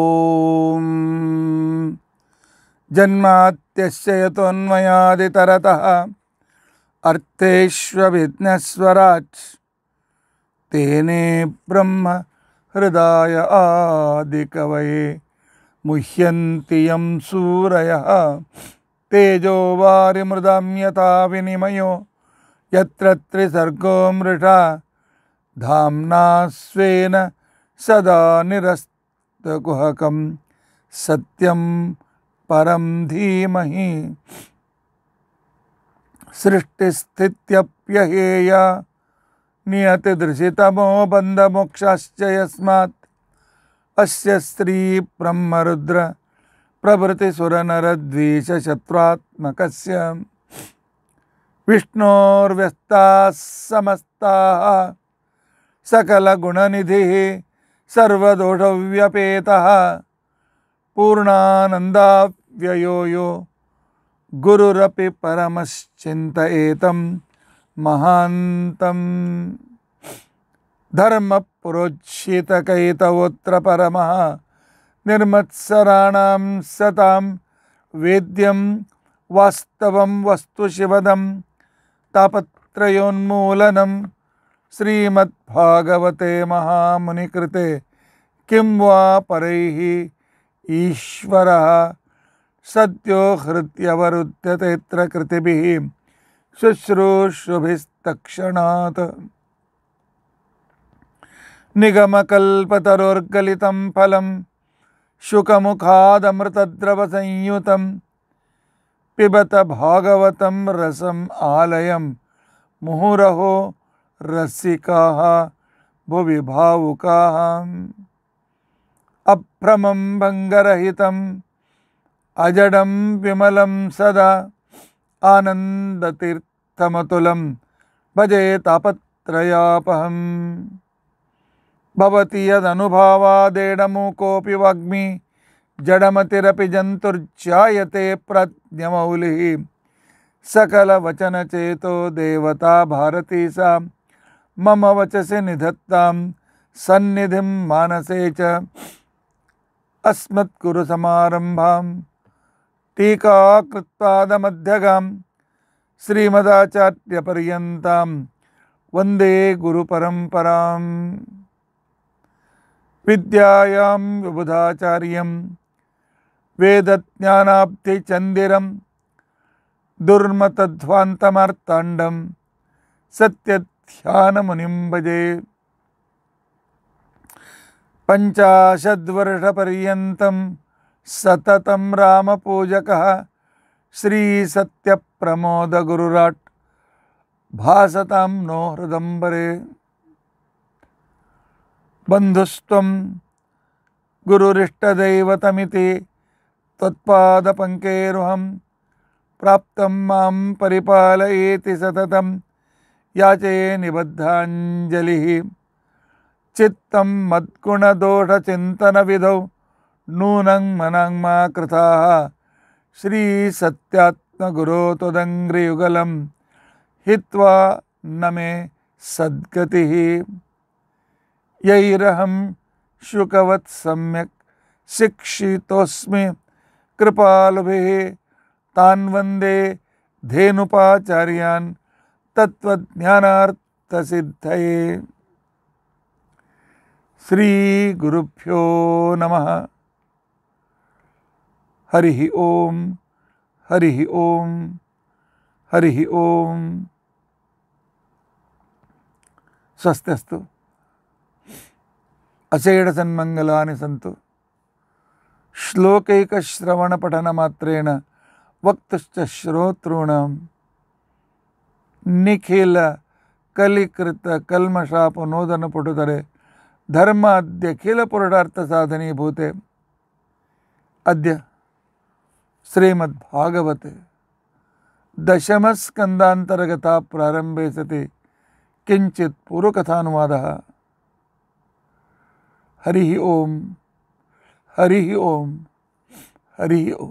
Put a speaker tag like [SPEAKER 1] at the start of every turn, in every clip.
[SPEAKER 1] ॐ अर्थेष्विघ्नस्वराज तेने ब्रह्म हृदय आदि मुह्यन्ति यं सूरय तेजो वारी मृद यता यत्र त्रिसर्गो मृषा धामना स्वेन सदा निरस्त गुहकं सत्यम परम धीमहि सृष्टिस्थित्यप्यहेय नियतिदृशितमो बन्धमोक्षाश्च यस्मात् अस्य प्रभृति प्रभृतिसुरनरद्वीषशत्रुत्मकस्य विष्णोर्व्यस्ताः समस्ताः सकलगुणनिधि सर्वदोषव्यपेतः पूर्णानन्दाव्ययो यो गुरुरपि परमश्चिन्तयेतं महान्तं धर्म परमः निर्मत्सराणां सतां वेद्यं वास्तवं वस्तुशिवदं तापत्रयोन्मूलनं श्रीमद्भागवते महामुनिकृते किं वा परैः ईश्वरः सत्यो हृत्यवरुध्यतेऽत्र कृतिभिः शुश्रूषुभिस्तक्षणात् निगमकल्पतरोर्गलितं फलं शुकमुखादमृतद्रवसंयुतं पिबत भागवतं रसम् आलयं मुहुरहो भुवि भावुका अभ्रमं भंगरहित अजडं विमल सदा आनन्दतीर्थमतुलं भजे तापत्रयापहम् भवति यदनुभावादेडमूकोऽपि वाग्मि जडमतिरपि जन्तुर्जायते प्रज्ञमौलिः सकलवचनचेतो देवता भारती सा मम वचसे निधत्ता सन्निधि मानसे च सरंभा समारम्भां श्रीमदाचार्यपर्यता वंदे गुरुपरंपरा विद्यायां विबुधाचार्यं वेदज्ञानाब्धिचन्दिरं सत्य ख्यानमुनिं भजे पञ्चाशद्वर्षपर्यन्तं सततं रामपूजकः श्रीसत्यप्रमोदगुरुराट् भासतां नो हृदम्बरे बन्धुस्त्वं गुरुरिष्टदैवतमिति त्वत्पादपङ्केरुहं प्राप्तं मां परिपालयेति सततं याचे चित्त मद्गुणदोषचितन मद्गुणदोषचिन्तनविधौ नून मनाङ्मा श्री श्रीसत्यात्मगुरो त्वदङ्घ्रियुगलं हिवा न मे सद्गति यैरहं शुकवत् सम्यक् शिक्षितोऽस्मि कृपालुभिः तान् वन्दे धेनुपाचार्यान् श्री गुरुभ्यो नमः हरिः ओम हरिः ॐ हरिः ॐ स्वस्त्यस्तु अशेषसन्मङ्गलानि सन्तु श्लोकैकश्रवणपठनमात्रेण वक्तुश्च श्रोतॄणां ನಿಖಿಲ ಕಲಿಕೃತ ಕಲ್ಮಶಾಪ ನೋದನ್ನು ಪುಟುದರೆ ಧರ್ಮ ಅದ್ಯ ಖಿಲ ಪುರುಷಾರ್ಥ ಸಾಧನೀಭೂತೆ ಅದ್ಯ ಶ್ರೀಮದ್ಭಾಗವತೆ ದಶಮಸ್ಕಂದಾಂತರ್ಗತ ಪ್ರಾರಂಭೆ ಸತಿ ಕಿಂಚಿತ್ ಪೂರ್ವಕಥಾನುವಾದ हरि ओम हरि ओम हरि ओम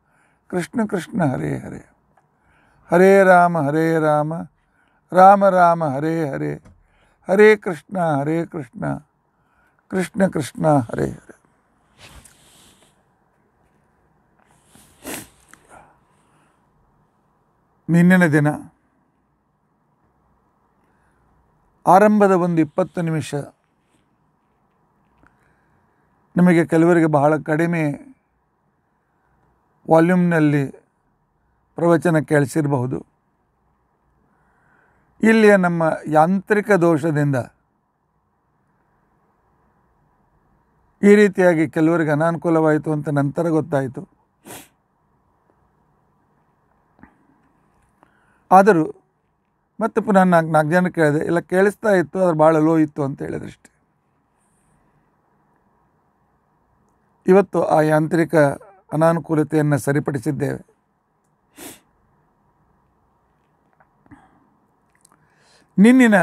[SPEAKER 1] ಕೃಷ್ಣ ಕೃಷ್ಣ ಹರೇ ಹರೇ ಹರೇ ರಾಮ ಹರೇ ರಾಮ ರಾಮ ರಾಮ ಹರೇ ಹರೇ ಹರೇ ಕೃಷ್ಣ ಹರೇ ಕೃಷ್ಣ ಕೃಷ್ಣ ಕೃಷ್ಣ ಹರೇ ಹರೇ ನಿನ್ನೆ ದಿನ ಆರಂಭದ ಒಂದು ಇಪ್ಪತ್ತು ನಿಮಿಷ ನಿಮಗೆ ಕೆಲವರಿಗೆ ಬಹಳ ಕಡಿಮೆ ವಾಲ್ಯೂಮ್ನಲ್ಲಿ ಪ್ರವಚನ ಕೇಳಿಸಿರಬಹುದು ಇಲ್ಲಿಯ ನಮ್ಮ ಯಾಂತ್ರಿಕ ದೋಷದಿಂದ ಈ ರೀತಿಯಾಗಿ ಕೆಲವರಿಗೆ ಅನಾನುಕೂಲವಾಯಿತು ಅಂತ ನಂತರ ಗೊತ್ತಾಯಿತು ಆದರೂ ಮತ್ತೆ ಪುನಃ ನಾಲ್ಕು ನಾಲ್ಕು ಜನ ಕೇಳಿದೆ ಇಲ್ಲ ಕೇಳಿಸ್ತಾ ಇತ್ತು ಅದ್ರ ಭಾಳ ಲೋ ಇತ್ತು ಅಂತ ಹೇಳಿದ್ರಷ್ಟೇ ಇವತ್ತು ಆ ಯಾಂತ್ರಿಕ ಅನಾನುಕೂಲತೆಯನ್ನು ಸರಿಪಡಿಸಿದ್ದೇವೆ ನಿನ್ನಿನ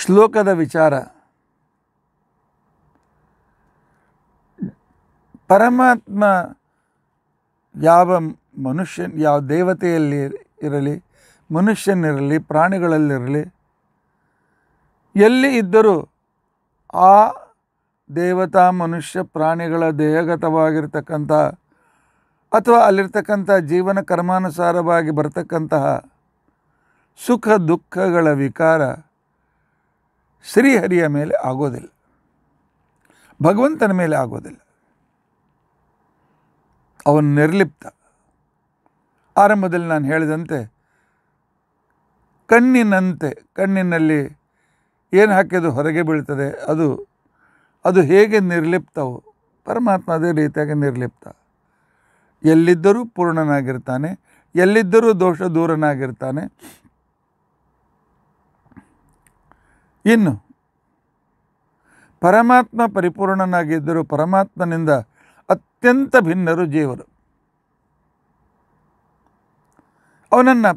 [SPEAKER 1] ಶ್ಲೋಕದ ವಿಚಾರ ಪರಮಾತ್ಮ ಯಾವ ಮನುಷ್ಯ ಯಾವ ದೇವತೆಯಲ್ಲಿ ಇರಲಿ ಮನುಷ್ಯನಿರಲಿ ಪ್ರಾಣಿಗಳಲ್ಲಿರಲಿ ಎಲ್ಲಿ ಇದ್ದರೂ ಆ ದೇವತಾ ಮನುಷ್ಯ ಪ್ರಾಣಿಗಳ ದೇಹಗತವಾಗಿರ್ತಕ್ಕಂಥ ಅಥವಾ ಅಲ್ಲಿರ್ತಕ್ಕಂಥ ಜೀವನ ಕರ್ಮಾನುಸಾರವಾಗಿ ಬರ್ತಕ್ಕಂತಹ ಸುಖ ದುಃಖಗಳ ವಿಕಾರ ಶ್ರೀಹರಿಯ ಮೇಲೆ ಆಗೋದಿಲ್ಲ ಭಗವಂತನ ಮೇಲೆ ಆಗೋದಿಲ್ಲ ಅವನು ನಿರ್ಲಿಪ್ತ ಆರಂಭದಲ್ಲಿ ನಾನು ಹೇಳಿದಂತೆ ಕಣ್ಣಿನಂತೆ ಕಣ್ಣಿನಲ್ಲಿ ಏನು ಹಾಕಿದ್ದು ಹೊರಗೆ ಬೀಳ್ತದೆ ಅದು ಅದು ಹೇಗೆ ನಿರ್ಲಿಪ್ತವು ಪರಮಾತ್ಮ ಅದೇ ರೀತಿಯಾಗಿ ನಿರ್ಲಿಪ್ತ ಎಲ್ಲಿದ್ದರೂ ಪೂರ್ಣನಾಗಿರ್ತಾನೆ ಎಲ್ಲಿದ್ದರೂ ದೋಷ ದೂರನಾಗಿರ್ತಾನೆ ಇನ್ನು ಪರಮಾತ್ಮ ಪರಿಪೂರ್ಣನಾಗಿದ್ದರೂ ಪರಮಾತ್ಮನಿಂದ ಅತ್ಯಂತ ಭಿನ್ನರು ಜೀವರು ಅವನನ್ನು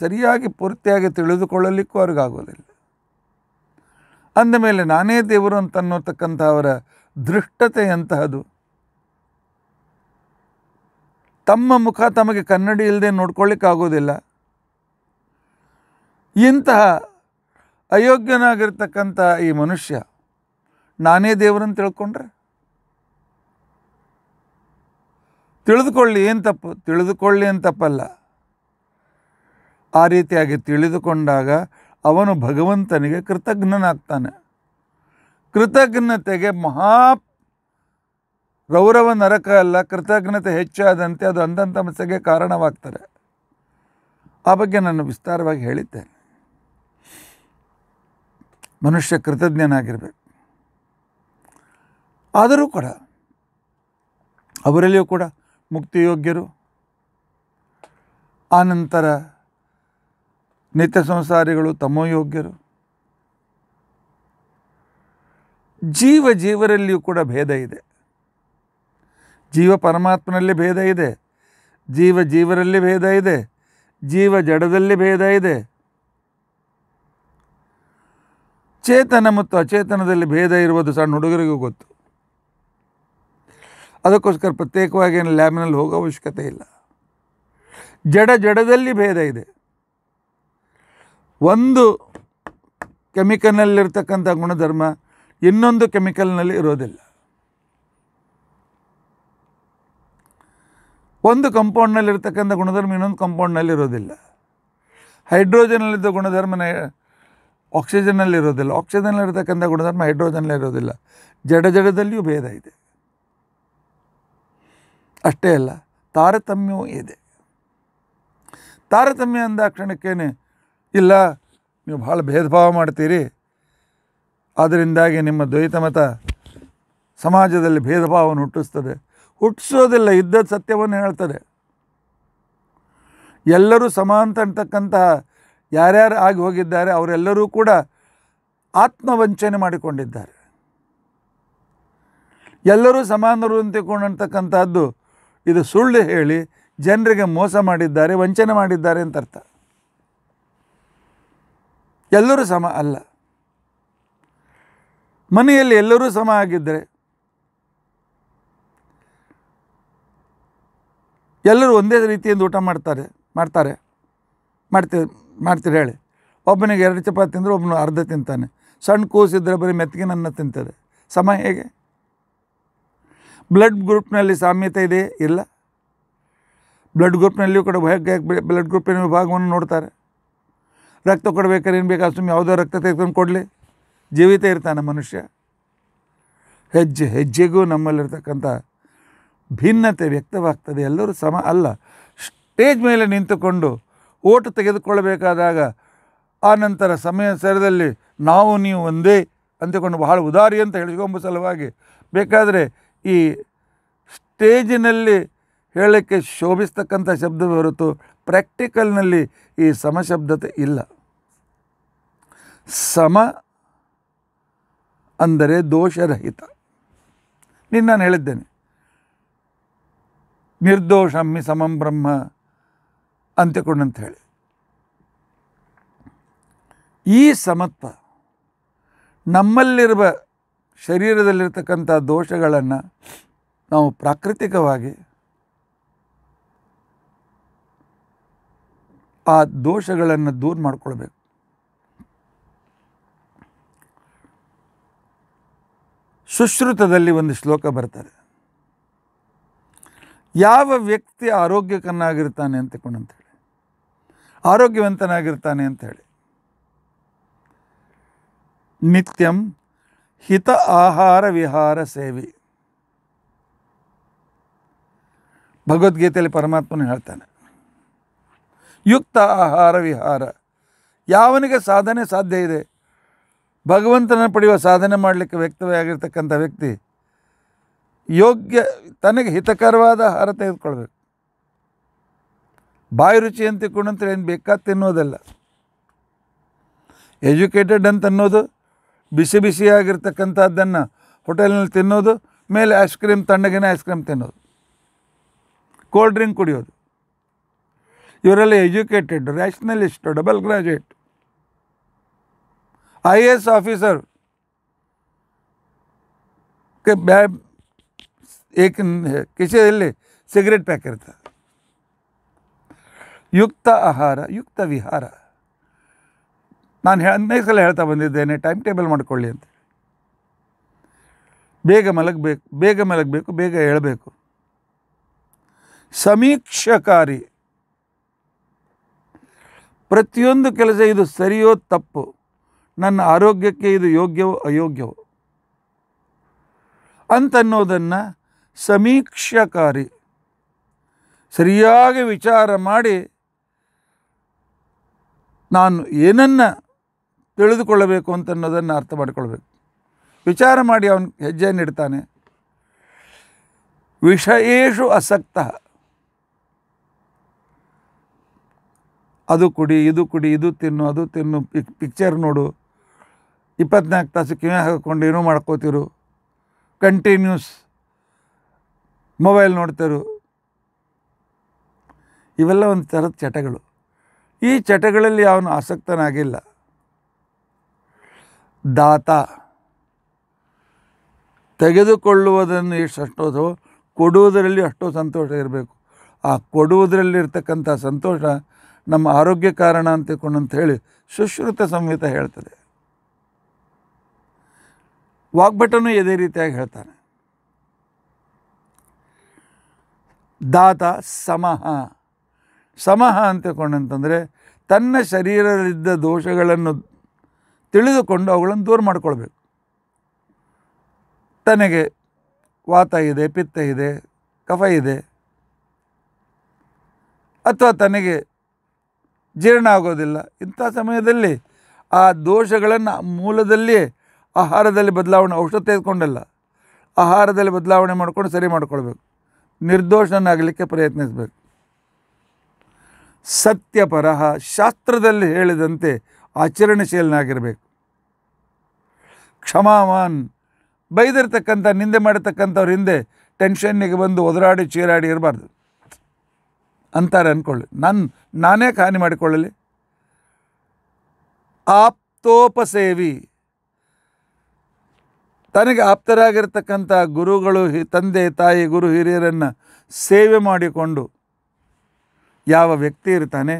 [SPEAKER 1] ಸರಿಯಾಗಿ ಪೂರ್ತಿಯಾಗಿ ತಿಳಿದುಕೊಳ್ಳಲಿಕ್ಕೂ ಅವ್ರಿಗಾಗೋದಿಲ್ಲ ಅಂದಮೇಲೆ ನಾನೇ ದೇವರು ಅಂತ ಅನ್ನೋತಕ್ಕಂಥ ಅವರ ದೃಷ್ಟತೆ ಅಂತಹದು ತಮ್ಮ ಮುಖ ತಮಗೆ ಕನ್ನಡಿ ಇಲ್ಲದೆ ನೋಡ್ಕೊಳ್ಳಿಕ್ಕಾಗೋದಿಲ್ಲ ಇಂತಹ ಅಯೋಗ್ಯನಾಗಿರ್ತಕ್ಕಂಥ ಈ ಮನುಷ್ಯ ನಾನೇ ದೇವರನ್ನು ತಿಳ್ಕೊಂಡ್ರೆ ತಿಳಿದುಕೊಳ್ಳಿ ಏನು ತಪ್ಪು ತಿಳಿದುಕೊಳ್ಳಿ ಅಂತ ತಪ್ಪಲ್ಲ ಆ ರೀತಿಯಾಗಿ ತಿಳಿದುಕೊಂಡಾಗ ಅವನು ಭಗವಂತನಿಗೆ ಕೃತಜ್ಞನಾಗ್ತಾನೆ ಕೃತಜ್ಞತೆಗೆ ಮಹಾ ಗೌರವ ನರಕ ಅಲ್ಲ ಕೃತಜ್ಞತೆ ಹೆಚ್ಚಾದಂತೆ ಅದು ಮಸೆಗೆ ಕಾರಣವಾಗ್ತಾರೆ ಆ ಬಗ್ಗೆ ನಾನು ವಿಸ್ತಾರವಾಗಿ ಹೇಳಿದ್ದೇನೆ ಮನುಷ್ಯ ಕೃತಜ್ಞನಾಗಿರಬೇಕು ಆದರೂ ಕೂಡ ಅವರಲ್ಲಿಯೂ ಕೂಡ ಮುಕ್ತಿಯೋಗ್ಯರು ಆನಂತರ ನಿತ್ಯ ಸಂಸಾರಿಗಳು ಯೋಗ್ಯರು ಜೀವ ಜೀವರಲ್ಲಿಯೂ ಕೂಡ ಭೇದ ಇದೆ ಜೀವ ಪರಮಾತ್ಮನಲ್ಲಿ ಭೇದ ಇದೆ ಜೀವ ಜೀವರಲ್ಲಿ ಭೇದ ಇದೆ ಜೀವ ಜಡದಲ್ಲಿ ಭೇದ ಇದೆ ಚೇತನ ಮತ್ತು ಅಚೇತನದಲ್ಲಿ ಭೇದ ಇರುವುದು ಸಣ್ಣ ಹುಡುಗರಿಗೂ ಗೊತ್ತು ಅದಕ್ಕೋಸ್ಕರ ಪ್ರತ್ಯೇಕವಾಗಿ ಏನು ಲ್ಯಾಬ್ನಲ್ಲಿ ಹೋಗೋ ಅವಶ್ಯಕತೆ ಇಲ್ಲ ಜಡ ಜಡದಲ್ಲಿ ಭೇದ ಇದೆ ಒಂದು ಕೆಮಿಕಲ್ನಲ್ಲಿರ್ತಕ್ಕಂಥ ಗುಣಧರ್ಮ ಇನ್ನೊಂದು ಕೆಮಿಕಲ್ನಲ್ಲಿ ಇರೋದಿಲ್ಲ ಒಂದು ಕಂಪೌಂಡ್ನಲ್ಲಿರ್ತಕ್ಕಂಥ ಗುಣಧರ್ಮ ಇನ್ನೊಂದು ಕಂಪೌಂಡ್ನಲ್ಲಿ ಇರೋದಿಲ್ಲ ಹೈಡ್ರೋಜನಲ್ಲಿದ್ದ ಗುಣಧರ್ಮನ ಇರೋದಿಲ್ಲ ಆಕ್ಸಿಜನ್ನಲ್ಲಿರ್ತಕ್ಕಂಥ ಗುಣಧರ್ಮ ಇರೋದಿಲ್ಲ ಜಡ ಜಡದಲ್ಲಿಯೂ ಭೇದ ಇದೆ ಅಷ್ಟೇ ಅಲ್ಲ ತಾರತಮ್ಯವೂ ಇದೆ ತಾರತಮ್ಯ ಅಂದ ಕ್ಷಣಕ್ಕೇನೆ ಇಲ್ಲ ನೀವು ಭಾಳ ಭೇದ ಭಾವ ಮಾಡ್ತೀರಿ ಅದರಿಂದಾಗಿ ನಿಮ್ಮ ದ್ವೈತ ಮತ ಸಮಾಜದಲ್ಲಿ ಭೇದ ಭಾವವನ್ನು ಹುಟ್ಟಿಸ್ತದೆ ಹುಟ್ಟಿಸೋದಿಲ್ಲ ಇದ್ದ ಸತ್ಯವನ್ನು ಹೇಳ್ತದೆ ಎಲ್ಲರೂ ಅಂತ ಅಂತಕ್ಕಂತಹ ಯಾರ್ಯಾರು ಆಗಿ ಹೋಗಿದ್ದಾರೆ ಅವರೆಲ್ಲರೂ ಕೂಡ ಆತ್ಮವಂಚನೆ ಮಾಡಿಕೊಂಡಿದ್ದಾರೆ ಎಲ್ಲರೂ ಸಮಾನರು ಅಂತಿಕೊಂಡಂತಕ್ಕಂಥದ್ದು ಇದು ಸುಳ್ಳು ಹೇಳಿ ಜನರಿಗೆ ಮೋಸ ಮಾಡಿದ್ದಾರೆ ವಂಚನೆ ಮಾಡಿದ್ದಾರೆ ಅಂತ ಅರ್ಥ ಎಲ್ಲರೂ ಸಮ ಅಲ್ಲ ಮನೆಯಲ್ಲಿ ಎಲ್ಲರೂ ಸಮ ಆಗಿದ್ದರೆ ಎಲ್ಲರೂ ಒಂದೇ ರೀತಿಯಿಂದ ಊಟ ಮಾಡ್ತಾರೆ ಮಾಡ್ತಾರೆ ಮಾಡ್ತೀವಿ ಮಾಡ್ತೀರಿ ಹೇಳಿ ಒಬ್ಬನಿಗೆ ಎರಡು ಚಪಾತಿ ತಿಂದರೆ ಒಬ್ಬನು ಅರ್ಧ ತಿಂತಾನೆ ಸಣ್ಣ ಕೂಸಿದ್ರೆ ಬರೀ ಮೆತ್ತಿಗೆ ನನ್ನ ತಿಂತದೆ ಸಮ ಹೇಗೆ ಬ್ಲಡ್ ಗ್ರೂಪ್ನಲ್ಲಿ ಸಾಮ್ಯತೆ ಇದೆ ಇಲ್ಲ ಬ್ಲಡ್ ಗ್ರೂಪ್ನಲ್ಲಿಯೂ ಕೂಡ ಹೇಗೆ ಬ್ಲಡ್ ಗ್ರೂಪಿನ ವಿಭಾಗವನ್ನು ನೋಡ್ತಾರೆ ರಕ್ತ ಕೊಡ್ಬೇಕಾದ್ರೆ ಏನು ಬೇಕಾ ಸುಮ್ಮನೆ ಯಾವುದೋ ರಕ್ತ ತೆಗೆದುಕೊಂಡು ಕೊಡಲಿ ಜೀವಿತ ಇರ್ತಾನೆ ಮನುಷ್ಯ ಹೆಜ್ಜೆ ಹೆಜ್ಜೆಗೂ ನಮ್ಮಲ್ಲಿರ್ತಕ್ಕಂಥ ಭಿನ್ನತೆ ವ್ಯಕ್ತವಾಗ್ತದೆ ಎಲ್ಲರೂ ಸಮ ಅಲ್ಲ ಸ್ಟೇಜ್ ಮೇಲೆ ನಿಂತುಕೊಂಡು ಓಟು ತೆಗೆದುಕೊಳ್ಳಬೇಕಾದಾಗ ಆ ನಂತರ ಸಮಯ ಸರದಲ್ಲಿ ನಾವು ನೀವು ಒಂದೇ ಅಂತಕೊಂಡು ಬಹಳ ಉದಾರಿ ಅಂತ ಹೇಳಿಕೊಂಬ ಸಲುವಾಗಿ ಬೇಕಾದರೆ ಈ ಸ್ಟೇಜಿನಲ್ಲಿ ಹೇಳಕ್ಕೆ ಶೋಭಿಸ್ತಕ್ಕಂಥ ಶಬ್ದ ಹೊರತು ಪ್ರಾಕ್ಟಿಕಲ್ನಲ್ಲಿ ಈ ಸಮಶಬ್ದತೆ ಇಲ್ಲ ಸಮ ಅಂದರೆ ದೋಷರಹಿತ ನಿನ್ನ ನಾನು ಹೇಳಿದ್ದೇನೆ ನಿರ್ದೋಷಮ್ಮಿ ಸಮಂ ಬ್ರಹ್ಮ ಅಂತ್ಯಕೊಂಡಂತ ಹೇಳಿ ಈ ಸಮತ್ವ ನಮ್ಮಲ್ಲಿರುವ ಶರೀರದಲ್ಲಿರ್ತಕ್ಕಂಥ ದೋಷಗಳನ್ನು ನಾವು ಪ್ರಾಕೃತಿಕವಾಗಿ ಆ ದೋಷಗಳನ್ನು ದೂರ ಮಾಡಿಕೊಳ್ಬೇಕು ಸುಶ್ರುತದಲ್ಲಿ ಒಂದು ಶ್ಲೋಕ ಬರ್ತಾರೆ ಯಾವ ವ್ಯಕ್ತಿ ಆರೋಗ್ಯಕನ್ನಾಗಿರ್ತಾನೆ ಅಂತ ಹೇಳಿ ಆರೋಗ್ಯವಂತನಾಗಿರ್ತಾನೆ ಅಂತ ಹೇಳಿ ನಿತ್ಯಂ ಹಿತ ಆಹಾರ ವಿಹಾರ ಸೇವಿ ಭಗವದ್ಗೀತೆಯಲ್ಲಿ ಪರಮಾತ್ಮನ ಹೇಳ್ತಾನೆ ಯುಕ್ತ ಆಹಾರ ವಿಹಾರ ಯಾವನಿಗೆ ಸಾಧನೆ ಸಾಧ್ಯ ಇದೆ ಭಗವಂತನ ಪಡೆಯುವ ಸಾಧನೆ ಮಾಡಲಿಕ್ಕೆ ವ್ಯಕ್ತವೇ ಆಗಿರ್ತಕ್ಕಂಥ ವ್ಯಕ್ತಿ ಯೋಗ್ಯ ತನಗೆ ಹಿತಕರವಾದ ಆಹಾರ ತೆಗೆದುಕೊಳ್ಬೇಕು ಬಾಯಿ ರುಚಿ ಅಂತ ತಿಳ್ಕೊಂಡಂತೇಳಿ ಏನು ಬೇಕಾದ ತಿನ್ನೋದಲ್ಲ ಎಜುಕೇಟೆಡ್ ಅಂತ ಅನ್ನೋದು ಬಿಸಿ ಬಿಸಿಯಾಗಿರ್ತಕ್ಕಂಥದ್ದನ್ನು ಹೋಟೆಲ್ನಲ್ಲಿ ತಿನ್ನೋದು ಮೇಲೆ ಐಸ್ ಕ್ರೀಮ್ ತಣ್ಣಗಿನ ಐಸ್ ಕ್ರೀಮ್ ತಿನ್ನೋದು ಕೋಲ್ಡ್ ಡ್ರಿಂಕ್ ಕುಡಿಯೋದು ಇವರೆಲ್ಲ ಎಜುಕೇಟೆಡ್ ರ್ಯಾಷನಲಿಸ್ಟು ಡಬಲ್ ಗ್ರಾಜುಯೇಟ್ ಐ ઓફિસર કે બે એક ಕಿಸೆಯಲ್ಲಿ ಸಿಗರೇಟ್ ಪ್ಯಾಕ್ ಇರ್ತದೆ ಯುಕ್ತ ಆಹಾರ ಯುಕ್ತ ವಿಹಾರ ನಾನು ಹೇ ಅನೇಕ ಸಲ ಹೇಳ್ತಾ ಬಂದಿದ್ದೇನೆ ಟೈಮ್ ಟೇಬಲ್ ಮಾಡಿಕೊಳ್ಳಿ ಅಂತ ಬೇಗ ಮಲಗಬೇಕು ಬೇಗ ಮಲಗಬೇಕು ಬೇಗ ಹೇಳಬೇಕು ಸಮೀಕ್ಷಕಾರಿ ಪ್ರತಿಯೊಂದು ಕೆಲಸ ಇದು ಸರಿಯೋ ತಪ್ಪು ನನ್ನ ಆರೋಗ್ಯಕ್ಕೆ ಇದು ಯೋಗ್ಯವೋ ಅಯೋಗ್ಯವೋ ಅಂತನ್ನೋದನ್ನು ಸಮೀಕ್ಷಕಾರಿ ಸರಿಯಾಗಿ ವಿಚಾರ ಮಾಡಿ ನಾನು ಏನನ್ನು ತಿಳಿದುಕೊಳ್ಳಬೇಕು ಅಂತನ್ನೋದನ್ನು ಅರ್ಥ ಮಾಡಿಕೊಳ್ಬೇಕು ವಿಚಾರ ಮಾಡಿ ಅವನು ಹೆಜ್ಜೆ ನೀಡ್ತಾನೆ ವಿಷಯೇಷು ಅಸಕ್ತ ಅದು ಕುಡಿ ಇದು ಕುಡಿ ಇದು ತಿನ್ನು ಅದು ತಿನ್ನು ಪಿಕ್ಚರ್ ನೋಡು ಇಪ್ಪತ್ನಾಲ್ಕು ತಾಸು ಕಿವಿ ಹಾಕ್ಕೊಂಡು ಏನೂ ಮಾಡ್ಕೋತಿರು ಕಂಟಿನ್ಯೂಸ್ ಮೊಬೈಲ್ ನೋಡ್ತಾರು ಇವೆಲ್ಲ ಒಂದು ಥರದ ಚಟಗಳು ಈ ಚಟಗಳಲ್ಲಿ ಅವನು ಆಸಕ್ತನಾಗಿಲ್ಲ ದಾತ ತೆಗೆದುಕೊಳ್ಳುವುದನ್ನು ಎಷ್ಟು ಅಷ್ಟೋದು ಕೊಡುವುದರಲ್ಲಿ ಅಷ್ಟೋ ಸಂತೋಷ ಇರಬೇಕು ಆ ಕೊಡುವುದರಲ್ಲಿರ್ತಕ್ಕಂಥ ಸಂತೋಷ ನಮ್ಮ ಆರೋಗ್ಯ ಕಾರಣ ಅಂತ ಹೇಳಿ ಸುಶ್ರುತ ಸಂಹಿತ ಹೇಳ್ತದೆ ವಾಗ್ಭಟನು ಇದೇ ರೀತಿಯಾಗಿ ಹೇಳ್ತಾನೆ ದಾತ ಸಮಹ ಸಮಹ ಅಂತಕೊಂಡಂತಂದರೆ ತನ್ನ ಶರೀರದಲ್ಲಿದ್ದ ದೋಷಗಳನ್ನು ತಿಳಿದುಕೊಂಡು ಅವುಗಳನ್ನು ದೂರ ಮಾಡಿಕೊಳ್ಬೇಕು ತನಗೆ ವಾತ ಇದೆ ಪಿತ್ತ ಇದೆ ಕಫ ಇದೆ ಅಥವಾ ತನಗೆ ಜೀರ್ಣ ಆಗೋದಿಲ್ಲ ಇಂಥ ಸಮಯದಲ್ಲಿ ಆ ದೋಷಗಳನ್ನು ಮೂಲದಲ್ಲಿ ಆಹಾರದಲ್ಲಿ ಬದಲಾವಣೆ ಔಷಧ ತೆಗೆದುಕೊಂಡಲ್ಲ ಆಹಾರದಲ್ಲಿ ಬದಲಾವಣೆ ಮಾಡ್ಕೊಂಡು ಸರಿ ಮಾಡ್ಕೊಳ್ಬೇಕು ನಿರ್ದೋಷನಾಗಲಿಕ್ಕೆ ಪ್ರಯತ್ನಿಸಬೇಕು ಸತ್ಯಪರಹ ಶಾಸ್ತ್ರದಲ್ಲಿ ಹೇಳಿದಂತೆ ಆಚರಣೆಶೀಲನಾಗಿರಬೇಕು ಕ್ಷಮಾವಾನ್ ಬೈದಿರ್ತಕ್ಕಂಥ ನಿಂದೆ ಮಾಡಿರ್ತಕ್ಕಂಥವ್ರ ಹಿಂದೆ ಟೆನ್ಷನ್ನಿಗೆ ಬಂದು ಒದರಾಡಿ ಚೀರಾಡಿ ಇರಬಾರ್ದು ಅಂತಾರೆ ಅಂದ್ಕೊಳ್ಳಿ ನಾನು ನಾನೇ ಹಾನಿ ಮಾಡಿಕೊಳ್ಳಲಿ ಆಪ್ತೋಪಸೇವಿ ತನಗೆ ಆಪ್ತರಾಗಿರ್ತಕ್ಕಂಥ ಗುರುಗಳು ತಂದೆ ತಾಯಿ ಗುರು ಹಿರಿಯರನ್ನು ಸೇವೆ ಮಾಡಿಕೊಂಡು ಯಾವ ವ್ಯಕ್ತಿ ಇರ್ತಾನೆ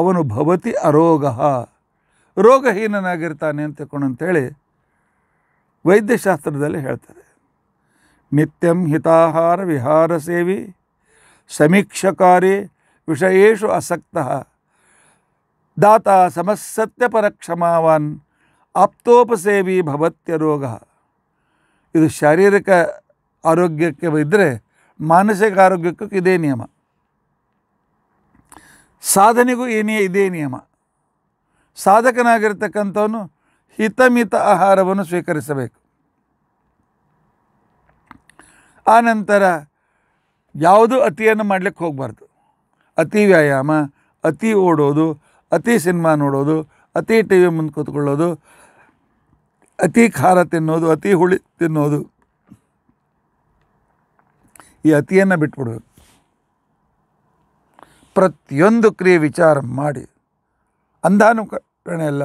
[SPEAKER 1] ಅವನು ಭವತಿ ಅರೋಗ ರೋಗಹೀನನಾಗಿರ್ತಾನೆ ಅಂತ ಅಂತೇಳಿ ವೈದ್ಯಶಾಸ್ತ್ರದಲ್ಲಿ ಹೇಳ್ತಾರೆ ನಿತ್ಯಂ ಹಿತಾಹಾರ ವಿಹಾರ ಸೇವಿ ಸಮೀಕ್ಷಕಾರಿ ವಿಷಯೇಶು ಆಸಕ್ತ ದಾತ ಸಮಸತ್ಯಪರಕ್ಷಮಾವಾನ್ ಆಪ್ತೋಪಸೇವಿ ಭವತ್ಯ ರೋಗ ಇದು ಶಾರೀರಿಕ ಆರೋಗ್ಯಕ್ಕೆ ಇದ್ದರೆ ಮಾನಸಿಕ ಆರೋಗ್ಯಕ್ಕೂ ಇದೇ ನಿಯಮ ಸಾಧನೆಗೂ ಏನೇ ಇದೇ ನಿಯಮ ಸಾಧಕನಾಗಿರ್ತಕ್ಕಂಥವನು ಹಿತಮಿತ ಆಹಾರವನ್ನು ಸ್ವೀಕರಿಸಬೇಕು ಆನಂತರ ಯಾವುದೂ ಅತಿಯನ್ನು ಮಾಡಲಿಕ್ಕೆ ಹೋಗಬಾರ್ದು ಅತಿ ವ್ಯಾಯಾಮ ಅತಿ ಓಡೋದು ಅತಿ ಸಿನಿಮಾ ನೋಡೋದು ಅತಿ ಟಿ ವಿ ಮುಂದೆ ಕೂತ್ಕೊಳ್ಳೋದು ಅತಿ ಖಾರ ತಿನ್ನೋದು ಅತಿ ಹುಳಿ ತಿನ್ನೋದು ಈ ಅತಿಯನ್ನು ಬಿಟ್ಬಿಡ್ಬೇಕು ಪ್ರತಿಯೊಂದು ಕ್ರಿಯೆ ವಿಚಾರ ಮಾಡಿ ಅಂಧಾನುಕರಣೆ ಅಲ್ಲ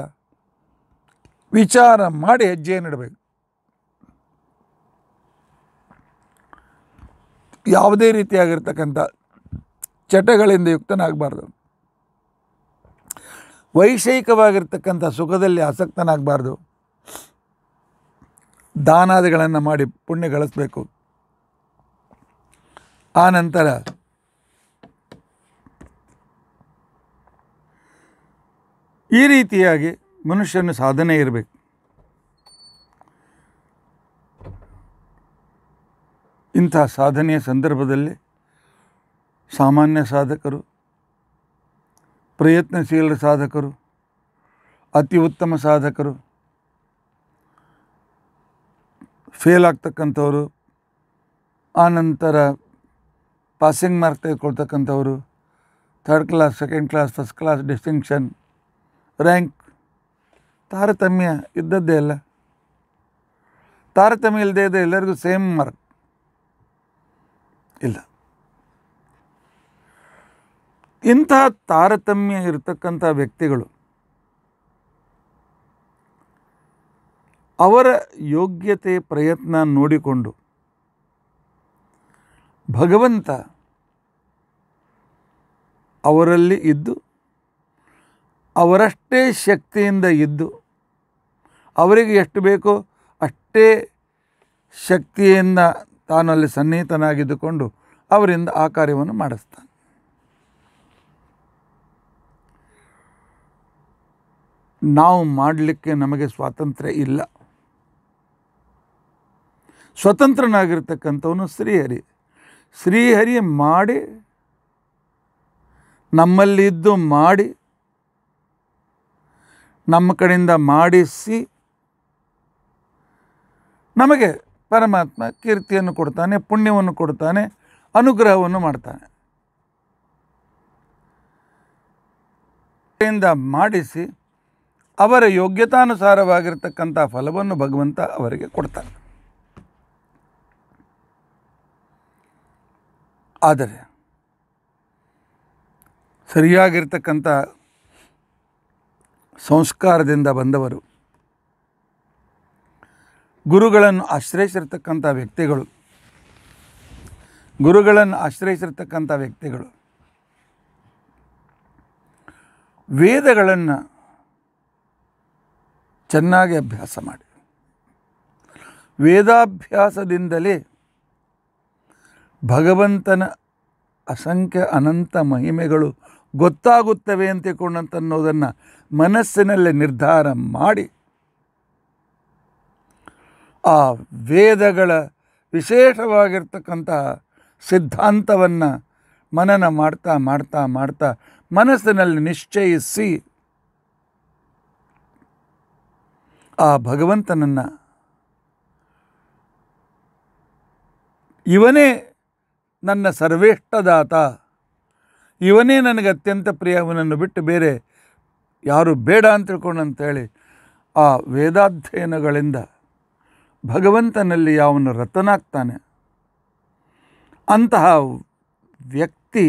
[SPEAKER 1] ವಿಚಾರ ಮಾಡಿ ಹೆಜ್ಜೆಯನ್ನು ಇಡಬೇಕು ಯಾವುದೇ ರೀತಿಯಾಗಿರ್ತಕ್ಕಂಥ ಚಟಗಳಿಂದ ಯುಕ್ತನಾಗಬಾರ್ದು ವೈಷಯಿಕವಾಗಿರ್ತಕ್ಕಂಥ ಸುಖದಲ್ಲಿ ಆಸಕ್ತನಾಗಬಾರ್ದು ದಾನಾದಿಗಳನ್ನು ಮಾಡಿ ಪುಣ್ಯ ಗಳಿಸ್ಬೇಕು ಆ ನಂತರ ಈ ರೀತಿಯಾಗಿ ಮನುಷ್ಯನ ಸಾಧನೆ ಇರಬೇಕು ಇಂಥ ಸಾಧನೆಯ ಸಂದರ್ಭದಲ್ಲಿ ಸಾಮಾನ್ಯ ಸಾಧಕರು ಪ್ರಯತ್ನಶೀಲ ಸಾಧಕರು ಅತಿ ಉತ್ತಮ ಸಾಧಕರು ಫೇಲ್ ಆಗ್ತಕ್ಕಂಥವ್ರು ಆನಂತರ ಪಾಸಿಂಗ್ ಮಾರ್ಕ್ ತೆಗೆದುಕೊಳ್ತಕ್ಕಂಥವರು third class second class first class distinction rank ತಾರತಮ್ಯ ಇದ್ದದ್ದೇ ಅಲ್ಲ ತಾರತಮ್ಯ ಇಲ್ಲದೆ ಇದೆ ಎಲ್ಲರಿಗೂ ಸೇಮ್ ಮಾರ್ಕ್ ಇಲ್ಲ ಇಂತಹ ತಾರತಮ್ಯ ಇರತಕ್ಕಂಥ ವ್ಯಕ್ತಿಗಳು ಅವರ ಯೋಗ್ಯತೆ ಪ್ರಯತ್ನ ನೋಡಿಕೊಂಡು ಭಗವಂತ ಅವರಲ್ಲಿ ಇದ್ದು ಅವರಷ್ಟೇ ಶಕ್ತಿಯಿಂದ ಇದ್ದು ಅವರಿಗೆ ಎಷ್ಟು ಬೇಕೋ ಅಷ್ಟೇ ಶಕ್ತಿಯಿಂದ ತಾನಲ್ಲಿ ಸನ್ನಿಹಿತನಾಗಿದ್ದುಕೊಂಡು ಅವರಿಂದ ಆ ಕಾರ್ಯವನ್ನು ಮಾಡಿಸ್ತಾನೆ ನಾವು ಮಾಡಲಿಕ್ಕೆ ನಮಗೆ ಸ್ವಾತಂತ್ರ್ಯ ಇಲ್ಲ ಸ್ವತಂತ್ರನಾಗಿರ್ತಕ್ಕಂಥವನು ಶ್ರೀಹರಿ ಶ್ರೀಹರಿ ಮಾಡಿ ನಮ್ಮಲ್ಲಿದ್ದು ಮಾಡಿ ನಮ್ಮ ಕಡೆಯಿಂದ ಮಾಡಿಸಿ ನಮಗೆ ಪರಮಾತ್ಮ ಕೀರ್ತಿಯನ್ನು ಕೊಡ್ತಾನೆ ಪುಣ್ಯವನ್ನು ಕೊಡ್ತಾನೆ ಅನುಗ್ರಹವನ್ನು ಮಾಡ್ತಾನೆ ಕಡೆಯಿಂದ ಮಾಡಿಸಿ ಅವರ ಯೋಗ್ಯತಾನುಸಾರವಾಗಿರ್ತಕ್ಕಂಥ ಫಲವನ್ನು ಭಗವಂತ ಅವರಿಗೆ ಕೊಡ್ತಾನೆ ಆದರೆ ಸರಿಯಾಗಿರ್ತಕ್ಕಂಥ ಸಂಸ್ಕಾರದಿಂದ ಬಂದವರು ಗುರುಗಳನ್ನು ಆಶ್ರಯಿಸಿರ್ತಕ್ಕಂಥ ವ್ಯಕ್ತಿಗಳು ಗುರುಗಳನ್ನು ಆಶ್ರಯಿಸಿರ್ತಕ್ಕಂಥ ವ್ಯಕ್ತಿಗಳು ವೇದಗಳನ್ನು ಚೆನ್ನಾಗಿ ಅಭ್ಯಾಸ ಮಾಡಿ ವೇದಾಭ್ಯಾಸದಿಂದಲೇ ಭಗವಂತನ ಅಸಂಖ್ಯ ಅನಂತ ಮಹಿಮೆಗಳು ಗೊತ್ತಾಗುತ್ತವೆ ಅನ್ನೋದನ್ನು ಮನಸ್ಸಿನಲ್ಲೇ ನಿರ್ಧಾರ ಮಾಡಿ ಆ ವೇದಗಳ ವಿಶೇಷವಾಗಿರ್ತಕ್ಕಂಥ ಸಿದ್ಧಾಂತವನ್ನು ಮನನ ಮಾಡ್ತಾ ಮಾಡ್ತಾ ಮಾಡ್ತಾ ಮನಸ್ಸಿನಲ್ಲಿ ನಿಶ್ಚಯಿಸಿ ಆ ಭಗವಂತನನ್ನು ಇವನೇ ನನ್ನ ಸರ್ವೇಷ್ಟದಾತ ಇವನೇ ನನಗೆ ಅತ್ಯಂತ ಪ್ರಿಯ ಅವನನ್ನು ಬಿಟ್ಟು ಬೇರೆ ಯಾರು ಬೇಡ ಅಂತ ತಿಳ್ಕೊಂಡಂಥೇಳಿ ಆ ವೇದಾಧ್ಯಯನಗಳಿಂದ ಭಗವಂತನಲ್ಲಿ ಅವನು ರತನಾಗ್ತಾನೆ ಅಂತಹ ವ್ಯಕ್ತಿ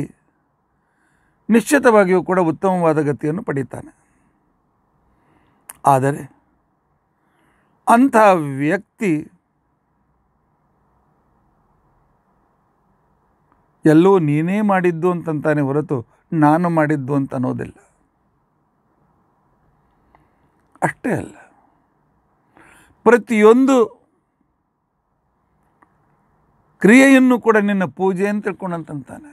[SPEAKER 1] ನಿಶ್ಚಿತವಾಗಿಯೂ ಕೂಡ ಉತ್ತಮವಾದ ಗತಿಯನ್ನು ಪಡೀತಾನೆ ಆದರೆ ಅಂತಹ ವ್ಯಕ್ತಿ ಎಲ್ಲೋ ನೀನೇ ಮಾಡಿದ್ದು ಅಂತಂತಾನೆ ಹೊರತು ನಾನು ಮಾಡಿದ್ದು ಅಂತ ಅನ್ನೋದಿಲ್ಲ ಅಷ್ಟೇ ಅಲ್ಲ ಪ್ರತಿಯೊಂದು ಕ್ರಿಯೆಯನ್ನು ಕೂಡ ನಿನ್ನ ಪೂಜೆ ಅಂತ ತಿಳ್ಕೊಂಡಂತಂತಾನೆ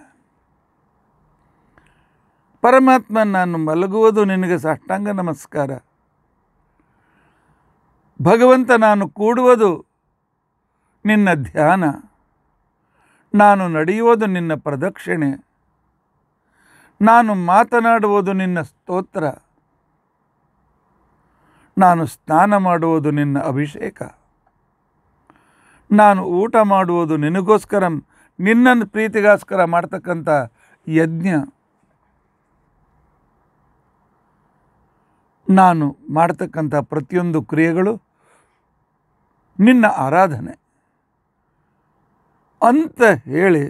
[SPEAKER 1] ಪರಮಾತ್ಮ ನಾನು ಮಲಗುವುದು ನಿನಗೆ ಸಾಷ್ಟಾಂಗ ನಮಸ್ಕಾರ ಭಗವಂತ ನಾನು ಕೂಡುವುದು ನಿನ್ನ ಧ್ಯಾನ ನಾನು ನಡೆಯುವುದು ನಿನ್ನ ಪ್ರದಕ್ಷಿಣೆ ನಾನು ಮಾತನಾಡುವುದು ನಿನ್ನ ಸ್ತೋತ್ರ ನಾನು ಸ್ನಾನ ಮಾಡುವುದು ನಿನ್ನ ಅಭಿಷೇಕ ನಾನು ಊಟ ಮಾಡುವುದು ನಿನಗೋಸ್ಕರ ನಿನ್ನನ್ನು ಪ್ರೀತಿಗೋಸ್ಕರ ಮಾಡ್ತಕ್ಕಂಥ ಯಜ್ಞ ನಾನು ಮಾಡ್ತಕ್ಕಂಥ ಪ್ರತಿಯೊಂದು ಕ್ರಿಯೆಗಳು ನಿನ್ನ ಆರಾಧನೆ ಅಂತ ಹೇಳಿ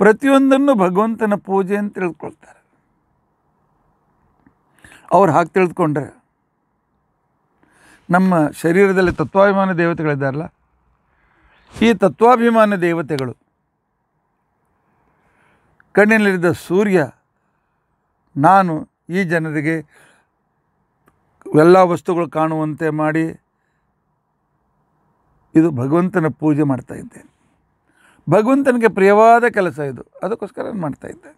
[SPEAKER 1] ಪ್ರತಿಯೊಂದನ್ನು ಭಗವಂತನ ಪೂಜೆ ಅಂತ ತಿಳ್ಕೊಳ್ತಾರೆ ಅವ್ರು ಹಾಗೆ ತಿಳಿದುಕೊಂಡ್ರೆ ನಮ್ಮ ಶರೀರದಲ್ಲಿ ತತ್ವಾಭಿಮಾನ ದೇವತೆಗಳಿದ್ದಾರಲ್ಲ ಈ ತತ್ವಾಭಿಮಾನ ದೇವತೆಗಳು ಕಣ್ಣಿನಲ್ಲಿದ್ದ ಸೂರ್ಯ ನಾನು ಈ ಜನರಿಗೆ ಎಲ್ಲ ವಸ್ತುಗಳು ಕಾಣುವಂತೆ ಮಾಡಿ ಇದು ಭಗವಂತನ ಪೂಜೆ ಮಾಡ್ತಾ ಇದ್ದೇನೆ ಭಗವಂತನಿಗೆ ಪ್ರಿಯವಾದ ಕೆಲಸ ಇದು ಅದಕ್ಕೋಸ್ಕರ ನಾನು ಮಾಡ್ತಾ ಇದ್ದೆ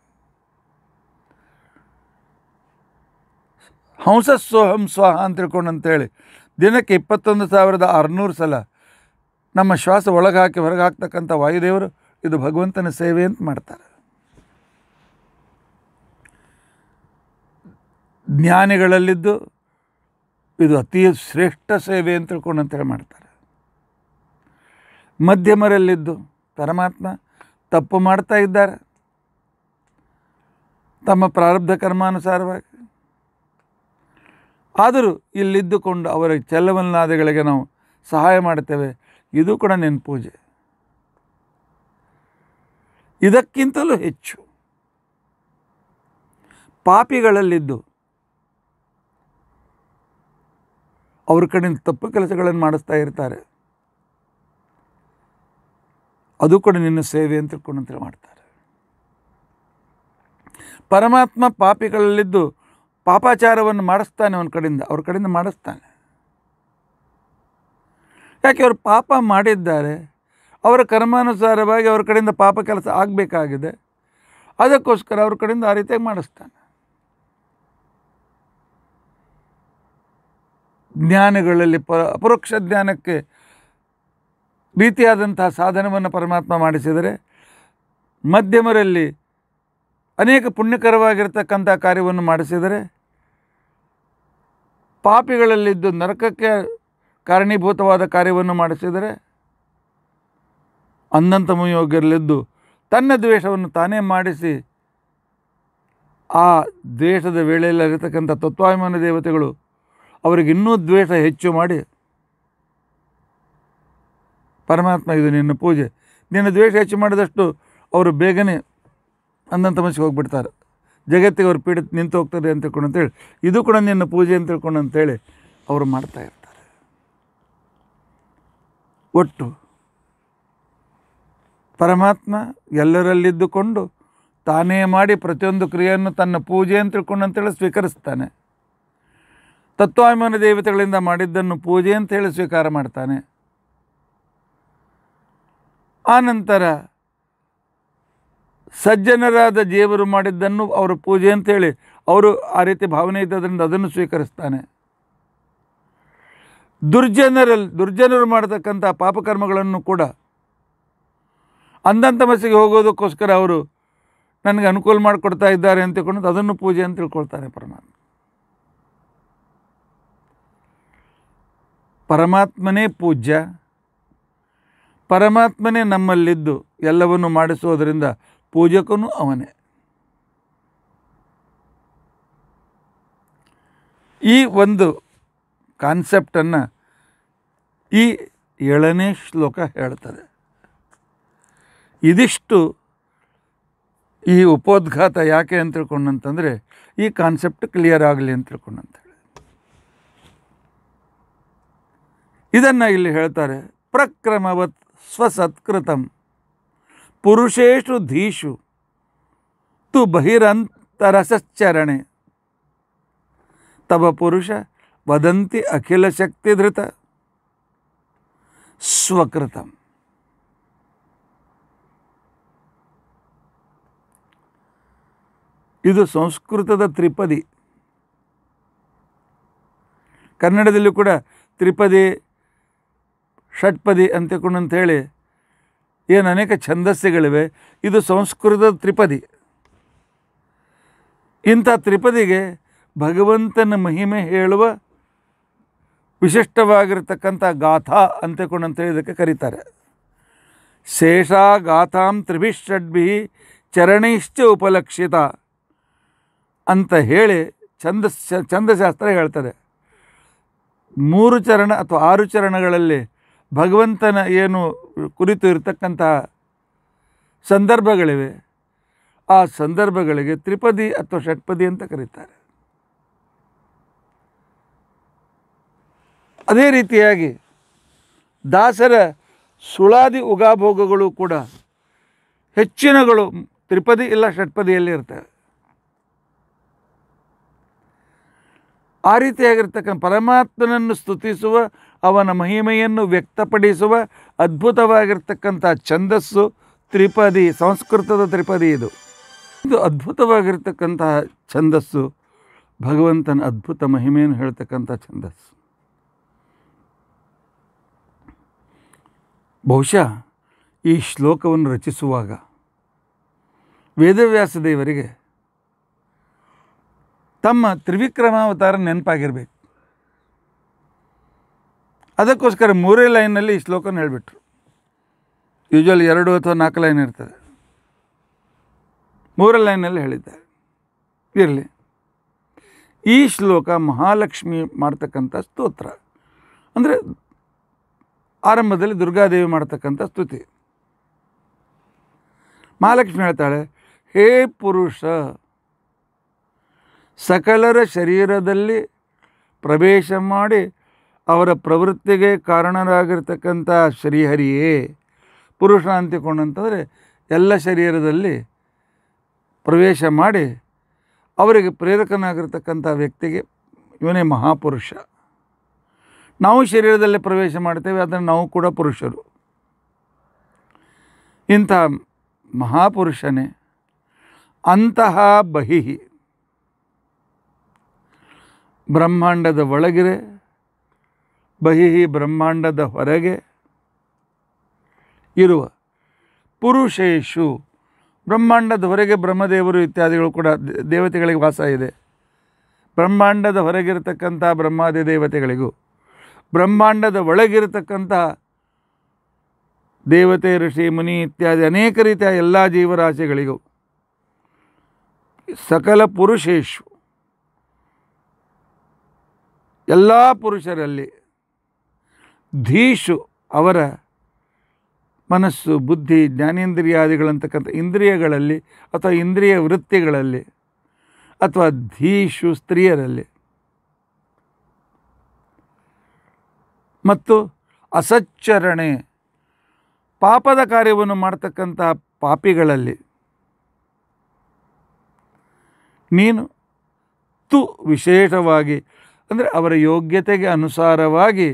[SPEAKER 1] ಹಂಸ ಸೋಹಂ ಸ್ವಾಹ ಅಂತ ತಿಳ್ಕೊಂಡು ಅಂತೇಳಿ ದಿನಕ್ಕೆ ಇಪ್ಪತ್ತೊಂದು ಸಾವಿರದ ಆರುನೂರು ಸಲ ನಮ್ಮ ಶ್ವಾಸ ಒಳಗೆ ಹಾಕಿ ಹೊರಗೆ ಹಾಕ್ತಕ್ಕಂಥ ವಾಯುದೇವರು ಇದು ಭಗವಂತನ ಸೇವೆ ಅಂತ ಮಾಡ್ತಾರೆ ಜ್ಞಾನಿಗಳಲ್ಲಿದ್ದು ಇದು ಅತಿ ಶ್ರೇಷ್ಠ ಸೇವೆ ಅಂತ ತಿಳ್ಕೊಂಡು ಅಂತೇಳಿ ಮಾಡ್ತಾರೆ ಮಧ್ಯಮರಲ್ಲಿದ್ದು ಪರಮಾತ್ಮ ತಪ್ಪು ಮಾಡ್ತಾ ಇದ್ದಾರೆ ತಮ್ಮ ಪ್ರಾರಬ್ಧ ಕರ್ಮಾನುಸಾರವಾಗಿ ಆದರೂ ಇಲ್ಲಿದ್ದುಕೊಂಡು ಅವರ ಚಲವನ್ನಾದಿಗಳಿಗೆ ನಾವು ಸಹಾಯ ಮಾಡ್ತೇವೆ ಇದು ಕೂಡ ನೆನ್ ಪೂಜೆ ಇದಕ್ಕಿಂತಲೂ ಹೆಚ್ಚು ಪಾಪಿಗಳಲ್ಲಿದ್ದು ಅವ್ರ ಕಡೆಯಿಂದ ತಪ್ಪು ಕೆಲಸಗಳನ್ನು ಮಾಡಿಸ್ತಾ ಇರ್ತಾರೆ ಅದು ಕೂಡ ನಿನ್ನ ಸೇವೆ ಅಂತ ತಿಳ್ಕೊಂಡಂತೆ ಮಾಡ್ತಾರೆ ಪರಮಾತ್ಮ ಪಾಪಿಗಳಲ್ಲಿದ್ದು ಪಾಪಾಚಾರವನ್ನು ಮಾಡಿಸ್ತಾನೆ ಅವನ ಕಡೆಯಿಂದ ಅವ್ರ ಕಡೆಯಿಂದ ಮಾಡಿಸ್ತಾನೆ ಯಾಕೆ ಅವರು ಪಾಪ ಮಾಡಿದ್ದಾರೆ ಅವರ ಕರ್ಮಾನುಸಾರವಾಗಿ ಅವ್ರ ಕಡೆಯಿಂದ ಪಾಪ ಕೆಲಸ ಆಗಬೇಕಾಗಿದೆ ಅದಕ್ಕೋಸ್ಕರ ಅವ್ರ ಕಡೆಯಿಂದ ಆ ರೀತಿಯಾಗಿ ಮಾಡಿಸ್ತಾನೆ ಜ್ಞಾನಗಳಲ್ಲಿ ಪರೋಕ್ಷ ಅಪರೋಕ್ಷ ಜ್ಞಾನಕ್ಕೆ ರೀತಿಯಾದಂತಹ ಸಾಧನವನ್ನು ಪರಮಾತ್ಮ ಮಾಡಿಸಿದರೆ ಮಧ್ಯಮರಲ್ಲಿ ಅನೇಕ ಪುಣ್ಯಕರವಾಗಿರ್ತಕ್ಕಂಥ ಕಾರ್ಯವನ್ನು ಮಾಡಿಸಿದರೆ ಪಾಪಿಗಳಲ್ಲಿದ್ದು ನರಕಕ್ಕೆ ಕಾರಣೀಭೂತವಾದ ಕಾರ್ಯವನ್ನು ಮಾಡಿಸಿದರೆ ಅನಂತಮಯೋಗ್ಯರಲ್ಲಿದ್ದು ತನ್ನ ದ್ವೇಷವನ್ನು ತಾನೇ ಮಾಡಿಸಿ ಆ ದ್ವೇಷದ ವೇಳೆಯಲ್ಲಿ ತತ್ವಾಭಿಮಾನ ದೇವತೆಗಳು ಅವರಿಗೆ ದ್ವೇಷ ಹೆಚ್ಚು ಮಾಡಿ ಪರಮಾತ್ಮ ಇದು ನಿನ್ನ ಪೂಜೆ ನಿನ್ನ ದ್ವೇಷ ಹೆಚ್ಚು ಮಾಡಿದಷ್ಟು ಅವರು ಬೇಗನೆ ಅಂದಂತ ಮನಸ್ಸಿಗೆ ಹೋಗ್ಬಿಡ್ತಾರೆ ಜಗತ್ತಿಗೆ ಅವ್ರು ಪೀಡಿತ ನಿಂತು ಹೋಗ್ತಾರೆ ಅಂತ ತಿಳ್ಕೊಂಡು ಅಂತೇಳಿ ಇದು ಕೂಡ ನಿನ್ನ ಪೂಜೆ ಅಂತ ತಿಳ್ಕೊಂಡು ಅಂತೇಳಿ ಅವರು ಮಾಡ್ತಾ ಇರ್ತಾರೆ ಒಟ್ಟು ಪರಮಾತ್ಮ ಎಲ್ಲರಲ್ಲಿದ್ದುಕೊಂಡು ತಾನೇ ಮಾಡಿ ಪ್ರತಿಯೊಂದು ಕ್ರಿಯೆಯನ್ನು ತನ್ನ ಪೂಜೆ ಅಂತ ತಿಳ್ಕೊಂಡು ಅಂತೇಳಿ ಸ್ವೀಕರಿಸ್ತಾನೆ ತತ್ವಾಭಿಮಾನ ದೇವತೆಗಳಿಂದ ಮಾಡಿದ್ದನ್ನು ಪೂಜೆ ಅಂತ ಹೇಳಿ ಸ್ವೀಕಾರ ಮಾಡ್ತಾನೆ ಆನಂತರ ಸಜ್ಜನರಾದ ದೇವರು ಮಾಡಿದ್ದನ್ನು ಅವರು ಪೂಜೆ ಅಂತೇಳಿ ಅವರು ಆ ರೀತಿ ಭಾವನೆ ಇದ್ದದರಿಂದ ಅದನ್ನು ಸ್ವೀಕರಿಸ್ತಾನೆ ದುರ್ಜನರಲ್ಲಿ ದುರ್ಜನರು ಮಾಡತಕ್ಕಂಥ ಪಾಪಕರ್ಮಗಳನ್ನು ಕೂಡ ಮಸಿಗೆ ಹೋಗೋದಕ್ಕೋಸ್ಕರ ಅವರು ನನಗೆ ಅನುಕೂಲ ಮಾಡಿಕೊಡ್ತಾ ಇದ್ದಾರೆ ಅಂತ ತಿಳ್ಕೊಂಡು ಅದನ್ನು ಪೂಜೆ ಅಂತ ತಿಳ್ಕೊಳ್ತಾನೆ ಪರಮಾತ್ಮ ಪರಮಾತ್ಮನೇ ಪೂಜ್ಯ ಪರಮಾತ್ಮನೇ ನಮ್ಮಲ್ಲಿದ್ದು ಎಲ್ಲವನ್ನು ಮಾಡಿಸೋದರಿಂದ ಪೂಜಕನು ಅವನೇ ಈ ಒಂದು ಕಾನ್ಸೆಪ್ಟನ್ನು ಈ ಏಳನೇ ಶ್ಲೋಕ ಹೇಳ್ತದೆ ಇದಿಷ್ಟು ಈ ಉಪೋದ್ಘಾತ ಯಾಕೆ ಅಂತ ತಿಳ್ಕೊಂಡಂತಂದರೆ ಈ ಕಾನ್ಸೆಪ್ಟ್ ಕ್ಲಿಯರ್ ಆಗಲಿ ಅಂತ ತಿಳ್ಕೊಂಡಂತೇಳಿ ಹೇಳಿ ಇದನ್ನು ಇಲ್ಲಿ ಹೇಳ್ತಾರೆ ಪ್ರಕ್ರಮವತ್ ಸ್ವಸತ್ಕೃತಂ ಪುರುಷೇಶು ಧೀಷು ತು ಬಹಿರಂತರಸಶ್ಚರಣೆ ತವ ಪುರುಷ ವದಂತಿ ಅಖಿಲ ಧೃತ ಸ್ವಕೃತಂ ಇದು ಸಂಸ್ಕೃತದ ತ್ರಿಪದಿ ಕನ್ನಡದಲ್ಲೂ ಕೂಡ ತ್ರಿಪದಿ ಷಟ್ಪದಿ ಅಂತ್ಯಕೊಂಡು ಹೇಳಿ ಏನು ಅನೇಕ ಛಂದಸ್ಸುಗಳಿವೆ ಇದು ಸಂಸ್ಕೃತದ ತ್ರಿಪದಿ ಇಂಥ ತ್ರಿಪದಿಗೆ ಭಗವಂತನ ಮಹಿಮೆ ಹೇಳುವ ವಿಶಿಷ್ಟವಾಗಿರ್ತಕ್ಕಂಥ ಗಾಥಾ ಅಂತಕೊಂಡು ಅಂತೇಳಿ ಇದಕ್ಕೆ ಕರೀತಾರೆ ಶೇಷಾ ಗಾಥಾಂ ತ್ರಿಭಿಷಡ್ಭಿ ಚರಣೈಶ್ಚ ಉಪಲಕ್ಷಿತ ಅಂತ ಹೇಳಿ ಛಂದ ಛಂದಶಾಸ್ತ್ರ ಹೇಳ್ತಾರೆ ಮೂರು ಚರಣ ಅಥವಾ ಆರು ಚರಣಗಳಲ್ಲಿ ಭಗವಂತನ ಏನು ಕುರಿತು ಇರತಕ್ಕಂತಹ ಸಂದರ್ಭಗಳಿವೆ ಆ ಸಂದರ್ಭಗಳಿಗೆ ತ್ರಿಪದಿ ಅಥವಾ ಷಟ್ಪದಿ ಅಂತ ಕರೀತಾರೆ ಅದೇ ರೀತಿಯಾಗಿ ದಾಸರ ಸುಳಾದಿ ಉಗಾಭೋಗಗಳು ಕೂಡ ಹೆಚ್ಚಿನಗಳು ತ್ರಿಪದಿ ಇಲ್ಲ ಷಟ್ಪದಿಯಲ್ಲಿ ಇರ್ತವೆ ಆ ರೀತಿಯಾಗಿರ್ತಕ್ಕಂಥ ಪರಮಾತ್ಮನನ್ನು ಸ್ತುತಿಸುವ ಅವನ ಮಹಿಮೆಯನ್ನು ವ್ಯಕ್ತಪಡಿಸುವ ಅದ್ಭುತವಾಗಿರ್ತಕ್ಕಂಥ ಛಂದಸ್ಸು ತ್ರಿಪದಿ ಸಂಸ್ಕೃತದ ತ್ರಿಪದಿ ಇದು ಇದು ಅದ್ಭುತವಾಗಿರ್ತಕ್ಕಂತಹ ಛಂದಸ್ಸು ಭಗವಂತನ ಅದ್ಭುತ ಮಹಿಮೆಯನ್ನು ಹೇಳ್ತಕ್ಕಂಥ ಛಂದಸ್ಸು ಬಹುಶಃ ಈ ಶ್ಲೋಕವನ್ನು ರಚಿಸುವಾಗ ವೇದವ್ಯಾಸ ದೇವರಿಗೆ ತಮ್ಮ ತ್ರಿವಿಕ್ರಮಾವತಾರ ನೆನಪಾಗಿರಬೇಕು ಅದಕ್ಕೋಸ್ಕರ ಮೂರೇ ಲೈನಲ್ಲಿ ಈ ಶ್ಲೋಕನ ಹೇಳಿಬಿಟ್ರು ಯೂಶ್ವಲಿ ಎರಡು ಅಥವಾ ನಾಲ್ಕು ಲೈನ್ ಇರ್ತದೆ ಮೂರೇ ಲೈನಲ್ಲಿ ಹೇಳಿದ್ದಾರೆ ಇರಲಿ ಈ ಶ್ಲೋಕ ಮಹಾಲಕ್ಷ್ಮಿ ಮಾಡ್ತಕ್ಕಂಥ ಸ್ತೋತ್ರ ಅಂದರೆ ಆರಂಭದಲ್ಲಿ ದುರ್ಗಾದೇವಿ ಮಾಡ್ತಕ್ಕಂಥ ಸ್ತುತಿ ಮಹಾಲಕ್ಷ್ಮಿ ಹೇಳ್ತಾಳೆ ಹೇ ಪುರುಷ ಸಕಲರ ಶರೀರದಲ್ಲಿ ಪ್ರವೇಶ ಮಾಡಿ ಅವರ ಪ್ರವೃತ್ತಿಗೆ ಕಾರಣರಾಗಿರ್ತಕ್ಕಂಥ ಶ್ರೀಹರಿಯೇ ಪುರುಷ ಅಂತಿಕೊಂಡಂತಂದರೆ ಎಲ್ಲ ಶರೀರದಲ್ಲಿ ಪ್ರವೇಶ ಮಾಡಿ ಅವರಿಗೆ ಪ್ರೇರಕನಾಗಿರ್ತಕ್ಕಂಥ ವ್ಯಕ್ತಿಗೆ ಇವನೇ ಮಹಾಪುರುಷ ನಾವು ಶರೀರದಲ್ಲಿ ಪ್ರವೇಶ ಮಾಡ್ತೇವೆ ಆದರೆ ನಾವು ಕೂಡ ಪುರುಷರು ಇಂಥ ಮಹಾಪುರುಷನೇ ಅಂತಹ ಬಹಿ ಬ್ರಹ್ಮಾಂಡದ ಒಳಗಿರೇ ಬಹಿಹಿ ಬ್ರಹ್ಮಾಂಡದ ಹೊರಗೆ ಇರುವ ಪುರುಷೇಶು ಬ್ರಹ್ಮಾಂಡದ ಹೊರಗೆ ಬ್ರಹ್ಮದೇವರು ಇತ್ಯಾದಿಗಳು ಕೂಡ ದೇವತೆಗಳಿಗೆ ವಾಸ ಇದೆ ಬ್ರಹ್ಮಾಂಡದ ಹೊರಗಿರತಕ್ಕಂಥ ಬ್ರಹ್ಮಾದಿ ದೇವತೆಗಳಿಗೂ ಬ್ರಹ್ಮಾಂಡದ ಒಳಗಿರತಕ್ಕಂಥ ದೇವತೆ ಋಷಿ ಮುನಿ ಇತ್ಯಾದಿ ಅನೇಕ ರೀತಿಯ ಎಲ್ಲ ಜೀವರಾಶಿಗಳಿಗೂ ಸಕಲ ಪುರುಷೇಶು ಎಲ್ಲ ಪುರುಷರಲ್ಲಿ ಧೀಶು ಅವರ ಮನಸ್ಸು ಬುದ್ಧಿ ಜ್ಞಾನೇಂದ್ರಿಯಾದಿಗಳಂತಕ್ಕಂಥ ಇಂದ್ರಿಯಗಳಲ್ಲಿ ಅಥವಾ ಇಂದ್ರಿಯ ವೃತ್ತಿಗಳಲ್ಲಿ ಅಥವಾ ಧೀಶು ಸ್ತ್ರೀಯರಲ್ಲಿ ಮತ್ತು ಅಸಚ್ಚರಣೆ ಪಾಪದ ಕಾರ್ಯವನ್ನು ಮಾಡ್ತಕ್ಕಂಥ ಪಾಪಿಗಳಲ್ಲಿ ನೀನು ತು ವಿಶೇಷವಾಗಿ ಅಂದರೆ ಅವರ ಯೋಗ್ಯತೆಗೆ ಅನುಸಾರವಾಗಿ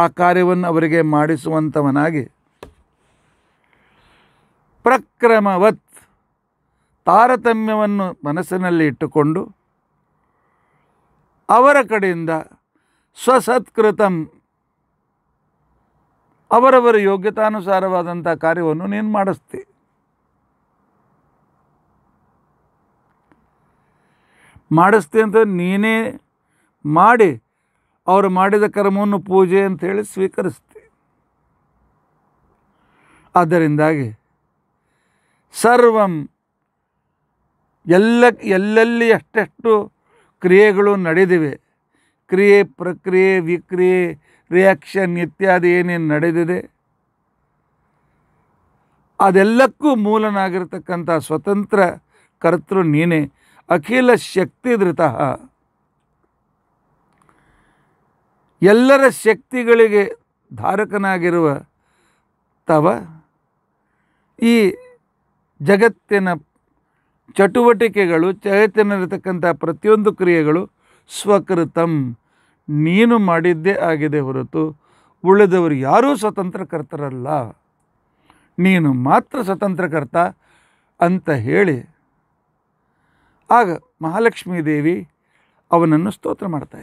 [SPEAKER 1] ಆ ಕಾರ್ಯವನ್ನು ಅವರಿಗೆ ಮಾಡಿಸುವಂಥವನಾಗಿ ಪ್ರಕ್ರಮವತ್ ತಾರತಮ್ಯವನ್ನು ಮನಸ್ಸಿನಲ್ಲಿ ಇಟ್ಟುಕೊಂಡು ಅವರ ಕಡೆಯಿಂದ ಸ್ವಸತ್ಕೃತಂ ಅವರವರ ಯೋಗ್ಯತಾನುಸಾರವಾದಂಥ ಕಾರ್ಯವನ್ನು ನೀನು ಮಾಡಿಸ್ತಿ ಮಾಡಿಸ್ತಿ ಅಂತ ನೀನೇ ಮಾಡಿ ಅವರು ಮಾಡಿದ ಕರ್ಮವನ್ನು ಪೂಜೆ ಅಂತ ಹೇಳಿ ಸ್ವೀಕರಿಸ್ತೀವಿ ಆದ್ದರಿಂದಾಗಿ ಸರ್ವಂ ಎಲ್ಲ ಎಲ್ಲೆಲ್ಲಿ ಎಷ್ಟೆಷ್ಟು ಕ್ರಿಯೆಗಳು ನಡೆದಿವೆ ಕ್ರಿಯೆ ಪ್ರಕ್ರಿಯೆ ವಿಕ್ರಿಯೆ ರಿಯಾಕ್ಷನ್ ಇತ್ಯಾದಿ ಏನೇನು ನಡೆದಿದೆ ಅದೆಲ್ಲಕ್ಕೂ ಮೂಲನಾಗಿರ್ತಕ್ಕಂಥ ಸ್ವತಂತ್ರ ಕರ್ತೃ ನೀನೇ ಅಖಿಲ ಧೃತಃ ಎಲ್ಲರ ಶಕ್ತಿಗಳಿಗೆ ಧಾರಕನಾಗಿರುವ ತವ ಈ ಜಗತ್ತಿನ ಚಟುವಟಿಕೆಗಳು ಜಗತ್ತಿನಲ್ಲಿರತಕ್ಕಂಥ ಪ್ರತಿಯೊಂದು ಕ್ರಿಯೆಗಳು ಸ್ವಕೃತಂ ನೀನು ಮಾಡಿದ್ದೇ ಆಗಿದೆ ಹೊರತು ಉಳಿದವರು ಯಾರೂ ಸ್ವತಂತ್ರಕರ್ತರಲ್ಲ ನೀನು ಮಾತ್ರ ಸ್ವತಂತ್ರಕರ್ತ ಅಂತ ಹೇಳಿ ಆಗ ಮಹಾಲಕ್ಷ್ಮೀ ದೇವಿ ಅವನನ್ನು ಸ್ತೋತ್ರ ಮಾಡ್ತಾ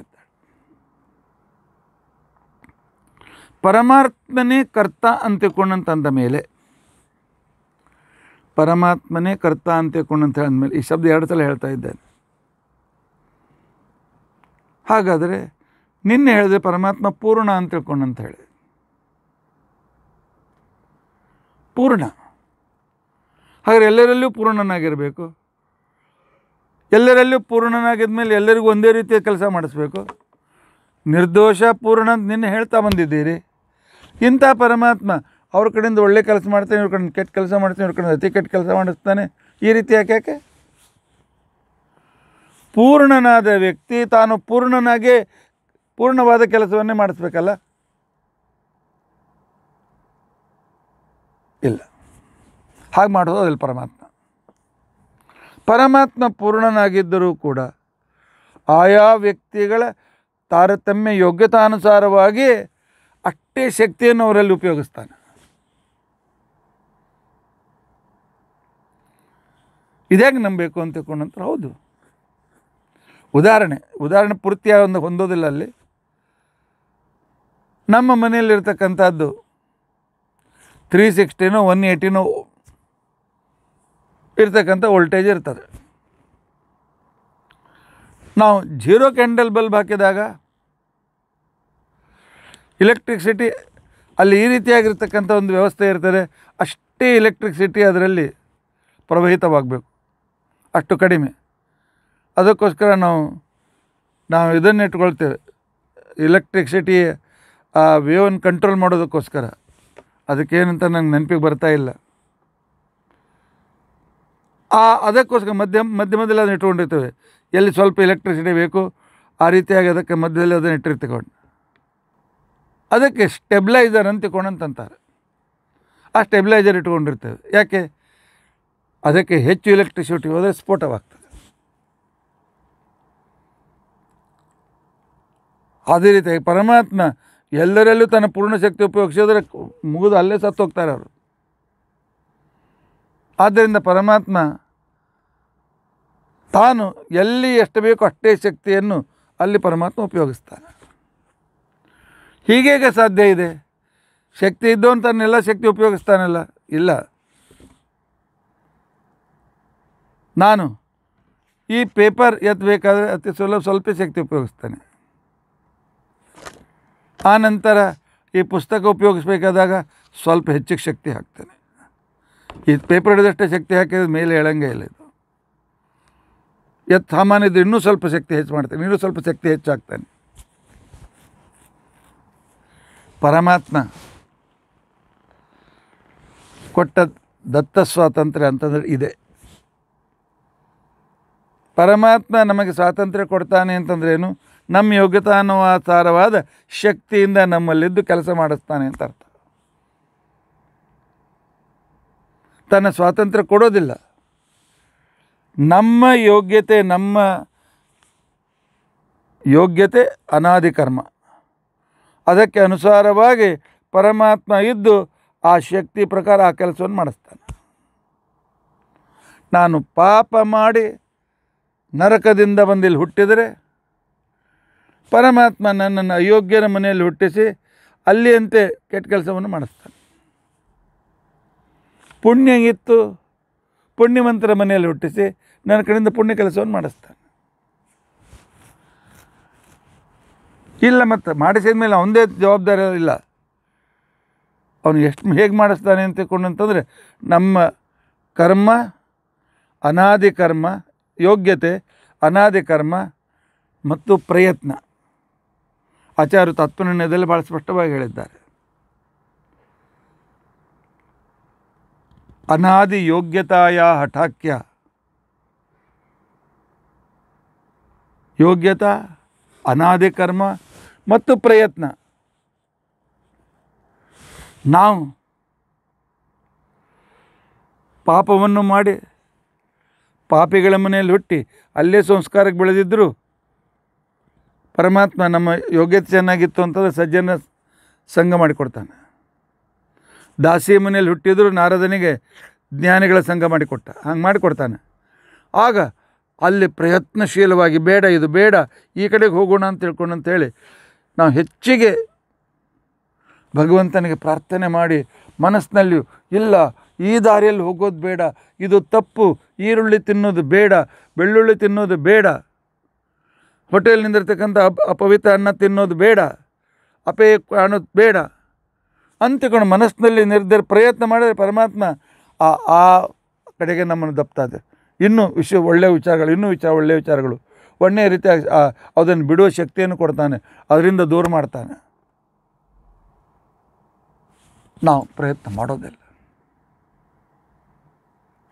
[SPEAKER 1] ಪರಮಾತ್ಮನೇ ಕರ್ತ ಅಂತಿಕೊಂಡಂತಂದ ಮೇಲೆ ಪರಮಾತ್ಮನೇ ಕರ್ತ ಅಂತ ಹೇಳಿದ್ಮೇಲೆ ಈ ಶಬ್ದ ಎರಡು ಸಲ ಹೇಳ್ತಾ ಇದ್ದೇನೆ ಹಾಗಾದರೆ ನಿನ್ನೆ ಹೇಳಿದೆ ಪರಮಾತ್ಮ ಪೂರ್ಣ ಅಂತ ತಿಳ್ಕೊಂಡಂತ ಹೇಳಿ ಪೂರ್ಣ ಹಾಗಾದ್ರೆ ಎಲ್ಲರಲ್ಲೂ ಪೂರ್ಣನಾಗಿರಬೇಕು ಎಲ್ಲರಲ್ಲೂ ಪೂರ್ಣನಾಗಿದ್ದ ಮೇಲೆ ಎಲ್ಲರಿಗೂ ಒಂದೇ ರೀತಿಯ ಕೆಲಸ ಮಾಡಿಸ್ಬೇಕು ನಿರ್ದೋಷ ಪೂರ್ಣ ಅಂತ ನಿನ್ನೆ ಹೇಳ್ತಾ ಬಂದಿದ್ದೀರಿ ಇಂಥ ಪರಮಾತ್ಮ ಅವ್ರ ಕಡೆಯಿಂದ ಒಳ್ಳೆ ಕೆಲಸ ಮಾಡ್ತಾನೆ ಇವ್ರ ಕಡೆಯಿಂದ ಕೆಟ್ಟ ಕೆಲಸ ಮಾಡ್ತಾನೆ ಇವ್ರ ಕಡೆಯಿಂದ ಅತಿ ಕೆಟ್ಟ ಕೆಲಸ ಮಾಡಿಸ್ತಾನೆ ಈ ರೀತಿ ಯಾಕೆ ಪೂರ್ಣನಾದ ವ್ಯಕ್ತಿ ತಾನು ಪೂರ್ಣನಾಗೆ ಪೂರ್ಣವಾದ ಕೆಲಸವನ್ನೇ ಮಾಡಿಸ್ಬೇಕಲ್ಲ ಇಲ್ಲ ಹಾಗೆ ಮಾಡೋದು ಅದಿಲ್ಲ ಪರಮಾತ್ಮ ಪರಮಾತ್ಮ ಪೂರ್ಣನಾಗಿದ್ದರೂ ಕೂಡ ಆಯಾ ವ್ಯಕ್ತಿಗಳ ತಾರತಮ್ಯ ಯೋಗ್ಯತಾನುಸಾರವಾಗಿ ಶಕ್ತಿಯನ್ನು ಅವರಲ್ಲಿ ಉಪಯೋಗಿಸ್ತಾನೆ ಇದೇಗೆ ನಂಬಬೇಕು ಅಂತ ತಿಳ್ಕೊಂಡಂತರ ಹೌದು ಉದಾಹರಣೆ ಉದಾಹರಣೆ ಪೂರ್ತಿಯಾಗಿ ಒಂದು ಹೊಂದೋದಿಲ್ಲ ಅಲ್ಲಿ ನಮ್ಮ ಮನೆಯಲ್ಲಿರ್ತಕ್ಕಂಥದ್ದು ತ್ರೀ ಸಿಕ್ಸ್ಟಿನೋ ಒನ್ ಏಯ್ಟಿನೋ ಇರ್ತಕ್ಕಂಥ ವೋಲ್ಟೇಜ್ ಇರ್ತದೆ ನಾವು ಜೀರೋ ಕ್ಯಾಂಡಲ್ ಬಲ್ಬ್ ಹಾಕಿದಾಗ ಇಲೆಕ್ಟ್ರಿಕ್ಸಿಟಿ ಅಲ್ಲಿ ಈ ರೀತಿಯಾಗಿರ್ತಕ್ಕಂಥ ಒಂದು ವ್ಯವಸ್ಥೆ ಇರ್ತದೆ ಅಷ್ಟೇ ಇಲೆಕ್ಟ್ರಿಕ್ಸಿಟಿ ಅದರಲ್ಲಿ ಪ್ರವಹಿತವಾಗಬೇಕು ಅಷ್ಟು ಕಡಿಮೆ ಅದಕ್ಕೋಸ್ಕರ ನಾವು ನಾವು ಇದನ್ನು ಇಟ್ಕೊಳ್ತೇವೆ ಇಲೆಕ್ಟ್ರಿಕ್ಸಿಟಿ ಆ ವೇವನ್ ಕಂಟ್ರೋಲ್ ಮಾಡೋದಕ್ಕೋಸ್ಕರ ಅದಕ್ಕೇನಂತ ನಂಗೆ ನೆನಪಿಗೆ ಬರ್ತಾ ಇಲ್ಲ ಆ ಅದಕ್ಕೋಸ್ಕರ ಮಧ್ಯ ಮಧ್ಯಮದಲ್ಲಿ ಅದನ್ನು ಇಟ್ಕೊಂಡಿರ್ತೇವೆ ಎಲ್ಲಿ ಸ್ವಲ್ಪ ಎಲೆಕ್ಟ್ರಿಸಿಟಿ ಬೇಕು ಆ ರೀತಿಯಾಗಿ ಅದಕ್ಕೆ ಮಧ್ಯದಲ್ಲಿ ಅದನ್ನು ಇಟ್ಟಿರ್ತಕೊಂಡು ಅದಕ್ಕೆ ಸ್ಟೆಬ್ಲೈಸರ್ ಅಂತ ಅಂತಾರೆ ಆ ಸ್ಟೆಬ್ಲೈಸರ್ ಇಟ್ಕೊಂಡಿರ್ತೇವೆ ಯಾಕೆ ಅದಕ್ಕೆ ಹೆಚ್ಚು ಎಲೆಕ್ಟ್ರಿಸಿಟಿ ಹೋದರೆ ಸ್ಫೋಟವಾಗ್ತದೆ ಅದೇ ರೀತಿಯಾಗಿ ಪರಮಾತ್ಮ ಎಲ್ಲರಲ್ಲೂ ತನ್ನ ಪೂರ್ಣ ಶಕ್ತಿ ಉಪಯೋಗಿಸಿದ್ರೆ ಮುಗಿದು ಅಲ್ಲೇ ಸತ್ತು ಹೋಗ್ತಾರೆ ಅವರು ಆದ್ದರಿಂದ ಪರಮಾತ್ಮ ತಾನು ಎಲ್ಲಿ ಎಷ್ಟು ಬೇಕೋ ಅಷ್ಟೇ ಶಕ್ತಿಯನ್ನು ಅಲ್ಲಿ ಪರಮಾತ್ಮ ಉಪಯೋಗಿಸ್ತಾನೆ ಹೀಗೇಗೆ ಸಾಧ್ಯ ಇದೆ ಶಕ್ತಿ ಇದ್ದು ತನ್ನೆಲ್ಲ ಶಕ್ತಿ ಉಪಯೋಗಿಸ್ತಾನಲ್ಲ ಇಲ್ಲ ನಾನು ಈ ಪೇಪರ್ ಬೇಕಾದರೆ ಅತಿ ಸುಲಭ ಸ್ವಲ್ಪ ಶಕ್ತಿ ಉಪಯೋಗಿಸ್ತಾನೆ ಆನಂತರ ಈ ಪುಸ್ತಕ ಉಪಯೋಗಿಸ್ಬೇಕಾದಾಗ ಸ್ವಲ್ಪ ಹೆಚ್ಚಿಗೆ ಶಕ್ತಿ ಹಾಕ್ತಾನೆ ಈ ಪೇಪರ್ ಹಿಡಿದಷ್ಟೇ ಶಕ್ತಿ ಹಾಕಿದ್ರೆ ಮೇಲೆ ಹೇಳಂಗೆ ಇಲ್ಲ ಇದು ಎತ್ತು ಸಾಮಾನ್ಯದ ಇನ್ನೂ ಸ್ವಲ್ಪ ಶಕ್ತಿ ಹೆಚ್ಚು ಮಾಡ್ತಾನೆ ಇನ್ನೂ ಸ್ವಲ್ಪ ಶಕ್ತಿ ಹೆಚ್ಚಾಗ್ತಾನೆ ಪರಮಾತ್ಮ ಕೊಟ್ಟ ದತ್ತ ಸ್ವಾತಂತ್ರ್ಯ ಅಂತಂದ್ರೆ ಇದೆ ಪರಮಾತ್ಮ ನಮಗೆ ಸ್ವಾತಂತ್ರ್ಯ ಕೊಡ್ತಾನೆ ಅಂತಂದ್ರೇನು ನಮ್ಮ ಯೋಗ್ಯತಾನುಸಾರವಾದ ಶಕ್ತಿಯಿಂದ ನಮ್ಮಲ್ಲಿದ್ದು ಕೆಲಸ ಮಾಡಿಸ್ತಾನೆ ಅಂತ ಅರ್ಥ ತನ್ನ ಸ್ವಾತಂತ್ರ್ಯ ಕೊಡೋದಿಲ್ಲ ನಮ್ಮ ಯೋಗ್ಯತೆ ನಮ್ಮ ಯೋಗ್ಯತೆ ಅನಾದಿ ಕರ್ಮ ಅದಕ್ಕೆ ಅನುಸಾರವಾಗಿ ಪರಮಾತ್ಮ ಇದ್ದು ಆ ಶಕ್ತಿ ಪ್ರಕಾರ ಆ ಕೆಲಸವನ್ನು ಮಾಡಿಸ್ತಾನೆ ನಾನು ಪಾಪ ಮಾಡಿ ನರಕದಿಂದ ಬಂದಿಲ್ಲಿ ಹುಟ್ಟಿದರೆ ಪರಮಾತ್ಮ ನನ್ನನ್ನು ಅಯೋಗ್ಯರ ಮನೆಯಲ್ಲಿ ಹುಟ್ಟಿಸಿ ಅಲ್ಲಿಯಂತೆ ಕೆಟ್ಟ ಕೆಲಸವನ್ನು ಮಾಡಿಸ್ತಾನೆ ಪುಣ್ಯ ಇತ್ತು ಪುಣ್ಯವಂತರ ಮನೆಯಲ್ಲಿ ಹುಟ್ಟಿಸಿ ನನ್ನ ಕಡೆಯಿಂದ ಪುಣ್ಯ ಕೆಲಸವನ್ನು ಮಾಡಿಸ್ತಾನೆ ಇಲ್ಲ ಮತ್ತು ಮಾಡಿಸಿದ ಮೇಲೆ ಅವನದೇ ಜವಾಬ್ದಾರಿ ಇಲ್ಲ ಅವನು ಎಷ್ಟು ಹೇಗೆ ಮಾಡಿಸ್ತಾನೆ ಅಂತ ಅಂತಂದರೆ ನಮ್ಮ ಕರ್ಮ ಅನಾದಿ ಕರ್ಮ ಯೋಗ್ಯತೆ ಅನಾದಿ ಕರ್ಮ ಮತ್ತು ಪ್ರಯತ್ನ ಆಚಾರ್ಯ ತತ್ವನಿರ್ಣಯದಲ್ಲಿ ಭಾಳ ಸ್ಪಷ್ಟವಾಗಿ ಹೇಳಿದ್ದಾರೆ ಅನಾದಿ ಯೋಗ್ಯತಾಯ ಹಠಾಕ್ಯ ಯೋಗ್ಯತಾ ಅನಾದಿ ಕರ್ಮ ಮತ್ತು ಪ್ರಯತ್ನ ನಾವು ಪಾಪವನ್ನು ಮಾಡಿ ಪಾಪಿಗಳ ಮನೆಯಲ್ಲಿ ಹುಟ್ಟಿ ಅಲ್ಲೇ ಸಂಸ್ಕಾರಕ್ಕೆ ಬೆಳೆದಿದ್ದರು ಪರಮಾತ್ಮ ನಮ್ಮ ಯೋಗ್ಯತೆ ಚೆನ್ನಾಗಿತ್ತು ಅಂತಂದ್ರೆ ಸಜ್ಜನ ಸಂಘ ಮಾಡಿಕೊಡ್ತಾನೆ ದಾಸಿ ಮನೆಯಲ್ಲಿ ಹುಟ್ಟಿದ್ರು ನಾರದನಿಗೆ ಜ್ಞಾನಿಗಳ ಸಂಘ ಮಾಡಿಕೊಟ್ಟ ಹಂಗೆ ಮಾಡಿಕೊಡ್ತಾನೆ ಆಗ ಅಲ್ಲಿ ಪ್ರಯತ್ನಶೀಲವಾಗಿ ಬೇಡ ಇದು ಬೇಡ ಈ ಕಡೆಗೆ ಹೋಗೋಣ ಅಂತ ತಿಳ್ಕೊಂಡು ಅಂತೇಳಿ ನಾವು ಹೆಚ್ಚಿಗೆ ಭಗವಂತನಿಗೆ ಪ್ರಾರ್ಥನೆ ಮಾಡಿ ಮನಸ್ಸಿನಲ್ಲಿ ಇಲ್ಲ ಈ ದಾರಿಯಲ್ಲಿ ಹೋಗೋದು ಬೇಡ ಇದು ತಪ್ಪು ಈರುಳ್ಳಿ ತಿನ್ನೋದು ಬೇಡ ಬೆಳ್ಳುಳ್ಳಿ ತಿನ್ನೋದು ಬೇಡ ಹೋಟೆಲ್ನಿಂದಿರ್ತಕ್ಕಂಥ ಅಪ ಅಪವಿತ್ರ ಅನ್ನ ತಿನ್ನೋದು ಬೇಡ ಅಪೇಯ ಕಾಣೋದು ಬೇಡ ಅಂತಕೊಂಡು ಮನಸ್ಸಿನಲ್ಲಿ ನಿರ್ಧಾರ ಪ್ರಯತ್ನ ಮಾಡಿದರೆ ಪರಮಾತ್ಮ ಆ ಆ ಕಡೆಗೆ ನಮ್ಮನ್ನು ಇದೆ ಇನ್ನೂ ವಿಷಯ ಒಳ್ಳೆಯ ವಿಚಾರಗಳು ಇನ್ನೂ ವಿಚಾರ ಒಳ್ಳೆಯ ವಿಚಾರಗಳು ಒಳ್ಳೆಯ ರೀತಿಯಾಗಿ ಅದನ್ನು ಬಿಡುವ ಶಕ್ತಿಯನ್ನು ಕೊಡ್ತಾನೆ ಅದರಿಂದ ದೂರ ಮಾಡ್ತಾನೆ ನಾವು ಪ್ರಯತ್ನ ಮಾಡೋದಿಲ್ಲ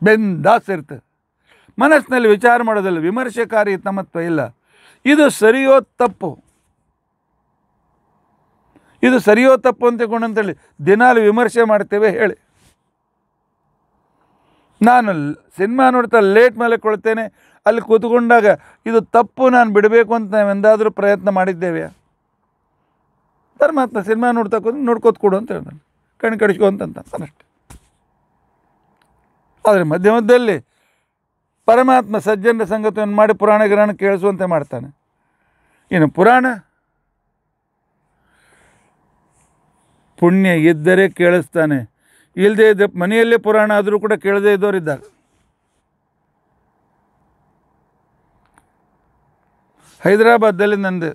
[SPEAKER 1] ಬೆಂದಾಸ್ ಇರ್ತದೆ ಮನಸ್ಸಿನಲ್ಲಿ ವಿಚಾರ ಮಾಡೋದಿಲ್ಲ ವಿಮರ್ಶೆಕಾರಿ ತಮತ್ವ ಇಲ್ಲ ಇದು ಸರಿಯೋ ತಪ್ಪು ಇದು ಸರಿಯೋ ತಪ್ಪು ಅಂತ ಕೊಂಡಂತೇಳಿ ಅಂತೇಳಿ ದಿನಾಲು ವಿಮರ್ಶೆ ಮಾಡ್ತೇವೆ ಹೇಳಿ ನಾನು ಸಿನಿಮಾ ನೋಡ್ತಾ ಲೇಟ್ ಮೇಲೆ ಕೊಳ್ತೇನೆ ಅಲ್ಲಿ ಕೂತ್ಕೊಂಡಾಗ ಇದು ತಪ್ಪು ನಾನು ಬಿಡಬೇಕು ಅಂತ ನಾವೆಂದಾದರೂ ಪ್ರಯತ್ನ ಮಾಡಿದ್ದೇವೆ ಧರ್ಮಾತ್ಮ ಸಿನಿಮಾ ನೋಡ್ತಾ ಕೂತು ನೋಡ್ಕೋತ ಕೊಡು ಅಂತ ಹೇಳ್ತಾನೆ ಕಣ್ಣು ಕಡಿಸ್ಕೊ ಅಂತ ಅಷ್ಟೆ ಆದರೆ ಮಧ್ಯ ಮಧ್ಯದಲ್ಲಿ ಪರಮಾತ್ಮ ಸಜ್ಜನರ ಸಂಗತಿಯನ್ನು ಮಾಡಿ ಪುರಾಣ ಗ್ರಹಣ ಕೇಳಿಸುವಂತೆ ಮಾಡ್ತಾನೆ ಇನ್ನು ಪುರಾಣ ಪುಣ್ಯ ಇದ್ದರೆ ಕೇಳಿಸ್ತಾನೆ ಇಲ್ಲದೆ ಇದ್ದ ಮನೆಯಲ್ಲೇ ಪುರಾಣ ಆದರೂ ಕೂಡ ಕೇಳದೇ ಇದ್ದವರಿದ್ದಾಗ ಹೈದರಾಬಾದಲ್ಲಿ ನಂದು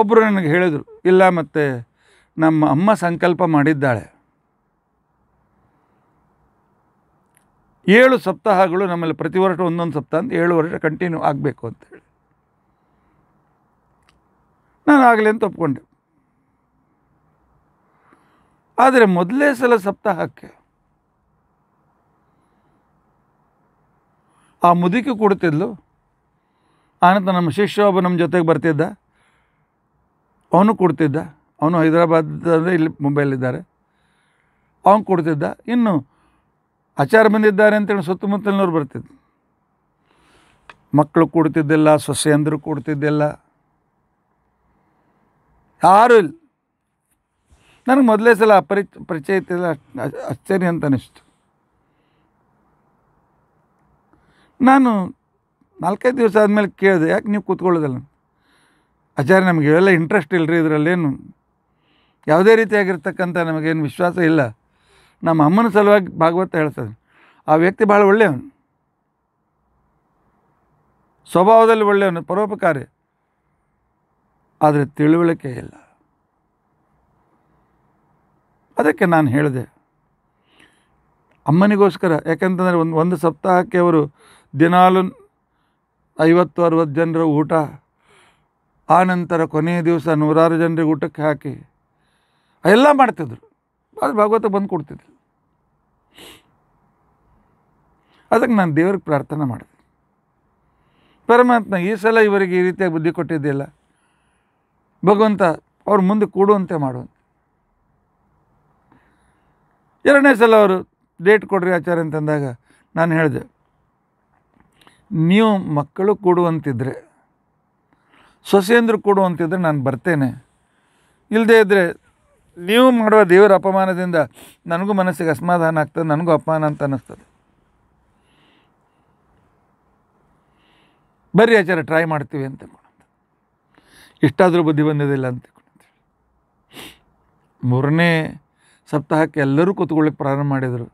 [SPEAKER 1] ಒಬ್ಬರು ನನಗೆ ಹೇಳಿದರು ಇಲ್ಲ ಮತ್ತು ನಮ್ಮ ಅಮ್ಮ ಸಂಕಲ್ಪ ಮಾಡಿದ್ದಾಳೆ ಏಳು ಸಪ್ತಾಹಗಳು ನಮ್ಮಲ್ಲಿ ಪ್ರತಿ ವರ್ಷ ಒಂದೊಂದು ಸಪ್ತಾಹ ಅಂತ ಏಳು ವರ್ಷ ಕಂಟಿನ್ಯೂ ಆಗಬೇಕು ಅಂತೇಳಿ ನಾನು ಆಗಲಿ ಅಂತ ಒಪ್ಕೊಂಡೆ ಆದರೆ ಮೊದಲೇ ಸಲ ಸಪ್ತಾಹಕ್ಕೆ ಆ ಮುದುಕಿ ಕೊಡ್ತಿದ್ಲು ಆನಂತರ ನಮ್ಮ ಶಿಷ್ಯ ಒಬ್ಬ ನಮ್ಮ ಜೊತೆಗೆ ಬರ್ತಿದ್ದ ಅವನು ಕೊಡ್ತಿದ್ದ ಅವನು ಹೈದರಾಬಾದ್ ಅಂದರೆ ಇಲ್ಲಿ ಮುಂಬೈಲಿದ್ದಾರೆ ಅವನು ಕೊಡ್ತಿದ್ದ ಇನ್ನು ಆಚಾರ ಬಂದಿದ್ದಾರೆ ಅಂತೇಳಿ ಸುತ್ತಮುತ್ತಲಿನವ್ರು ಬರ್ತಿದ್ರು ಮಕ್ಕಳು ಕೊಡ್ತಿದ್ದಿಲ್ಲ ಸೊಸೆಯಂದರು ಕೊಡ್ತಿದ್ದಿಲ್ಲ ಯಾರೂ ಇಲ್ಲ ನನಗೆ ಮೊದಲೇ ಸಲ ಅಪರಿ ಪರಿಚಯ ಇತ್ತಿಲ್ಲ ಆಶ್ಚರ್ಯ ಅಂತ ಅನಿಸ್ತು ನಾನು ನಾಲ್ಕೈದು ದಿವಸ ಆದಮೇಲೆ ಕೇಳಿದೆ ಯಾಕೆ ನೀವು ಕೂತ್ಕೊಳ್ಳೋದಲ್ಲ ಆಚಾರ್ಯ ನಮಗೆ ಇವೆಲ್ಲ ಇಂಟ್ರೆಸ್ಟ್ ಇಲ್ಲರಿ ಇದರಲ್ಲೇನು ಯಾವುದೇ ರೀತಿಯಾಗಿರ್ತಕ್ಕಂಥ ನಮಗೇನು ವಿಶ್ವಾಸ ಇಲ್ಲ ನಮ್ಮ ಅಮ್ಮನ ಸಲುವಾಗಿ ಭಾಗವತ ಹೇಳ್ತದೆ ಆ ವ್ಯಕ್ತಿ ಭಾಳ ಒಳ್ಳೆಯವನು ಸ್ವಭಾವದಲ್ಲಿ ಒಳ್ಳೆಯವನು ಪರೋಪಕಾರಿ ಆದರೆ ತಿಳುವಳಿಕೆ ಇಲ್ಲ ಅದಕ್ಕೆ ನಾನು ಹೇಳಿದೆ ಅಮ್ಮನಿಗೋಸ್ಕರ ಯಾಕೆಂತಂದ್ರೆ ಒಂದು ಒಂದು ಸಪ್ತಾಹಕ್ಕೆ ಅವರು ದಿನಾಲು ಐವತ್ತು ಅರವತ್ತು ಜನರ ಊಟ ಆನಂತರ ಕೊನೆಯ ದಿವಸ ನೂರಾರು ಜನರಿಗೆ ಊಟಕ್ಕೆ ಹಾಕಿ ಎಲ್ಲ ಮಾಡ್ತಿದ್ರು ಅದು ಭಾಗವತ ಬಂದು ಕೊಡ್ತಿದ್ರು ಅದಕ್ಕೆ ನಾನು ದೇವ್ರಿಗೆ ಪ್ರಾರ್ಥನೆ ಮಾಡಿದೆ ಪರಮಾತ್ಮ ಈ ಸಲ ಇವರಿಗೆ ಈ ರೀತಿಯಾಗಿ ಬುದ್ಧಿ ಕೊಟ್ಟಿದ್ದಿಲ್ಲ ಭಗವಂತ ಅವ್ರ ಮುಂದೆ ಕೂಡುವಂತೆ ಮಾಡುವಂತ ಎರಡನೇ ಸಲ ಅವರು ಡೇಟ್ ಕೊಡ್ರಿ ಆಚಾರ್ಯ ಅಂತಂದಾಗ ನಾನು ಹೇಳಿದೆ ನೀವು ಮಕ್ಕಳು ಕೊಡುವಂತಿದ್ದರೆ ಸೊಸೆಯಂದ್ರು ಕೊಡುವಂತಿದ್ರೆ ನಾನು ಬರ್ತೇನೆ ಇಲ್ಲದೇ ಇದ್ದರೆ ನೀವು ಮಾಡುವ ದೇವರ ಅಪಮಾನದಿಂದ ನನಗೂ ಮನಸ್ಸಿಗೆ ಅಸಮಾಧಾನ ಆಗ್ತದೆ ನನಗೂ ಅಪಮಾನ ಅಂತ ಅನ್ನಿಸ್ತದೆ ಬರ್ರಿ ಆಚಾರ ಟ್ರೈ ಮಾಡ್ತೀವಿ ಅಂತ ಇಷ್ಟಾದರೂ ಬುದ್ಧಿ ಬಂದಿದ್ದಿಲ್ಲ ಅಂತ ಮೂರನೇ ಸಪ್ತಾಹಕ್ಕೆ ಎಲ್ಲರೂ ಕೂತ್ಕೊಳ್ಳಿಕ್ಕೆ ಪ್ರಾರಂಭ ಮಾಡಿದರು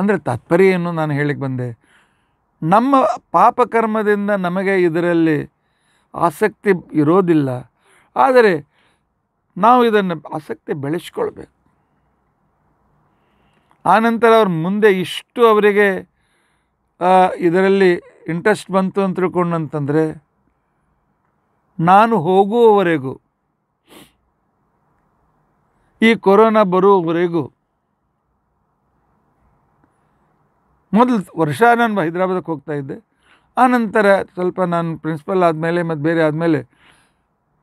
[SPEAKER 1] ಅಂದರೆ ತಾತ್ಪರ್ಯ ಏನು ನಾನು ಹೇಳಿಕ್ಕೆ ಬಂದೆ ನಮ್ಮ ಪಾಪಕರ್ಮದಿಂದ ನಮಗೆ ಇದರಲ್ಲಿ ಆಸಕ್ತಿ ಇರೋದಿಲ್ಲ ಆದರೆ ನಾವು ಇದನ್ನು ಆಸಕ್ತಿ ಬೆಳೆಸ್ಕೊಳ್ಬೇಕು ಆನಂತರ ಅವ್ರ ಮುಂದೆ ಇಷ್ಟು ಅವರಿಗೆ ಇದರಲ್ಲಿ ಇಂಟ್ರೆಸ್ಟ್ ಬಂತು ಅಂತ ತಿಳ್ಕೊಂಡಂತಂದರೆ ನಾನು ಹೋಗುವವರೆಗೂ ಈ ಕೊರೋನಾ ಬರುವವರೆಗೂ ಮೊದಲು ವರ್ಷ ನಾನು ಹೈದರಾಬಾದಕ್ಕೆ ಹೋಗ್ತಾ ಇದ್ದೆ ಆನಂತರ ಸ್ವಲ್ಪ ನಾನು ಪ್ರಿನ್ಸಿಪಲ್ ಆದಮೇಲೆ ಮತ್ತು ಬೇರೆ ಆದಮೇಲೆ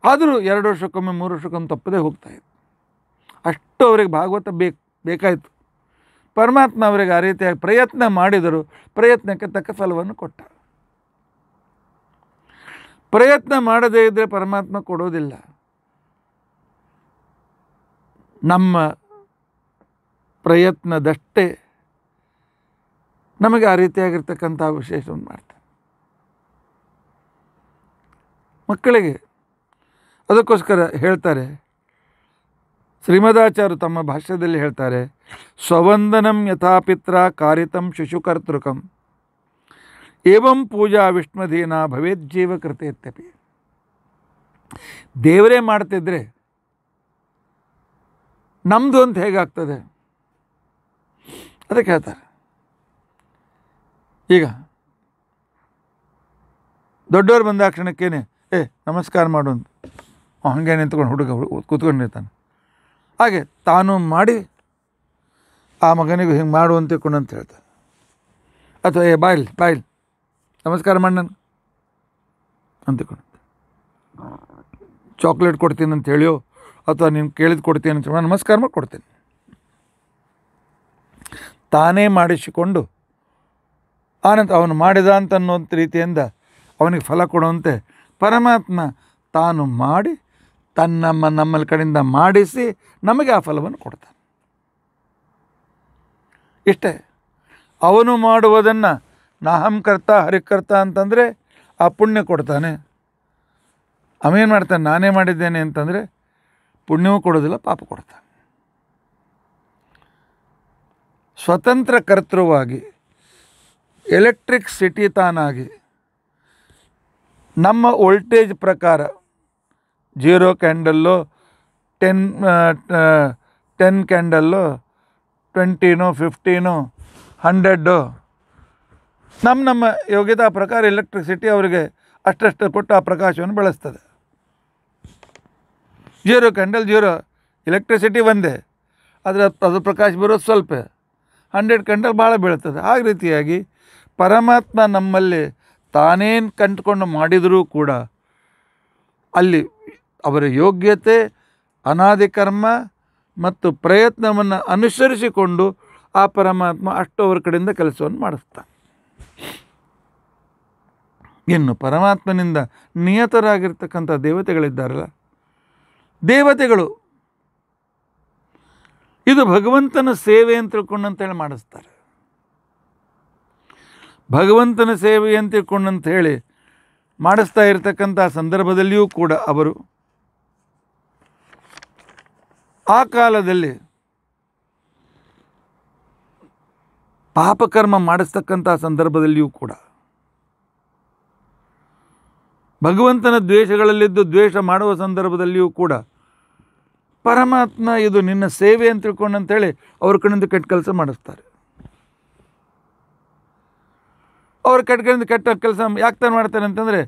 [SPEAKER 1] ಆದರೂ ಎರಡು ವರ್ಷಕ್ಕೊಮ್ಮೆ ಮೂರು ವರ್ಷಕ್ಕೊಮ್ಮೆ ತಪ್ಪದೇ ಹೋಗ್ತಾ ಇದ್ದೆ ಅಷ್ಟು ಅವರಿಗೆ ಭಾಗವತ ಬೇಕು ಬೇಕಾಯಿತು ಪರಮಾತ್ಮ ಅವರಿಗೆ ಆ ರೀತಿಯಾಗಿ ಪ್ರಯತ್ನ ಮಾಡಿದರು ಪ್ರಯತ್ನಕ್ಕೆ ತಕ್ಕ ಫಲವನ್ನು ಕೊಟ್ಟ ಪ್ರಯತ್ನ ಮಾಡದೇ ಇದ್ದರೆ ಪರಮಾತ್ಮ ಕೊಡೋದಿಲ್ಲ ನಮ್ಮ ಪ್ರಯತ್ನದಷ್ಟೇ ನಮಗೆ ಆ ರೀತಿಯಾಗಿರ್ತಕ್ಕಂಥ ವಿಶೇಷವನ್ನು ಮಾಡ್ತಾರೆ ಮಕ್ಕಳಿಗೆ ಅದಕ್ಕೋಸ್ಕರ ಹೇಳ್ತಾರೆ ಶ್ರೀಮದಾಚಾರ್ಯರು ತಮ್ಮ ಭಾಷ್ಯದಲ್ಲಿ ಹೇಳ್ತಾರೆ ಸ್ವವಂದನಂ ಯಥಾಪಿತ್ರ ಕಾರಿತಂ ಶಿಶುಕರ್ತೃಕಂ ಏವಂ ಪೂಜಾ ವಿಷ್ಣುಧೀನ ಭವೇದ್ ಜೀವಕೃತೆ ಇತ್ಯಪಿ ದೇವರೇ ಮಾಡ್ತಿದ್ರೆ ನಮ್ಮದು ಅಂತ ಹೇಗಾಗ್ತದೆ ಅದಕ್ಕೆ ಹೇಳ್ತಾರೆ ಈಗ ದೊಡ್ಡವ್ರು ಬಂದ ಕ್ಷಣಕ್ಕೇನೆ ಏ ನಮಸ್ಕಾರ ಮಾಡು ಅಂತ ಹಾಗೆ ನಿಂತ್ಕೊಂಡು ಹುಡುಗ ಕೂತ್ಕೊಂಡಿರ್ತಾನೆ ಹಾಗೆ ತಾನು ಮಾಡಿ ಆ ಮಗನಿಗೂ ಹಿಂಗೆ ಮಾಡು ಅಂತ ತಿಳ್ಕೊಂಡು ಅಂತ ಹೇಳ್ತಾನೆ ಅಥವಾ ಏ ಬಾಯ್ಲ್ ಬಾಯ್ಲ್ ನಮಸ್ಕಾರ ನಾನು ಅಂತ ತಿಳ್ಕೊಂಡು ಚಾಕ್ಲೇಟ್ ಕೊಡ್ತೀನಿ ಅಂತ ಹೇಳಿಯೋ ಅಥವಾ ನೀನು ಕೇಳಿದ ಕೊಡ್ತೀನಿ ಅಂತ ನಮಸ್ಕಾರ ಮಾಡಿ ಕೊಡ್ತೇನೆ ತಾನೇ ಮಾಡಿಸಿಕೊಂಡು ಆನಂತರ ಅವನು ಮಾಡಿದ ಅಂತ ಅನ್ನೋಂಥ ರೀತಿಯಿಂದ ಅವನಿಗೆ ಫಲ ಕೊಡುವಂತೆ ಪರಮಾತ್ಮ ತಾನು ಮಾಡಿ ತನ್ನಮ್ಮ ನಮ್ಮಲ್ಲಿ ಕಡೆಯಿಂದ ಮಾಡಿಸಿ ನಮಗೆ ಆ ಫಲವನ್ನು ಕೊಡ್ತಾನೆ ಇಷ್ಟೇ ಅವನು ಮಾಡುವುದನ್ನು ನಾಹಂ ಕರ್ತ ಹರಿಕರ್ತ ಅಂತಂದರೆ ಆ ಪುಣ್ಯ ಕೊಡ್ತಾನೆ ಅವೇನು ಮಾಡ್ತಾನೆ ನಾನೇ ಮಾಡಿದ್ದೇನೆ ಅಂತಂದರೆ ಪುಣ್ಯವೂ ಕೊಡೋದಿಲ್ಲ ಪಾಪ ಕೊಡ್ತಾನೆ ಸ್ವತಂತ್ರ ಕರ್ತೃವಾಗಿ ಎಲೆಕ್ಟ್ರಿಕ್ ಸಿಟಿ ತಾನಾಗಿ ನಮ್ಮ ವೋಲ್ಟೇಜ್ ಪ್ರಕಾರ zero candle ten ten candle ಟ್ವೆಂಟಿನೋ ಫಿಫ್ಟೀನು ಹಂಡ್ರೆಡ್ಡು ನಮ್ಮ ನಮ್ಮ ಯೋಗ್ಯತಾ ಪ್ರಕಾರ ಎಲೆಕ್ಟ್ರಿಸಿಟಿ ಅವರಿಗೆ ಅಷ್ಟಷ್ಟು ಕೊಟ್ಟು ಆ ಪ್ರಕಾಶವನ್ನು ಬೆಳೆಸ್ತದೆ ಜೀರೋ ಕ್ಯಾಂಡಲ್ ಜೀರೋ ಎಲೆಕ್ಟ್ರಿಸಿಟಿ ಒಂದೇ ಅದರ ಅದು ಪ್ರಕಾಶ ಬರೋದು ಸ್ವಲ್ಪ ಹಂಡ್ರೆಡ್ ಕ್ಯಾಂಡಲ್ ಭಾಳ ಬೀಳ್ತದೆ ಆ ರೀತಿಯಾಗಿ ಪರಮಾತ್ಮ ನಮ್ಮಲ್ಲಿ ತಾನೇನು ಕಂಡುಕೊಂಡು ಮಾಡಿದರೂ ಕೂಡ ಅಲ್ಲಿ ಅವರ ಯೋಗ್ಯತೆ ಅನಾದಿ ಕರ್ಮ ಮತ್ತು ಪ್ರಯತ್ನವನ್ನು ಅನುಸರಿಸಿಕೊಂಡು ಆ ಪರಮಾತ್ಮ ಅಷ್ಟು ಅವರ ಕಡೆಯಿಂದ ಕೆಲಸವನ್ನು ಮಾಡಿಸ್ತಾನೆ ಇನ್ನು ಪರಮಾತ್ಮನಿಂದ ನಿಯತರಾಗಿರ್ತಕ್ಕಂಥ ದೇವತೆಗಳಿದ್ದಾರಲ್ಲ ದೇವತೆಗಳು ಇದು ಭಗವಂತನ ಸೇವೆ ಅಂತ ತಿಳ್ಕೊಂಡಂತೇಳಿ ಮಾಡಿಸ್ತಾರೆ ಭಗವಂತನ ಸೇವೆ ಅಂತ ತಿಳ್ಕೊಂಡಂಥೇಳಿ ಅಂತ ಹೇಳಿ ಮಾಡಿಸ್ತಾ ಇರತಕ್ಕಂಥ ಸಂದರ್ಭದಲ್ಲಿಯೂ ಕೂಡ ಅವರು ಆ ಕಾಲದಲ್ಲಿ ಪಾಪಕರ್ಮ ಮಾಡಿಸ್ತಕ್ಕಂಥ ಸಂದರ್ಭದಲ್ಲಿಯೂ ಕೂಡ ಭಗವಂತನ ದ್ವೇಷಗಳಲ್ಲಿದ್ದು ದ್ವೇಷ ಮಾಡುವ ಸಂದರ್ಭದಲ್ಲಿಯೂ ಕೂಡ ಪರಮಾತ್ಮ ಇದು ನಿನ್ನ ಸೇವೆ ಅಂತ ತಿಳ್ಕೊಂಡು ಅಂತೇಳಿ ಅವ್ರ ಕಡೆಯಿಂದ ಕೆಟ್ಟ ಕೆಲಸ ಮಾಡಿಸ್ತಾರೆ ಅವ್ರ ಕಡೆಯಿಂದ ಕೆಟ್ಟ ಕೆಲಸ ಯಾಕೆ ತಾನು ಮಾಡ್ತಾರೆ ಅಂತಂದರೆ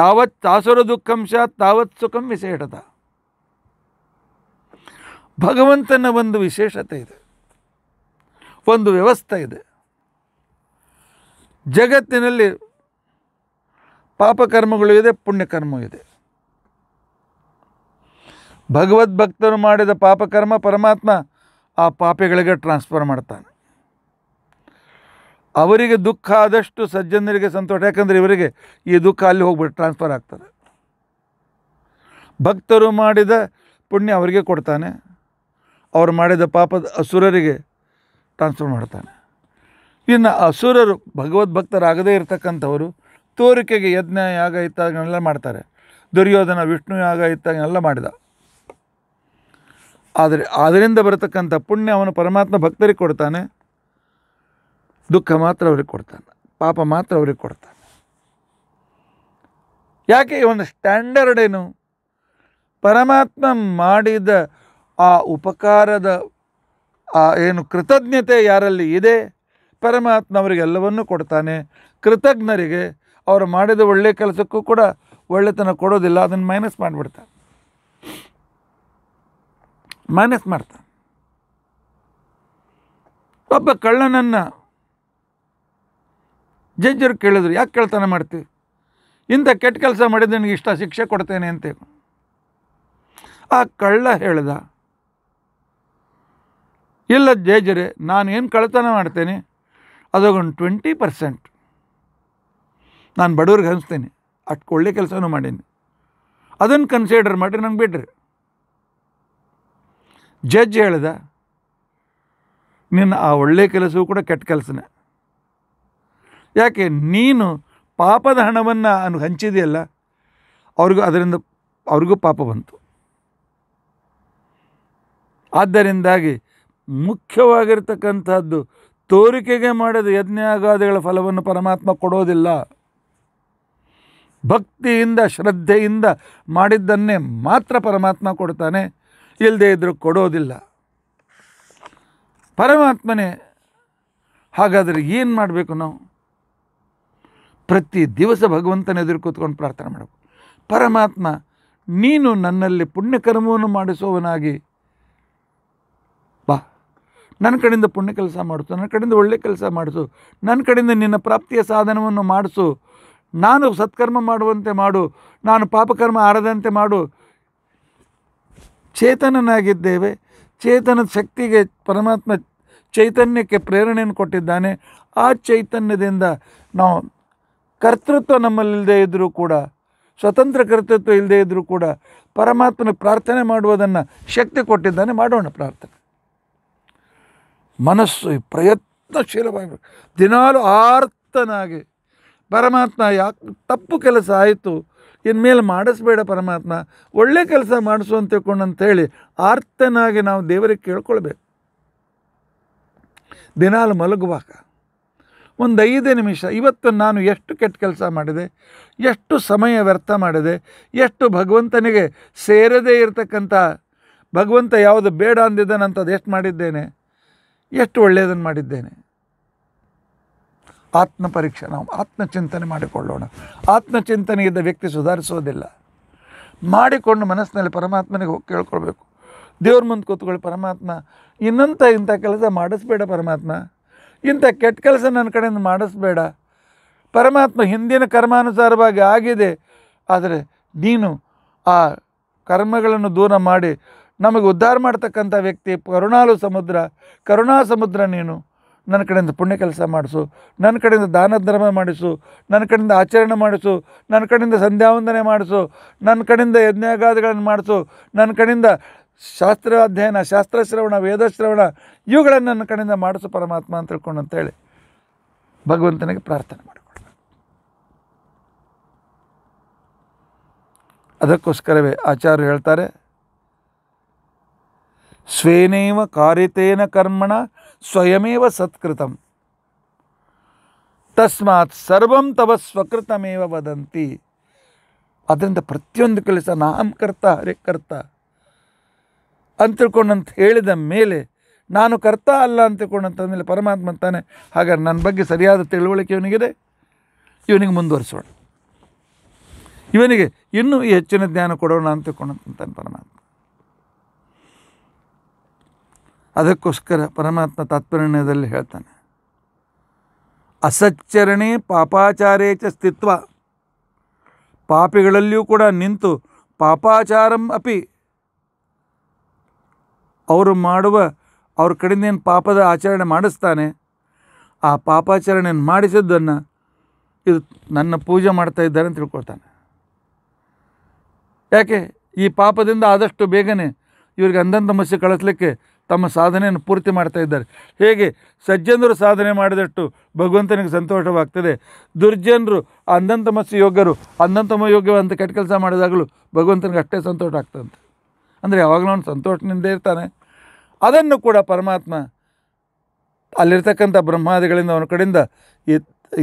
[SPEAKER 1] ಯಾವತ್ ತಾಸುರ ದುಃಖಂಶ ತಾವತ್ ಸುಖಂ ವಿಶೇಷತ ಭಗವಂತನ ಒಂದು ವಿಶೇಷತೆ ಇದೆ ಒಂದು ವ್ಯವಸ್ಥೆ ಇದೆ ಜಗತ್ತಿನಲ್ಲಿ ಪಾಪಕರ್ಮಗಳು ಇದೆ ಪುಣ್ಯಕರ್ಮ ಇದೆ ಭಗವದ್ಭಕ್ತರು ಮಾಡಿದ ಪಾಪಕರ್ಮ ಪರಮಾತ್ಮ ಆ ಪಾಪಿಗಳಿಗೆ ಟ್ರಾನ್ಸ್ಫರ್ ಮಾಡ್ತಾನೆ ಅವರಿಗೆ ದುಃಖ ಆದಷ್ಟು ಸಜ್ಜನರಿಗೆ ಸಂತೋಷ ಯಾಕಂದರೆ ಇವರಿಗೆ ಈ ದುಃಖ ಅಲ್ಲಿ ಹೋಗ್ಬಿಟ್ಟು ಟ್ರಾನ್ಸ್ಫರ್ ಆಗ್ತದೆ ಭಕ್ತರು ಮಾಡಿದ ಪುಣ್ಯ ಅವರಿಗೆ ಕೊಡ್ತಾನೆ ಅವರು ಮಾಡಿದ ಪಾಪದ ಅಸುರರಿಗೆ ಟ್ರಾನ್ಸ್ಫರ್ ಮಾಡ್ತಾನೆ ಇನ್ನು ಅಸುರರು ಭಕ್ತರಾಗದೇ ಇರತಕ್ಕಂಥವರು ತೋರಿಕೆಗೆ ಯಜ್ಞ ಯಾಗ ಇತ್ತಾಗೆಲ್ಲ ಮಾಡ್ತಾರೆ ದುರ್ಯೋಧನ ವಿಷ್ಣು ಯಾಗ ಇತ್ತಾಗೆಲ್ಲ ಮಾಡಿದ ಆದರೆ ಅದರಿಂದ ಬರತಕ್ಕಂಥ ಪುಣ್ಯ ಅವನು ಪರಮಾತ್ಮ ಭಕ್ತರಿಗೆ ಕೊಡ್ತಾನೆ ದುಃಖ ಮಾತ್ರ ಅವ್ರಿಗೆ ಕೊಡ್ತಾನೆ ಪಾಪ ಮಾತ್ರ ಅವ್ರಿಗೆ ಕೊಡ್ತಾನೆ ಯಾಕೆ ಒಂದು ಸ್ಟ್ಯಾಂಡರ್ಡ್ ಏನು ಪರಮಾತ್ಮ ಮಾಡಿದ ಆ ಉಪಕಾರದ ಆ ಏನು ಕೃತಜ್ಞತೆ ಯಾರಲ್ಲಿ ಇದೆ ಪರಮಾತ್ಮ ಅವರಿಗೆಲ್ಲವನ್ನೂ ಕೊಡ್ತಾನೆ ಕೃತಜ್ಞರಿಗೆ ಅವರು ಮಾಡಿದ ಒಳ್ಳೆ ಕೆಲಸಕ್ಕೂ ಕೂಡ ಒಳ್ಳೆತನ ಕೊಡೋದಿಲ್ಲ ಅದನ್ನು ಮೈನಸ್ ಮಾಡಿಬಿಡ್ತಾರೆ ಮೈನಸ್ ಮಾಡ್ತಾರೆ ಒಬ್ಬ ಕಳ್ಳನನ್ನು ಜಜ್ಜರು ಕೇಳಿದ್ರು ಯಾಕೆ ಕೇಳ್ತಾನೆ ಮಾಡ್ತೀವಿ ಇಂಥ ಕೆಟ್ಟ ಕೆಲಸ ಮಾಡಿದ ನನಗೆ ಇಷ್ಟ ಶಿಕ್ಷೆ ಕೊಡ್ತೇನೆ ಅಂತ ಆ ಕಳ್ಳ ಹೇಳ್ದ ಇಲ್ಲ ಜೇಜರೆ ನಾನು ಏನು ಕಳ್ತನ ಮಾಡ್ತೇನೆ ಅದೊಂದು ಟ್ವೆಂಟಿ ಪರ್ಸೆಂಟ್ ನಾನು ಬಡವ್ರಿಗೆ ಹಂಚ್ತೇನೆ ಅಷ್ಟು ಒಳ್ಳೆ ಕೆಲಸನೂ ಮಾಡೀನಿ ಅದನ್ನು ಕನ್ಸಿಡರ್ ಮಾಡಿರಿ ನಂಗೆ ಬಿಡ್ರಿ ಜಡ್ಜ್ ಹೇಳ್ದ ನಿನ್ನ ಆ ಒಳ್ಳೆ ಕೆಲಸವೂ ಕೂಡ ಕೆಟ್ಟ ಕೆಲಸನೇ ಯಾಕೆ ನೀನು ಪಾಪದ ಹಣವನ್ನು ಅನು ಹಂಚಿದೆಯಲ್ಲ ಅವ್ರಿಗೂ ಅದರಿಂದ ಅವ್ರಿಗೂ ಪಾಪ ಬಂತು ಆದ್ದರಿಂದಾಗಿ ಮುಖ್ಯವಾಗಿರ್ತಕ್ಕಂಥದ್ದು ತೋರಿಕೆಗೆ ಮಾಡಿದ ಯಜ್ಞ ಫಲವನ್ನು ಪರಮಾತ್ಮ ಕೊಡೋದಿಲ್ಲ ಭಕ್ತಿಯಿಂದ ಶ್ರದ್ಧೆಯಿಂದ ಮಾಡಿದ್ದನ್ನೇ ಮಾತ್ರ ಪರಮಾತ್ಮ ಕೊಡ್ತಾನೆ ಇಲ್ಲದೇ ಇದ್ದರೂ ಕೊಡೋದಿಲ್ಲ ಪರಮಾತ್ಮನೇ ಹಾಗಾದರೆ ಏನು ಮಾಡಬೇಕು ನಾವು ಪ್ರತಿ ದಿವಸ ಭಗವಂತನ ಎದುರು ಕೂತ್ಕೊಂಡು ಪ್ರಾರ್ಥನೆ ಮಾಡಬೇಕು ಪರಮಾತ್ಮ ನೀನು ನನ್ನಲ್ಲಿ ಪುಣ್ಯಕರ್ಮವನ್ನು ಮಾಡಿಸುವವನಾಗಿ ಬಾ ನನ್ನ ಕಡೆಯಿಂದ ಪುಣ್ಯ ಕೆಲಸ ಮಾಡಿಸು ನನ್ನ ಕಡೆಯಿಂದ ಒಳ್ಳೆಯ ಕೆಲಸ ಮಾಡಿಸು ನನ್ನ ಕಡೆಯಿಂದ ನಿನ್ನ ಪ್ರಾಪ್ತಿಯ ಸಾಧನವನ್ನು ಮಾಡಿಸು ನಾನು ಸತ್ಕರ್ಮ ಮಾಡುವಂತೆ ಮಾಡು ನಾನು ಪಾಪಕರ್ಮ ಆಡದಂತೆ ಮಾಡು ಚೇತನನಾಗಿದ್ದೇವೆ ಚೇತನದ ಶಕ್ತಿಗೆ ಪರಮಾತ್ಮ ಚೈತನ್ಯಕ್ಕೆ ಪ್ರೇರಣೆಯನ್ನು ಕೊಟ್ಟಿದ್ದಾನೆ ಆ ಚೈತನ್ಯದಿಂದ ನಾವು ಕರ್ತೃತ್ವ ನಮ್ಮಲ್ಲಿಲ್ಲದೇ ಇದ್ದರೂ ಕೂಡ ಸ್ವತಂತ್ರ ಕರ್ತೃತ್ವ ಇಲ್ಲದೇ ಇದ್ದರೂ ಕೂಡ ಪರಮಾತ್ಮನ ಪ್ರಾರ್ಥನೆ ಮಾಡುವುದನ್ನು ಶಕ್ತಿ ಕೊಟ್ಟಿದ್ದಾನೆ ಮಾಡೋಣ ಪ್ರಾರ್ಥನೆ ಮನಸ್ಸು ಪ್ರಯತ್ನಶೀಲವಾಗಿ ದಿನಾಲು ಆರ್ತನಾಗಿ ಪರಮಾತ್ಮ ಯಾಕೆ ತಪ್ಪು ಕೆಲಸ ಆಯಿತು ಇನ್ಮೇಲೆ ಮಾಡಿಸ್ಬೇಡ ಪರಮಾತ್ಮ ಒಳ್ಳೆ ಕೆಲಸ ಮಾಡಿಸು ಅಂತ ತಿಳ್ಕೊಂಡು ಅಂತೇಳಿ ಆರ್ತನಾಗಿ ನಾವು ದೇವರಿಗೆ ಕೇಳ್ಕೊಳ್ಬೇಕು ದಿನಾಲು ಮಲಗುವಾಗ ಒಂದು ಐದು ನಿಮಿಷ ಇವತ್ತು ನಾನು ಎಷ್ಟು ಕೆಟ್ಟ ಕೆಲಸ ಮಾಡಿದೆ ಎಷ್ಟು ಸಮಯ ವ್ಯರ್ಥ ಮಾಡಿದೆ ಎಷ್ಟು ಭಗವಂತನಿಗೆ ಸೇರದೇ ಇರತಕ್ಕಂಥ ಭಗವಂತ ಯಾವುದು ಬೇಡ ಅಂದಿದ್ದಾನಂಥದ್ದು ಎಷ್ಟು ಮಾಡಿದ್ದೇನೆ ಎಷ್ಟು ಒಳ್ಳೆಯದನ್ನು ಮಾಡಿದ್ದೇನೆ ಆತ್ಮ ಪರೀಕ್ಷೆ ನಾವು ಆತ್ಮಚಿಂತನೆ ಮಾಡಿಕೊಳ್ಳೋಣ ಆತ್ಮಚಿಂತನೆ ಇದ್ದ ವ್ಯಕ್ತಿ ಸುಧಾರಿಸೋದಿಲ್ಲ ಮಾಡಿಕೊಂಡು ಮನಸ್ಸಿನಲ್ಲಿ ಪರಮಾತ್ಮನಿಗೆ ಹೋಗಿ ಕೇಳ್ಕೊಳ್ಬೇಕು ದೇವ್ರ ಮುಂದೆ ಕೂತ್ಕೊಳ್ಳಿ ಪರಮಾತ್ಮ ಇನ್ನಂಥ ಇಂಥ ಕೆಲಸ ಮಾಡಿಸ್ಬೇಡ ಪರಮಾತ್ಮ ಇಂಥ ಕೆಟ್ಟ ಕೆಲಸ ನನ್ನ ಕಡೆಯಿಂದ ಮಾಡಿಸ್ಬೇಡ ಪರಮಾತ್ಮ ಹಿಂದಿನ ಕರ್ಮಾನುಸಾರವಾಗಿ ಆಗಿದೆ ಆದರೆ ನೀನು ಆ ಕರ್ಮಗಳನ್ನು ದೂರ ಮಾಡಿ ನಮಗೆ ಉದ್ಧಾರ ಮಾಡ್ತಕ್ಕಂಥ ವ್ಯಕ್ತಿ ಕರುಣಾಲು ಸಮುದ್ರ ಕರುಣಾ ಸಮುದ್ರ ನೀನು ನನ್ನ ಕಡೆಯಿಂದ ಪುಣ್ಯ ಕೆಲಸ ಮಾಡಿಸು ನನ್ನ ಕಡೆಯಿಂದ ದಾನ ಧರ್ಮ ಮಾಡಿಸು ನನ್ನ ಕಡೆಯಿಂದ ಆಚರಣೆ ಮಾಡಿಸು ನನ್ನ ಕಡೆಯಿಂದ ಸಂಧ್ಯಾವಂದನೆ ಮಾಡಿಸು ನನ್ನ ಕಡೆಯಿಂದ ಯಜ್ಞಾಗಾದಿಗಳನ್ನು ಮಾಡಿಸು ನನ್ನ ಕಡೆಯಿಂದ ಶಾಸ್ತ್ರ ಅಧ್ಯಯನ ಶಾಸ್ತ್ರಶ್ರವಣ ವೇದಶ್ರವಣ ಇವುಗಳನ್ನು ನನ್ನ ಕಡೆಯಿಂದ ಮಾಡಿಸು ಪರಮಾತ್ಮ ಅಂತ ತಿಳ್ಕೊಂಡು ಅಂತೇಳಿ ಭಗವಂತನಿಗೆ ಪ್ರಾರ್ಥನೆ ಮಾಡಿಕೊಡ್ಬೇಕು ಅದಕ್ಕೋಸ್ಕರವೇ ಆಚಾರ್ಯರು ಹೇಳ್ತಾರೆ ಸ್ವೇನೇವ ಕಾರಿತೇನ ಕರ್ಮಣ ಸ್ವಯಮೇವ ಸತ್ಕೃತಂ ತಸ್ಮಾತ್ ಸರ್ವಂ ತವ ಸ್ವಕೃತಮೇವ ವದಂತಿ ಅದರಿಂದ ಪ್ರತಿಯೊಂದು ಕೆಲಸ ನಾಂ ಕರ್ತ ಹರೇ ಕರ್ತ ಅಂತ ಹೇಳಿದ ಮೇಲೆ ನಾನು ಕರ್ತ ಅಲ್ಲ ಅಂತ ಮೇಲೆ ಪರಮಾತ್ಮ ಅಂತಾನೆ ಹಾಗಾದ್ರೆ ನನ್ನ ಬಗ್ಗೆ ಸರಿಯಾದ ತಿಳುವಳಿಕೆ ಇವನಿಗಿದೆ ಇವನಿಗೆ ಮುಂದುವರಿಸೋಣ ಇವನಿಗೆ ಇನ್ನೂ ಈ ಹೆಚ್ಚಿನ ಜ್ಞಾನ ಕೊಡೋಣ ಅಂತ ತಿಳ್ಕೊಂಡಂತಾನೆ ಪರಮಾತ್ಮ ಅದಕ್ಕೋಸ್ಕರ ಪರಮಾತ್ಮ ತಾತ್ಪರ್ಯದಲ್ಲಿ ಹೇಳ್ತಾನೆ ಅಸಚ್ಚರಣೆ ಪಾಪಾಚಾರೇ ಚ ಸ್ಥಿತ್ವ ಪಾಪಿಗಳಲ್ಲಿಯೂ ಕೂಡ ನಿಂತು ಪಾಪಾಚಾರಂ ಅಪಿ ಅವರು ಮಾಡುವ ಅವ್ರ ಕಡೆಯಿಂದ ಪಾಪದ ಆಚರಣೆ ಮಾಡಿಸ್ತಾನೆ ಆ ಪಾಪಾಚರಣೆಯನ್ನು ಮಾಡಿಸಿದ್ದನ್ನು ಇದು ನನ್ನ ಪೂಜೆ ಮಾಡ್ತಾ ಇದ್ದಾರೆ ಅಂತ ತಿಳ್ಕೊಳ್ತಾನೆ ಯಾಕೆ ಈ ಪಾಪದಿಂದ ಆದಷ್ಟು ಬೇಗನೆ ಇವರಿಗೆ ಅಂದಂಥ ಮಸ್ಯ ಕಳಿಸ್ಲಿಕ್ಕೆ ತಮ್ಮ ಸಾಧನೆಯನ್ನು ಪೂರ್ತಿ ಮಾಡ್ತಾ ಇದ್ದಾರೆ ಹೇಗೆ ಸಜ್ಜನರು ಸಾಧನೆ ಮಾಡಿದಷ್ಟು ಭಗವಂತನಿಗೆ ಸಂತೋಷವಾಗ್ತದೆ ದುರ್ಜನರು ಅಂಧಂತಮಸ್ಸು ಯೋಗ್ಯರು ಅಂಧಂತಮ ಯೋಗ್ಯವಂತ ಕೆಟ್ಟ ಕೆಲಸ ಮಾಡಿದಾಗಲೂ ಭಗವಂತನಿಗೆ ಅಷ್ಟೇ ಸಂತೋಷ ಆಗ್ತದಂತೆ ಅಂದರೆ ಯಾವಾಗಲೂ ಅವನು ಸಂತೋಷದಿಂದ ಇರ್ತಾನೆ ಅದನ್ನು ಕೂಡ ಪರಮಾತ್ಮ ಅಲ್ಲಿರ್ತಕ್ಕಂಥ ಬ್ರಹ್ಮಾದಿಗಳಿಂದ ಅವನ ಕಡೆಯಿಂದ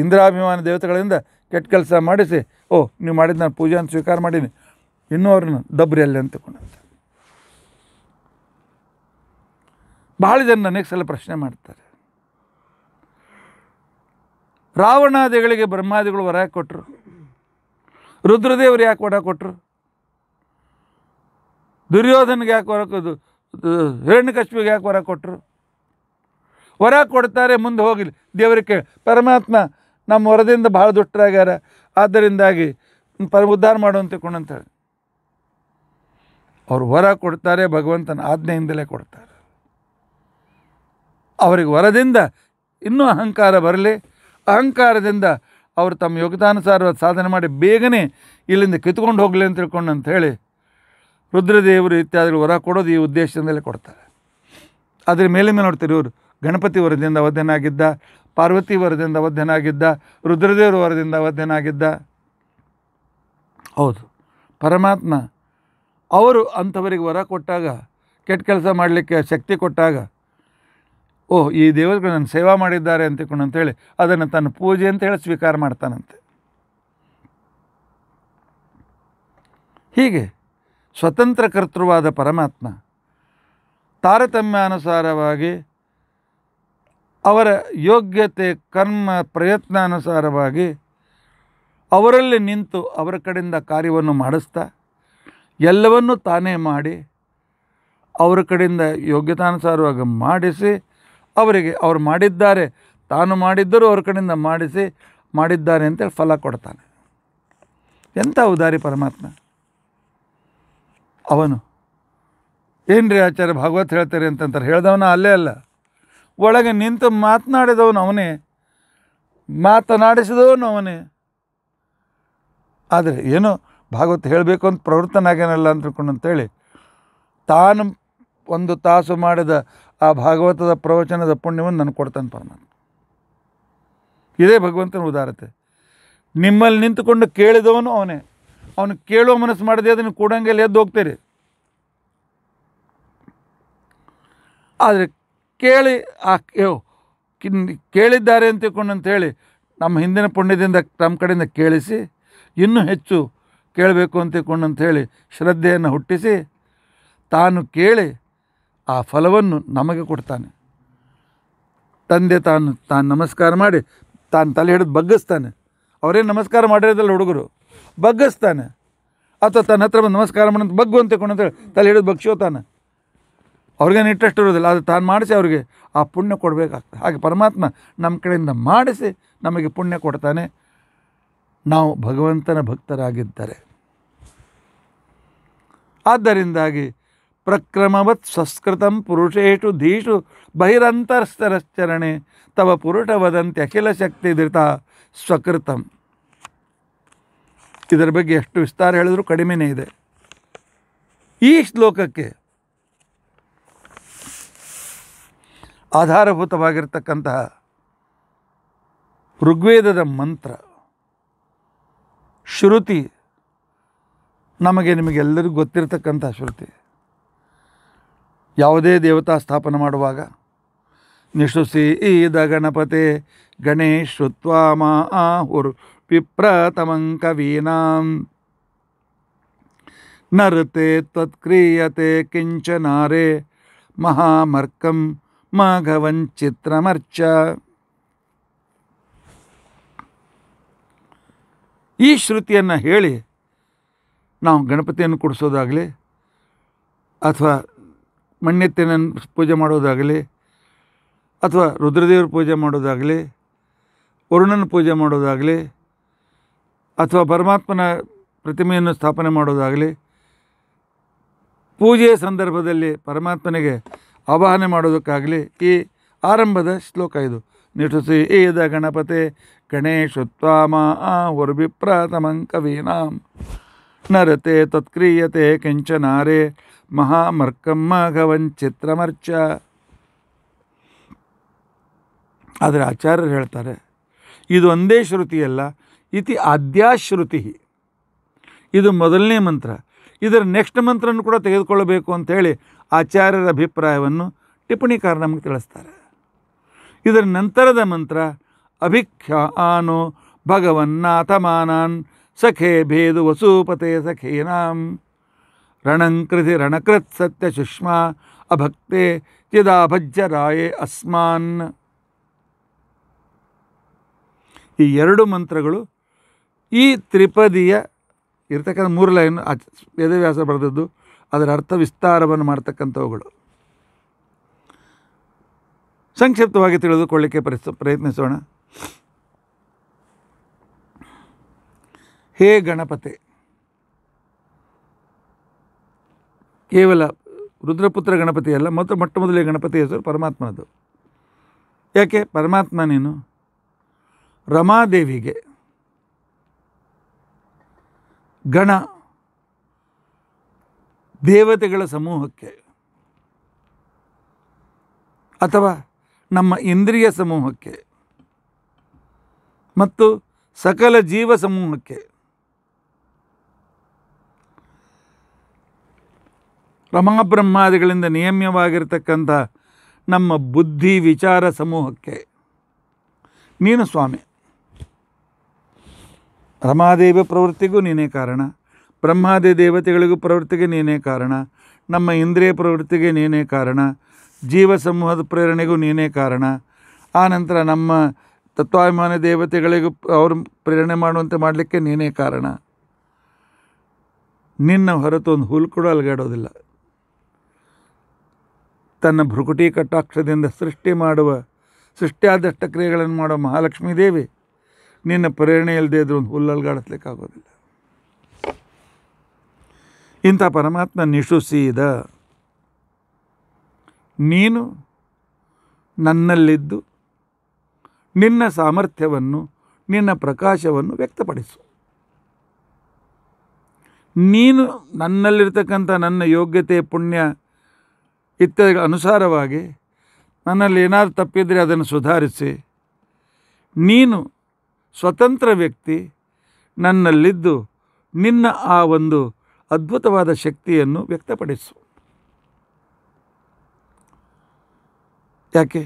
[SPEAKER 1] ಇಂದ್ರಾಭಿಮಾನ ದೇವತೆಗಳಿಂದ ಕೆಟ್ಟ ಕೆಲಸ ಮಾಡಿಸಿ ಓ ನೀವು ಮಾಡಿದ ನಾನು ಪೂಜೆಯನ್ನು ಸ್ವೀಕಾರ ಮಾಡೀನಿ ಇನ್ನೂ ಅವ್ರನ್ನ ದಬ್ರಿ ಅಲ್ಲಿ ಭಾಳ ಜನ ನನಗೆ ಸಲ ಪ್ರಶ್ನೆ ಮಾಡ್ತಾರೆ ರಾವಣಾದಿಗಳಿಗೆ ಬ್ರಹ್ಮಾದಿಗಳು ವರ ಕೊಟ್ಟರು ರುದ್ರದೇವರು ಯಾಕೆ ವರ ಕೊಟ್ಟರು ದುರ್ಯೋಧನಿಗೆ ಯಾಕೆ ವರ ಹಿರಣ್ಯಕಶ್ಮಿಗೆ ಯಾಕೆ ವರ ಕೊಟ್ಟರು ವರ ಕೊಡ್ತಾರೆ ಮುಂದೆ ಹೋಗಿಲ್ಲ ದೇವರಿಗೆ ಪರಮಾತ್ಮ ನಮ್ಮ ವರದಿಂದ ಭಾಳ ದುಷ್ಟರಾಗ್ಯಾರ ಆದ್ದರಿಂದಾಗಿ ಪರ ಉದ್ಧಾರ ಮಾಡುವಂತೆ ಅಂತ ಹೇಳಿ ಅವ್ರು ವರ ಕೊಡ್ತಾರೆ ಭಗವಂತನ ಆಜ್ಞೆಯಿಂದಲೇ ಕೊಡ್ತಾರೆ ಅವರಿಗೆ ವರದಿಂದ ಇನ್ನೂ ಅಹಂಕಾರ ಬರಲಿ ಅಹಂಕಾರದಿಂದ ಅವರು ತಮ್ಮ ಯೋಗದಾನುಸಾರ ಸಾಧನೆ ಮಾಡಿ ಬೇಗನೆ ಇಲ್ಲಿಂದ ಕಿತ್ಕೊಂಡು ಹೋಗಲಿ ಅಂತ ತಿಳ್ಕೊಂಡು ಅಂಥೇಳಿ ರುದ್ರದೇವರು ಇತ್ಯಾದಿ ವರ ಕೊಡೋದು ಈ ಉದ್ದೇಶದಿಂದಲೇ ಕೊಡ್ತಾರೆ ಅದರ ಮೇಲೆ ಮೇಲೆ ನೋಡ್ತೀರಿ ಇವರು ಗಣಪತಿ ವರದಿಂದ ಅವಧ್ಯನಾಗಿದ್ದ ಪಾರ್ವತಿ ವರದಿಂದ ಅವಧ್ಯನಾಗಿದ್ದ ರುದ್ರದೇವರ ವರದಿಂದ ಅವಧ್ಯನಾಗಿದ್ದ ಹೌದು ಪರಮಾತ್ಮ ಅವರು ಅಂಥವರಿಗೆ ವರ ಕೊಟ್ಟಾಗ ಕೆಟ್ಟ ಕೆಲಸ ಮಾಡಲಿಕ್ಕೆ ಶಕ್ತಿ ಕೊಟ್ಟಾಗ ಓಹ್ ಈ ದೇವರುಗಳು ನನ್ನ ಸೇವಾ ಮಾಡಿದ್ದಾರೆ ಅಂತ ಹೇಳಿ ಅದನ್ನು ತನ್ನ ಪೂಜೆ ಅಂತ ಹೇಳಿ ಸ್ವೀಕಾರ ಮಾಡ್ತಾನಂತೆ ಹೀಗೆ ಸ್ವತಂತ್ರ ಕರ್ತೃವಾದ ಪರಮಾತ್ಮ ಅನುಸಾರವಾಗಿ ಅವರ ಯೋಗ್ಯತೆ ಕರ್ಮ ಅನುಸಾರವಾಗಿ ಅವರಲ್ಲಿ ನಿಂತು ಅವರ ಕಡೆಯಿಂದ ಕಾರ್ಯವನ್ನು ಮಾಡಿಸ್ತಾ ಎಲ್ಲವನ್ನೂ ತಾನೇ ಮಾಡಿ ಅವರ ಕಡೆಯಿಂದ ಯೋಗ್ಯತಾನುಸಾರವಾಗಿ ಮಾಡಿಸಿ ಅವರಿಗೆ ಅವರು ಮಾಡಿದ್ದಾರೆ ತಾನು ಮಾಡಿದ್ದರೂ ಅವ್ರ ಕಡೆಯಿಂದ ಮಾಡಿಸಿ ಮಾಡಿದ್ದಾರೆ ಅಂತೇಳಿ ಫಲ ಕೊಡ್ತಾನೆ ಎಂಥ ಉದಾರಿ ಪರಮಾತ್ಮ ಅವನು ಏನು ರೀ ಆಚಾರ್ಯ ಭಾಗವತ್ ಹೇಳ್ತಾರೆ ಅಂತಂತಾರೆ ಹೇಳ್ದವನ ಅಲ್ಲೇ ಅಲ್ಲ ಒಳಗೆ ನಿಂತು ಮಾತನಾಡಿದವನು ಅವನೇ ಮಾತನಾಡಿಸಿದವನು ಅವನೇ ಆದರೆ ಏನು ಭಾಗವತ್ ಹೇಳಬೇಕು ಅಂತ ಪ್ರವೃತ್ತನಾಗೇನಲ್ಲ ಅಂತ ಅಂತೇಳಿ ತಾನು ಒಂದು ತಾಸು ಮಾಡಿದ ಆ ಭಾಗವತದ ಪ್ರವಚನದ ಪುಣ್ಯವನ್ನು ನಾನು ಕೊಡ್ತಾನೆ ಪರಮಾತ್ಮ ಇದೇ ಭಗವಂತನ ಉದಾರತೆ ನಿಮ್ಮಲ್ಲಿ ನಿಂತುಕೊಂಡು ಕೇಳಿದವನು ಅವನೇ ಅವನು ಕೇಳುವ ಮನಸ್ಸು ಮಾಡಿದೆ ಅದನ್ನು ಕೂಡಂಗೆಲ್ಲ ಎದ್ದು ಹೋಗ್ತೀರಿ ಆದರೆ ಕೇಳಿ ಆ ಕೇಳಿದ್ದಾರೆ ಅಂತ ಹೇಳಿ ನಮ್ಮ ಹಿಂದಿನ ಪುಣ್ಯದಿಂದ ನಮ್ಮ ಕಡೆಯಿಂದ ಕೇಳಿಸಿ ಇನ್ನೂ ಹೆಚ್ಚು ಕೇಳಬೇಕು ಅಂತ ಹೇಳಿ ಅಂಥೇಳಿ ಶ್ರದ್ಧೆಯನ್ನು ಹುಟ್ಟಿಸಿ ತಾನು ಕೇಳಿ ಆ ಫಲವನ್ನು ನಮಗೆ ಕೊಡ್ತಾನೆ ತಂದೆ ತಾನು ತಾನು ನಮಸ್ಕಾರ ಮಾಡಿ ತಾನು ತಲೆ ಹಿಡಿದು ಬಗ್ಗಿಸ್ತಾನೆ ಅವರೇನು ನಮಸ್ಕಾರ ಮಾಡಿರೋದಲ್ಲ ಹುಡುಗರು ಬಗ್ಗಿಸ್ತಾನೆ ಅಥವಾ ತನ್ನ ಹತ್ರ ಬಂದು ನಮಸ್ಕಾರ ಮಾಡೋದು ಬಗ್ಗು ಅಂತ ಹೇಳಿ ತಲೆ ಹಿಡಿದು ಬಗ್ಸೋತಾನೆ ಅವ್ರಿಗೇನು ಇಂಟ್ರೆಸ್ಟ್ ಇರೋದಿಲ್ಲ ಅದು ತಾನು ಮಾಡಿಸಿ ಅವ್ರಿಗೆ ಆ ಪುಣ್ಯ ಕೊಡಬೇಕಾಗ್ತದೆ ಹಾಗೆ ಪರಮಾತ್ಮ ನಮ್ಮ ಕಡೆಯಿಂದ ಮಾಡಿಸಿ ನಮಗೆ ಪುಣ್ಯ ಕೊಡ್ತಾನೆ ನಾವು ಭಗವಂತನ ಭಕ್ತರಾಗಿದ್ದಾರೆ ಆದ್ದರಿಂದಾಗಿ ಪ್ರಕ್ರಮವತ್ ಸಂಸ್ಕೃತಂ ಪುರುಷೇಶು ಧೀಷು ಬಹಿರಂತರಶ್ಚರಣೆ ತವ ವದಂತೆ ಅಖಿಲ ಶಕ್ತಿ ಧೃತ ಸ್ವಕೃತಂ ಇದರ ಬಗ್ಗೆ ಎಷ್ಟು ವಿಸ್ತಾರ ಹೇಳಿದ್ರೂ ಕಡಿಮೆನೇ ಇದೆ ಈ ಶ್ಲೋಕಕ್ಕೆ ಆಧಾರಭೂತವಾಗಿರ್ತಕ್ಕಂತಹ ಋಗ್ವೇದದ ಮಂತ್ರ ಶ್ರುತಿ ನಮಗೆ ನಿಮಗೆಲ್ಲರಿಗೂ ಗೊತ್ತಿರತಕ್ಕಂಥ ಶ್ರುತಿ ಯಾವುದೇ ದೇವತಾ ಸ್ಥಾಪನೆ ಮಾಡುವಾಗ ನಿಶುಸಿ ಈದ ಗಣಪತೆ ಗಣೇಶ್ ಮಾ ಆಹುರ್ ಪಿಪ್ರತಮಂಕವೀನಾಂ ನರತೆ ತ್ವತ್ಕ್ರಿಯತೆ ಕಿಂಚನಾರೆ ಮಹಾಮರ್ಕಂ ಮಾಘವಂಚಿತ್ರಮರ್ಚ ಈ ಶ್ರುತಿಯನ್ನು ಹೇಳಿ ನಾವು ಗಣಪತಿಯನ್ನು ಕೊಡಿಸೋದಾಗಲಿ ಅಥವಾ ಮಣ್ಣೆತ್ತಿನ ಪೂಜೆ ಮಾಡೋದಾಗಲಿ ಅಥವಾ ರುದ್ರದೇವ್ರ ಪೂಜೆ ಮಾಡೋದಾಗಲಿ ವರುಣನ ಪೂಜೆ ಮಾಡೋದಾಗಲಿ ಅಥವಾ ಪರಮಾತ್ಮನ ಪ್ರತಿಮೆಯನ್ನು ಸ್ಥಾಪನೆ ಮಾಡೋದಾಗಲಿ ಪೂಜೆಯ ಸಂದರ್ಭದಲ್ಲಿ ಪರಮಾತ್ಮನಿಗೆ ಆವಾಹನೆ ಮಾಡೋದಕ್ಕಾಗಲಿ ಈ ಆರಂಭದ ಶ್ಲೋಕ ಇದು ನಿಟುಸಿ ಏದ ಗಣಪತೆ ಗಣೇಶೋತ್ವಾಮ ವರುಭಿಪ್ರಾತಮಂ ಕವೀನಾಂ ನರತೆ ತತ್ಕ್ರಿಯತೆ ಕೆಂಚನಾರೆ ಮಹಾಮರ್ಕಂ ಚಿತ್ರಮರ್ಚ ಆದರೆ ಆಚಾರ್ಯರು ಹೇಳ್ತಾರೆ ಇದು ಒಂದೇ ಶ್ರುತಿಯಲ್ಲ ಇತಿ ಆದ್ಯಾಶ್ರುತಿ ಇದು ಮೊದಲನೇ ಮಂತ್ರ ಇದರ ನೆಕ್ಸ್ಟ್ ಮಂತ್ರನೂ ಕೂಡ ತೆಗೆದುಕೊಳ್ಳಬೇಕು ಅಂಥೇಳಿ ಆಚಾರ್ಯರ ಅಭಿಪ್ರಾಯವನ್ನು ಟಿಪ್ಪಣಿಕಾರ ನಮಗೆ ತಿಳಿಸ್ತಾರೆ ಇದರ ನಂತರದ ಮಂತ್ರ ಅಭಿಖ್ಯಾ ಆನೋ ಭಗವನ್ನಾಥಮಾನಾನ್ ಸಖೇ ಭೇದು ವಸೂಪತೆ ಸಖೇನಾಂ ರಣಂಕೃತಿ ರಣಕೃತ್ ಸತ್ಯ ಸುಷ್ಮಾ ಅಭಕ್ತೆ ರಾಯೇ ಅಸ್ಮಾನ್ ಈ ಎರಡು ಮಂತ್ರಗಳು ಈ ತ್ರಿಪದಿಯ ಇರ್ತಕ್ಕಂಥ ಮೂರು ಲೈನ್ ವೇದವ್ಯಾಸ ಬರೆದದ್ದು ಅದರ ಅರ್ಥ ವಿಸ್ತಾರವನ್ನು ಮಾಡ್ತಕ್ಕಂಥವುಗಳು ಸಂಕ್ಷಿಪ್ತವಾಗಿ ತಿಳಿದುಕೊಳ್ಳಿಕ್ಕೆ ಪ್ರಯತ್ನಿಸೋಣ ಹೇ ಗಣಪತಿ ಕೇವಲ ರುದ್ರಪುತ್ರ ಗಣಪತಿ ಅಲ್ಲ ಮತ್ತು ಮೊಟ್ಟ ಮೊದಲೇ ಗಣಪತಿ ಹೆಸರು ಪರಮಾತ್ಮನದು ಯಾಕೆ ಪರಮಾತ್ಮನೇನು ರಮಾದೇವಿಗೆ ಗಣ ದೇವತೆಗಳ ಸಮೂಹಕ್ಕೆ ಅಥವಾ ನಮ್ಮ ಇಂದ್ರಿಯ ಸಮೂಹಕ್ಕೆ ಮತ್ತು ಸಕಲ ಜೀವ ಸಮೂಹಕ್ಕೆ ರಮಾಬ್ರಹ್ಮಾದಿಗಳಿಂದ ನಿಯಮ್ಯವಾಗಿರ್ತಕ್ಕಂಥ ನಮ್ಮ ಬುದ್ಧಿ ವಿಚಾರ ಸಮೂಹಕ್ಕೆ ನೀನು ಸ್ವಾಮಿ ರಮಾದೇವಿ ಪ್ರವೃತ್ತಿಗೂ ನೀನೇ ಕಾರಣ ಬ್ರಹ್ಮಾದಿ ದೇವತೆಗಳಿಗೂ ಪ್ರವೃತ್ತಿಗೆ ನೀನೇ ಕಾರಣ ನಮ್ಮ ಇಂದ್ರಿಯ ಪ್ರವೃತ್ತಿಗೆ ನೀನೇ ಕಾರಣ ಜೀವ ಸಮೂಹದ ಪ್ರೇರಣೆಗೂ ನೀನೇ ಕಾರಣ ಆನಂತರ ನಮ್ಮ ತತ್ವಾಭಿಮಾನ ದೇವತೆಗಳಿಗೂ ಅವರು ಪ್ರೇರಣೆ ಮಾಡುವಂತೆ ಮಾಡಲಿಕ್ಕೆ ನೀನೇ ಕಾರಣ ನಿನ್ನ ಹೊರತು ಒಂದು ಹುಲ್ ಕೂಡ ಅಲ್ಗಾಡೋದಿಲ್ಲ ತನ್ನ ಭ್ರುಕುಟಿ ಕಟಾಕ್ಷದಿಂದ ಸೃಷ್ಟಿ ಮಾಡುವ ಸೃಷ್ಟಿಯಾದಷ್ಟ ಕ್ರಿಯೆಗಳನ್ನು ಮಾಡುವ ಮಹಾಲಕ್ಷ್ಮೀ ದೇವಿ ನಿನ್ನ ಪ್ರೇರಣೆ ಇಲ್ಲದೆ ಇದ್ರೂ ಒಂದು ಹುಲ್ಲಲ್ಗಾಡಿಸ್ಲಿಕ್ಕಾಗೋದಿಲ್ಲ ಇಂಥ ಪರಮಾತ್ಮ ನಿಶುಸಿದ ನೀನು ನನ್ನಲ್ಲಿದ್ದು ನಿನ್ನ ಸಾಮರ್ಥ್ಯವನ್ನು ನಿನ್ನ ಪ್ರಕಾಶವನ್ನು ವ್ಯಕ್ತಪಡಿಸು ನೀನು ನನ್ನಲ್ಲಿರ್ತಕ್ಕಂಥ ನನ್ನ ಯೋಗ್ಯತೆ ಪುಣ್ಯ ಇತ್ಯಾದಿ ಅನುಸಾರವಾಗಿ ನನ್ನಲ್ಲಿ ಏನಾದರೂ ತಪ್ಪಿದರೆ ಅದನ್ನು ಸುಧಾರಿಸಿ ನೀನು ಸ್ವತಂತ್ರ ವ್ಯಕ್ತಿ ನನ್ನಲ್ಲಿದ್ದು ನಿನ್ನ ಆ ಒಂದು ಅದ್ಭುತವಾದ ಶಕ್ತಿಯನ್ನು ವ್ಯಕ್ತಪಡಿಸು ಯಾಕೆ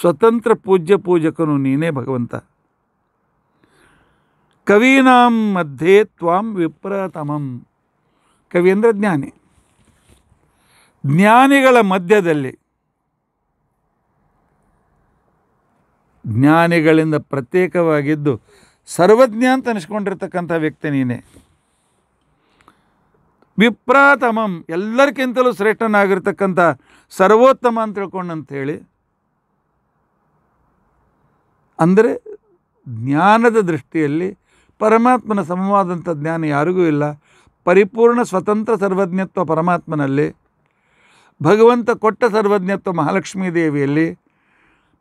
[SPEAKER 1] ಸ್ವತಂತ್ರ ಪೂಜ್ಯ ಪೂಜಕನು ನೀನೇ ಭಗವಂತ ಕವೀನಾಂ ಮಧ್ಯೆ ತ್ವಾಂ ವಿಪ್ರತಮಂ ಕವಿ ಅಂದರೆ ಜ್ಞಾನಿ ಜ್ಞಾನಿಗಳ ಮಧ್ಯದಲ್ಲಿ ಜ್ಞಾನಿಗಳಿಂದ ಪ್ರತ್ಯೇಕವಾಗಿದ್ದು ಸರ್ವಜ್ಞ ಅಂತ ಅನಿಸ್ಕೊಂಡಿರ್ತಕ್ಕಂಥ ವ್ಯಕ್ತಿ ನೀನೇ ವಿಪ್ರಾತಮಂ ಎಲ್ಲರಿಗಿಂತಲೂ ಶ್ರೇಷ್ಠನಾಗಿರ್ತಕ್ಕಂಥ ಸರ್ವೋತ್ತಮ ಅಂತ ತಿಳ್ಕೊಂಡಂಥೇಳಿ ಅಂದರೆ ಜ್ಞಾನದ ದೃಷ್ಟಿಯಲ್ಲಿ ಪರಮಾತ್ಮನ ಸಮವಾದಂಥ ಜ್ಞಾನ ಯಾರಿಗೂ ಇಲ್ಲ ಪರಿಪೂರ್ಣ ಸ್ವತಂತ್ರ ಸರ್ವಜ್ಞತ್ವ ಪರಮಾತ್ಮನಲ್ಲಿ ಭಗವಂತ ಕೊಟ್ಟ ಸರ್ವಜ್ಞತ್ವ ಮಹಾಲಕ್ಷ್ಮೀ ದೇವಿಯಲ್ಲಿ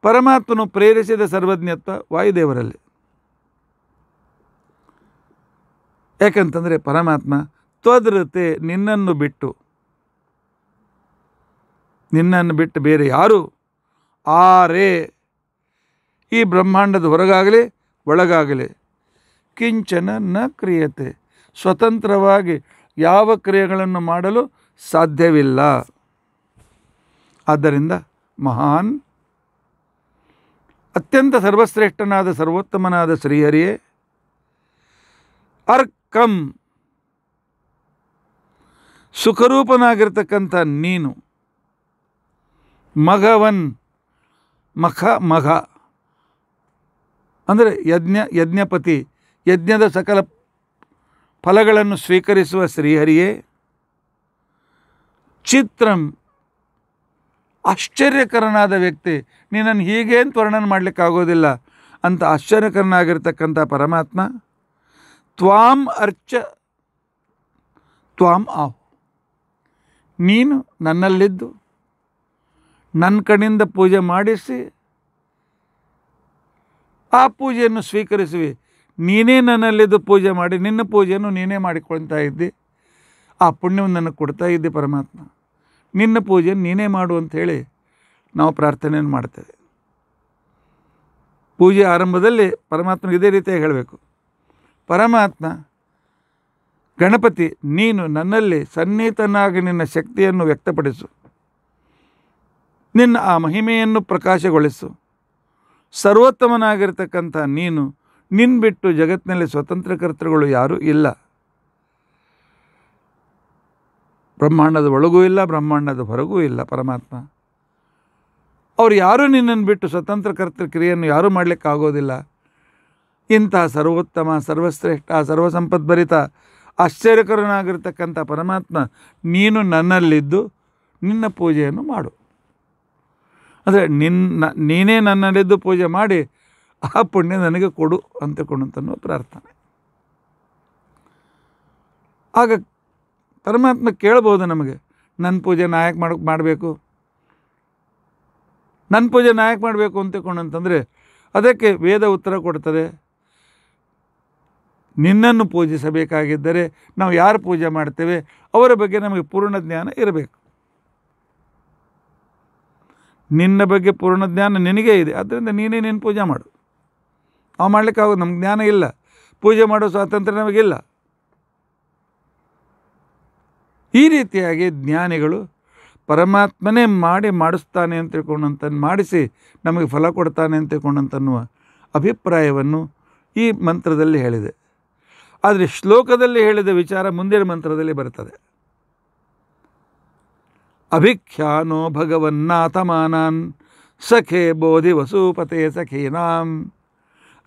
[SPEAKER 1] ಪರಮಾತ್ಮನು ಪ್ರೇರಿಸಿದ ಸರ್ವಜ್ಞತ್ವ ವಾಯುದೇವರಲ್ಲಿ ಯಾಕಂತಂದರೆ ಪರಮಾತ್ಮ ತ್ವದೃತೆ ನಿನ್ನನ್ನು ಬಿಟ್ಟು ನಿನ್ನನ್ನು ಬಿಟ್ಟು ಬೇರೆ ಯಾರು ಆರೇ ಈ ಬ್ರಹ್ಮಾಂಡದ ಹೊರಗಾಗಲಿ ಒಳಗಾಗಲಿ ಕಿಂಚನ ನ ಕ್ರಿಯತೆ ಸ್ವತಂತ್ರವಾಗಿ ಯಾವ ಕ್ರಿಯೆಗಳನ್ನು ಮಾಡಲು ಸಾಧ್ಯವಿಲ್ಲ ಆದ್ದರಿಂದ ಮಹಾನ್ ಅತ್ಯಂತ ಸರ್ವಶ್ರೇಷ್ಠನಾದ ಸರ್ವೋತ್ತಮನಾದ ಶ್ರೀಹರಿಯೇ ಅರ್ಕಂ ಸುಖರೂಪನಾಗಿರ್ತಕ್ಕಂಥ ನೀನು ಮಗವನ್ ಮಖ ಮಗ ಅಂದರೆ ಯಜ್ಞ ಯಜ್ಞಪತಿ ಯಜ್ಞದ ಸಕಲ ಫಲಗಳನ್ನು ಸ್ವೀಕರಿಸುವ ಶ್ರೀಹರಿಯೇ ಚಿತ್ರಂ ಆಶ್ಚರ್ಯಕರನಾದ ವ್ಯಕ್ತಿ ನೀನನ್ನು ಹೀಗೇನು ತ್ವರ್ಣನ ಮಾಡಲಿಕ್ಕಾಗೋದಿಲ್ಲ ಅಂತ ಆಶ್ಚರ್ಯಕರನಾಗಿರ್ತಕ್ಕಂಥ ಪರಮಾತ್ಮ ತ್ವಾಂ ಅರ್ಚ ತ್ವಾಂ ಆಹು ನೀನು ನನ್ನಲ್ಲಿದ್ದು ನನ್ನ ಕಣ್ಣಿಂದ ಪೂಜೆ ಮಾಡಿಸಿ ಆ ಪೂಜೆಯನ್ನು ಸ್ವೀಕರಿಸುವೆ ನೀನೇ ನನ್ನಲ್ಲಿದ್ದು ಪೂಜೆ ಮಾಡಿ ನಿನ್ನ ಪೂಜೆಯನ್ನು ನೀನೇ ಮಾಡಿಕೊಳ್ತಾ ಇದ್ದಿ ಆ ಪುಣ್ಯವನ್ನು ನನಗೆ ಕೊಡ್ತಾ ಇದ್ದಿ ಪರಮಾತ್ಮ ನಿನ್ನ ಪೂಜೆ ನೀನೇ ಮಾಡು ಅಂಥೇಳಿ ನಾವು ಪ್ರಾರ್ಥನೆಯನ್ನು ಮಾಡ್ತೇವೆ ಪೂಜೆ ಆರಂಭದಲ್ಲಿ ಪರಮಾತ್ಮ ಇದೇ ರೀತಿಯಾಗಿ ಹೇಳಬೇಕು ಪರಮಾತ್ಮ ಗಣಪತಿ ನೀನು ನನ್ನಲ್ಲಿ ಸನ್ನಿಹಿತನಾಗಿ ನಿನ್ನ ಶಕ್ತಿಯನ್ನು ವ್ಯಕ್ತಪಡಿಸು ನಿನ್ನ ಆ ಮಹಿಮೆಯನ್ನು ಪ್ರಕಾಶಗೊಳಿಸು ಸರ್ವೋತ್ತಮನಾಗಿರ್ತಕ್ಕಂಥ ನೀನು ನಿನ್ನ ಬಿಟ್ಟು ಜಗತ್ತಿನಲ್ಲಿ ಸ್ವತಂತ್ರ ಕರ್ತೃಗಳು ಯಾರೂ ಇಲ್ಲ ಬ್ರಹ್ಮಾಂಡದ ಒಳಗೂ ಇಲ್ಲ ಬ್ರಹ್ಮಾಂಡದ ಹೊರಗೂ ಇಲ್ಲ ಪರಮಾತ್ಮ ಅವರು ಯಾರೂ ನಿನ್ನನ್ನು ಬಿಟ್ಟು ಸ್ವತಂತ್ರ ಕರ್ತೃಕ್ರಿಯೆಯನ್ನು ಕ್ರಿಯೆಯನ್ನು ಯಾರೂ ಮಾಡಲಿಕ್ಕಾಗೋದಿಲ್ಲ ಇಂತಹ ಸರ್ವೋತ್ತಮ ಸರ್ವಶ್ರೇಷ್ಠ ಸರ್ವಸಂಪದ್ಭರಿತ ಆಶ್ಚರ್ಯಕರನಾಗಿರ್ತಕ್ಕಂಥ ಪರಮಾತ್ಮ ನೀನು ನನ್ನಲ್ಲಿದ್ದು ನಿನ್ನ ಪೂಜೆಯನ್ನು ಮಾಡು ಅಂದರೆ ನಿನ್ನ ನೀನೇ ನನ್ನಲ್ಲಿದ್ದು ಪೂಜೆ ಮಾಡಿ ಆ ಪುಣ್ಯ ನನಗೆ ಕೊಡು ಅಂತಕೊಂಡಂತನೋ ಪ್ರಾರ್ಥನೆ ಆಗ ಪರಮಾತ್ಮ ಕೇಳ್ಬೋದು ನಮಗೆ ನನ್ನ ಪೂಜೆ ನಾಯಕ ಮಾಡಬೇಕು ನನ್ನ ಪೂಜೆ ನಾಯಕ ಮಾಡಬೇಕು ಮಾಡಬೇಕು ಅಂತಕೊಂಡಂತಂದರೆ ಅದಕ್ಕೆ ವೇದ ಉತ್ತರ ಕೊಡ್ತದೆ ನಿನ್ನನ್ನು ಪೂಜಿಸಬೇಕಾಗಿದ್ದರೆ ನಾವು ಯಾರು ಪೂಜೆ ಮಾಡ್ತೇವೆ ಅವರ ಬಗ್ಗೆ ನಮಗೆ ಪೂರ್ಣ ಜ್ಞಾನ ಇರಬೇಕು ನಿನ್ನ ಬಗ್ಗೆ ಪೂರ್ಣ ಜ್ಞಾನ ನಿನಗೇ ಇದೆ ಆದ್ದರಿಂದ ನೀನೇ ನಿನ್ನ ಪೂಜೆ ಮಾಡು ಅವು ಆಗೋದು ನಮ್ಗೆ ಜ್ಞಾನ ಇಲ್ಲ ಪೂಜೆ ಮಾಡೋ ಸ್ವಾತಂತ್ರ್ಯ ನಮಗಿಲ್ಲ ಈ ರೀತಿಯಾಗಿ ಜ್ಞಾನಿಗಳು ಪರಮಾತ್ಮನೇ ಮಾಡಿ ಮಾಡಿಸ್ತಾನೆ ಅಂತ ತಿಳ್ಕೊಂಡಂತ ಮಾಡಿಸಿ ನಮಗೆ ಫಲ ಕೊಡ್ತಾನೆ ಅಂತ ತಿಳ್ಕೊಂಡಂತನ್ನುವ ಅಭಿಪ್ರಾಯವನ್ನು ಈ ಮಂತ್ರದಲ್ಲಿ ಹೇಳಿದೆ ಆದರೆ ಶ್ಲೋಕದಲ್ಲಿ ಹೇಳಿದ ವಿಚಾರ ಮುಂದಿನ ಮಂತ್ರದಲ್ಲಿ ಬರ್ತದೆ ಅಭಿಖ್ಯಾನೋ ಭಗವನ್ನಾಥಮಾನಾನ್ ಸಖೆ ಬೋಧಿ ವಸೂಪತೆ ಸಖೀನಾಂ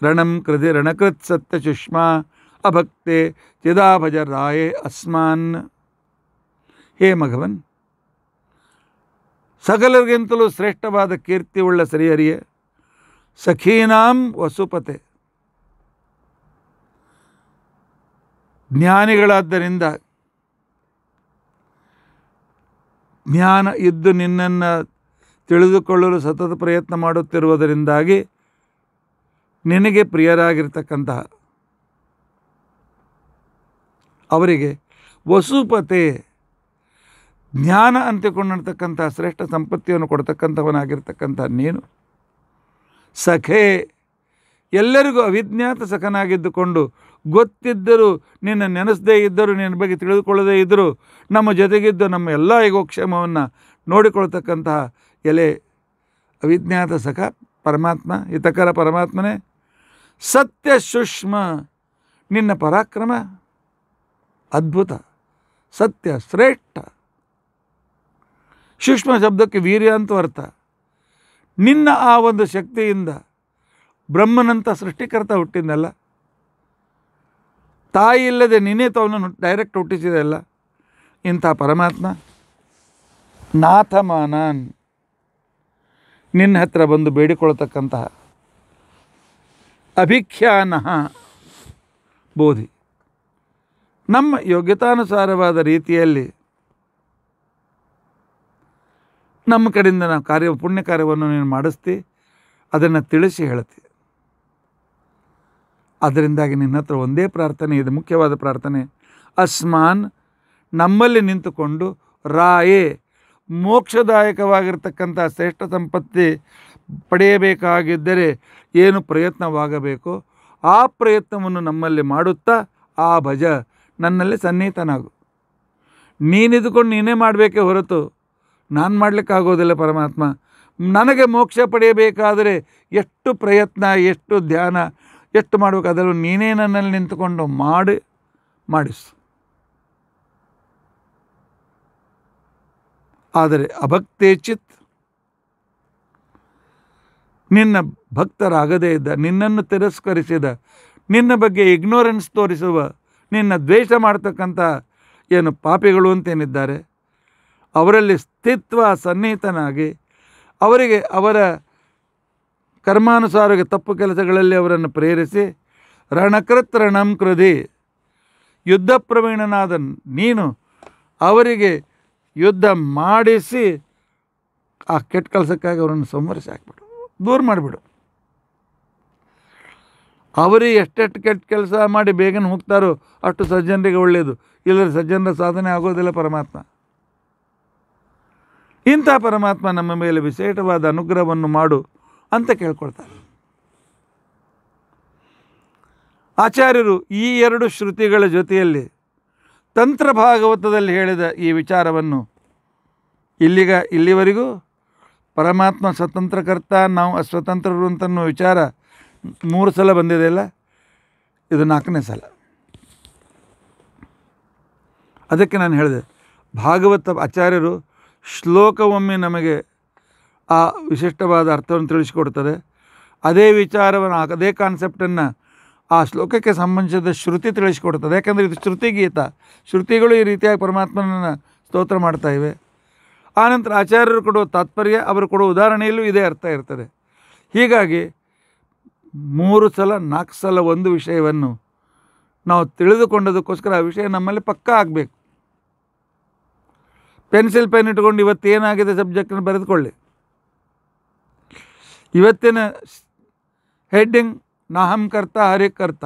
[SPEAKER 1] ರಣಂ ಕೃತಿ ರಣಕೃತ್ ಸತ್ಯ ಸುಷ್ಮಾ ಅಭಕ್ತೆ ಚಿದಾಭಜ ರಾಯೇ ಅಸ್ಮಾನ್ ಹೇ ಮಘವನ್ ಸಕಲರಿಗಿಂತಲೂ ಶ್ರೇಷ್ಠವಾದ ಉಳ್ಳ ಸರಿಯರಿಯೇ ಸಖೀನಾಂ ವಸುಪತೆ ಜ್ಞಾನಿಗಳಾದ್ದರಿಂದ ಜ್ಞಾನ ಇದ್ದು ನಿನ್ನನ್ನು ತಿಳಿದುಕೊಳ್ಳಲು ಸತತ ಪ್ರಯತ್ನ ಮಾಡುತ್ತಿರುವುದರಿಂದಾಗಿ ನಿನಗೆ ಪ್ರಿಯರಾಗಿರ್ತಕ್ಕಂತಹ ಅವರಿಗೆ ವಸುಪತೆ ಜ್ಞಾನ ಅಂತ್ಯಕೊಂಡಿರ್ತಕ್ಕಂಥ ಶ್ರೇಷ್ಠ ಸಂಪತ್ತಿಯನ್ನು ಕೊಡ್ತಕ್ಕಂಥವನಾಗಿರ್ತಕ್ಕಂಥ ನೀನು ಸಖೆ ಎಲ್ಲರಿಗೂ ಅವಿಜ್ಞಾತ ಸಖನಾಗಿದ್ದುಕೊಂಡು ಗೊತ್ತಿದ್ದರೂ ನಿನ್ನ ನೆನೆಸದೇ ಇದ್ದರೂ ನಿನ್ನ ಬಗ್ಗೆ ತಿಳಿದುಕೊಳ್ಳದೇ ಇದ್ದರೂ ನಮ್ಮ ಜೊತೆಗಿದ್ದು ನಮ್ಮ ಎಲ್ಲ ಯೋಗಕ್ಷೇಮವನ್ನು ನೋಡಿಕೊಳ್ತಕ್ಕಂತಹ ಎಲೆ ಅವಿಜ್ಞಾತ ಸಖ ಪರಮಾತ್ಮ ಹಿತಕರ ಪರಮಾತ್ಮನೇ ಸತ್ಯ ಸೂಕ್ಷ್ಮ ನಿನ್ನ ಪರಾಕ್ರಮ ಅದ್ಭುತ ಸತ್ಯ ಶ್ರೇಷ್ಠ ಸೂಕ್ಷ್ಮ ಶಬ್ದಕ್ಕೆ ವೀರ್ಯ ಅಂತೂ ಅರ್ಥ ನಿನ್ನ ಆ ಒಂದು ಶಕ್ತಿಯಿಂದ ಬ್ರಹ್ಮನಂಥ ಸೃಷ್ಟಿಕರ್ತ ಹುಟ್ಟಿದ್ದಲ್ಲ ತಾಯಿ ಇಲ್ಲದೆ ನಿನ್ನೆ ತಾವನ್ನು ಡೈರೆಕ್ಟ್ ಹುಟ್ಟಿಸಿದೆಯಲ್ಲ ಇಂಥ ಪರಮಾತ್ಮ ನಾಥಮಾನಾನ್ ನಿನ್ನ ಹತ್ರ ಬಂದು ಬೇಡಿಕೊಳ್ತಕ್ಕಂತಹ ಅಭಿಖ್ಯಾನಃ ಬೋಧಿ ನಮ್ಮ ಯೋಗ್ಯತಾನುಸಾರವಾದ ರೀತಿಯಲ್ಲಿ ನಮ್ಮ ಕಡೆಯಿಂದ ನಾವು ಕಾರ್ಯ ಪುಣ್ಯ ಕಾರ್ಯವನ್ನು ನೀನು ಮಾಡಿಸ್ತಿ ಅದನ್ನು ತಿಳಿಸಿ ಹೇಳ್ತಿ ಅದರಿಂದಾಗಿ ನಿನ್ನ ಹತ್ರ ಒಂದೇ ಪ್ರಾರ್ಥನೆ ಇದು ಮುಖ್ಯವಾದ ಪ್ರಾರ್ಥನೆ ಅಸ್ಮಾನ್ ನಮ್ಮಲ್ಲಿ ನಿಂತುಕೊಂಡು ರಾಯೇ ಮೋಕ್ಷದಾಯಕವಾಗಿರ್ತಕ್ಕಂಥ ಶ್ರೇಷ್ಠ ಸಂಪತ್ತಿ ಪಡೆಯಬೇಕಾಗಿದ್ದರೆ ಏನು ಪ್ರಯತ್ನವಾಗಬೇಕು ಆ ಪ್ರಯತ್ನವನ್ನು ನಮ್ಮಲ್ಲಿ ಮಾಡುತ್ತಾ ಆ ಭಜ ನನ್ನಲ್ಲಿ ಸನ್ನಿಹಿತನಾಗು ನೀನಿದುಕೊಂಡು ನೀನೇ ಮಾಡಬೇಕೇ ಹೊರತು ನಾನು ಮಾಡಲಿಕ್ಕಾಗೋದಿಲ್ಲ ಪರಮಾತ್ಮ ನನಗೆ ಮೋಕ್ಷ ಪಡೆಯಬೇಕಾದರೆ ಎಷ್ಟು ಪ್ರಯತ್ನ ಎಷ್ಟು ಧ್ಯಾನ ಎಷ್ಟು ಮಾಡಬೇಕು ನೀನೇ ನನ್ನಲ್ಲಿ ನಿಂತುಕೊಂಡು ಮಾಡಿ ಮಾಡಿಸು ಆದರೆ ಅಭಕ್ತೇಚಿತ್ ನಿನ್ನ ಭಕ್ತರಾಗದೇ ಇದ್ದ ನಿನ್ನನ್ನು ತಿರಸ್ಕರಿಸಿದ ನಿನ್ನ ಬಗ್ಗೆ ಇಗ್ನೋರೆನ್ಸ್ ತೋರಿಸುವ ನಿನ್ನ ದ್ವೇಷ ಮಾಡ್ತಕ್ಕಂಥ ಏನು ಪಾಪಿಗಳು ಅಂತೇನಿದ್ದಾರೆ ಅವರಲ್ಲಿ ಸ್ಥಿತ್ವ ಸನ್ನಿಹಿತನಾಗಿ ಅವರಿಗೆ ಅವರ ಕರ್ಮಾನುಸಾರಕ್ಕೆ ತಪ್ಪು ಕೆಲಸಗಳಲ್ಲಿ ಅವರನ್ನು ಪ್ರೇರಿಸಿ ರಣಂ ಕೃದಿ ಯುದ್ಧ ಪ್ರವೀಣನಾದ ನೀನು ಅವರಿಗೆ ಯುದ್ಧ ಮಾಡಿಸಿ ಆ ಕೆಟ್ಟ ಕೆಲಸಕ್ಕಾಗಿ ಅವರನ್ನು ಸಂವರಿಸಿ ಹಾಕ್ಬಿಡು ದೂರ ಮಾಡಿಬಿಡು ಅವರಿಗೆ ಎಷ್ಟೆಷ್ಟು ಕೆಟ್ಟ ಕೆಲಸ ಮಾಡಿ ಬೇಗನೆ ಹೋಗ್ತಾರೋ ಅಷ್ಟು ಸಜ್ಜನರಿಗೆ ಒಳ್ಳೆಯದು ಇಲ್ಲದ್ರೆ ಸಜ್ಜನರ ಸಾಧನೆ ಆಗೋದಿಲ್ಲ ಪರಮಾತ್ಮ ಇಂಥ ಪರಮಾತ್ಮ ನಮ್ಮ ಮೇಲೆ ವಿಶೇಷವಾದ ಅನುಗ್ರಹವನ್ನು ಮಾಡು ಅಂತ ಕೇಳ್ಕೊಳ್ತಾರೆ ಆಚಾರ್ಯರು ಈ ಎರಡು ಶ್ರುತಿಗಳ ಜೊತೆಯಲ್ಲಿ ತಂತ್ರ ಭಾಗವತದಲ್ಲಿ ಹೇಳಿದ ಈ ವಿಚಾರವನ್ನು ಇಲ್ಲಿಗ ಇಲ್ಲಿವರೆಗೂ ಪರಮಾತ್ಮ ಸ್ವತಂತ್ರಕರ್ತ ನಾವು ಅಸ್ವತಂತ್ರರು ಅಂತನ್ನೋ ವಿಚಾರ ಮೂರು ಸಲ ಬಂದಿದೆಯಲ್ಲ ಇದು ನಾಲ್ಕನೇ ಸಲ ಅದಕ್ಕೆ ನಾನು ಹೇಳಿದೆ ಭಾಗವತ ಆಚಾರ್ಯರು ಶ್ಲೋಕವೊಮ್ಮೆ ನಮಗೆ ಆ ವಿಶಿಷ್ಟವಾದ ಅರ್ಥವನ್ನು ತಿಳಿಸಿಕೊಡ್ತದೆ ಅದೇ ವಿಚಾರವನ್ನು ಅದೇ ಕಾನ್ಸೆಪ್ಟನ್ನು ಆ ಶ್ಲೋಕಕ್ಕೆ ಸಂಬಂಧಿಸಿದ ಶ್ರುತಿ ತಿಳಿಸಿಕೊಡ್ತದೆ ಯಾಕೆಂದರೆ ಇದು ಗೀತ ಶ್ರುತಿಗಳು ಈ ರೀತಿಯಾಗಿ ಪರಮಾತ್ಮನನ್ನು ಸ್ತೋತ್ರ ಮಾಡ್ತಾ ಇವೆ ಆನಂತರ ಆಚಾರ್ಯರು ಕೊಡುವ ತಾತ್ಪರ್ಯ ಅವರು ಕೊಡುವ ಉದಾಹರಣೆಯಲ್ಲೂ ಇದೇ ಅರ್ಥ ಇರ್ತದೆ ಹೀಗಾಗಿ ಮೂರು ಸಲ ನಾಲ್ಕು ಸಲ ಒಂದು ವಿಷಯವನ್ನು ನಾವು ತಿಳಿದುಕೊಂಡದಕ್ಕೋಸ್ಕರ ಆ ವಿಷಯ ನಮ್ಮಲ್ಲಿ ಪಕ್ಕಾ ಆಗಬೇಕು ಪೆನ್ಸಿಲ್ ಪೆನ್ ಇಟ್ಕೊಂಡು ಇವತ್ತೇನಾಗಿದೆ ಸಬ್ಜೆಕ್ಟನ್ನು ಬರೆದುಕೊಳ್ಳಿ ಇವತ್ತಿನ ಹೆಡ್ಡಿಂಗ್ ನಾಹಂ ಕರ್ತ ಹರಿ ಕರ್ತ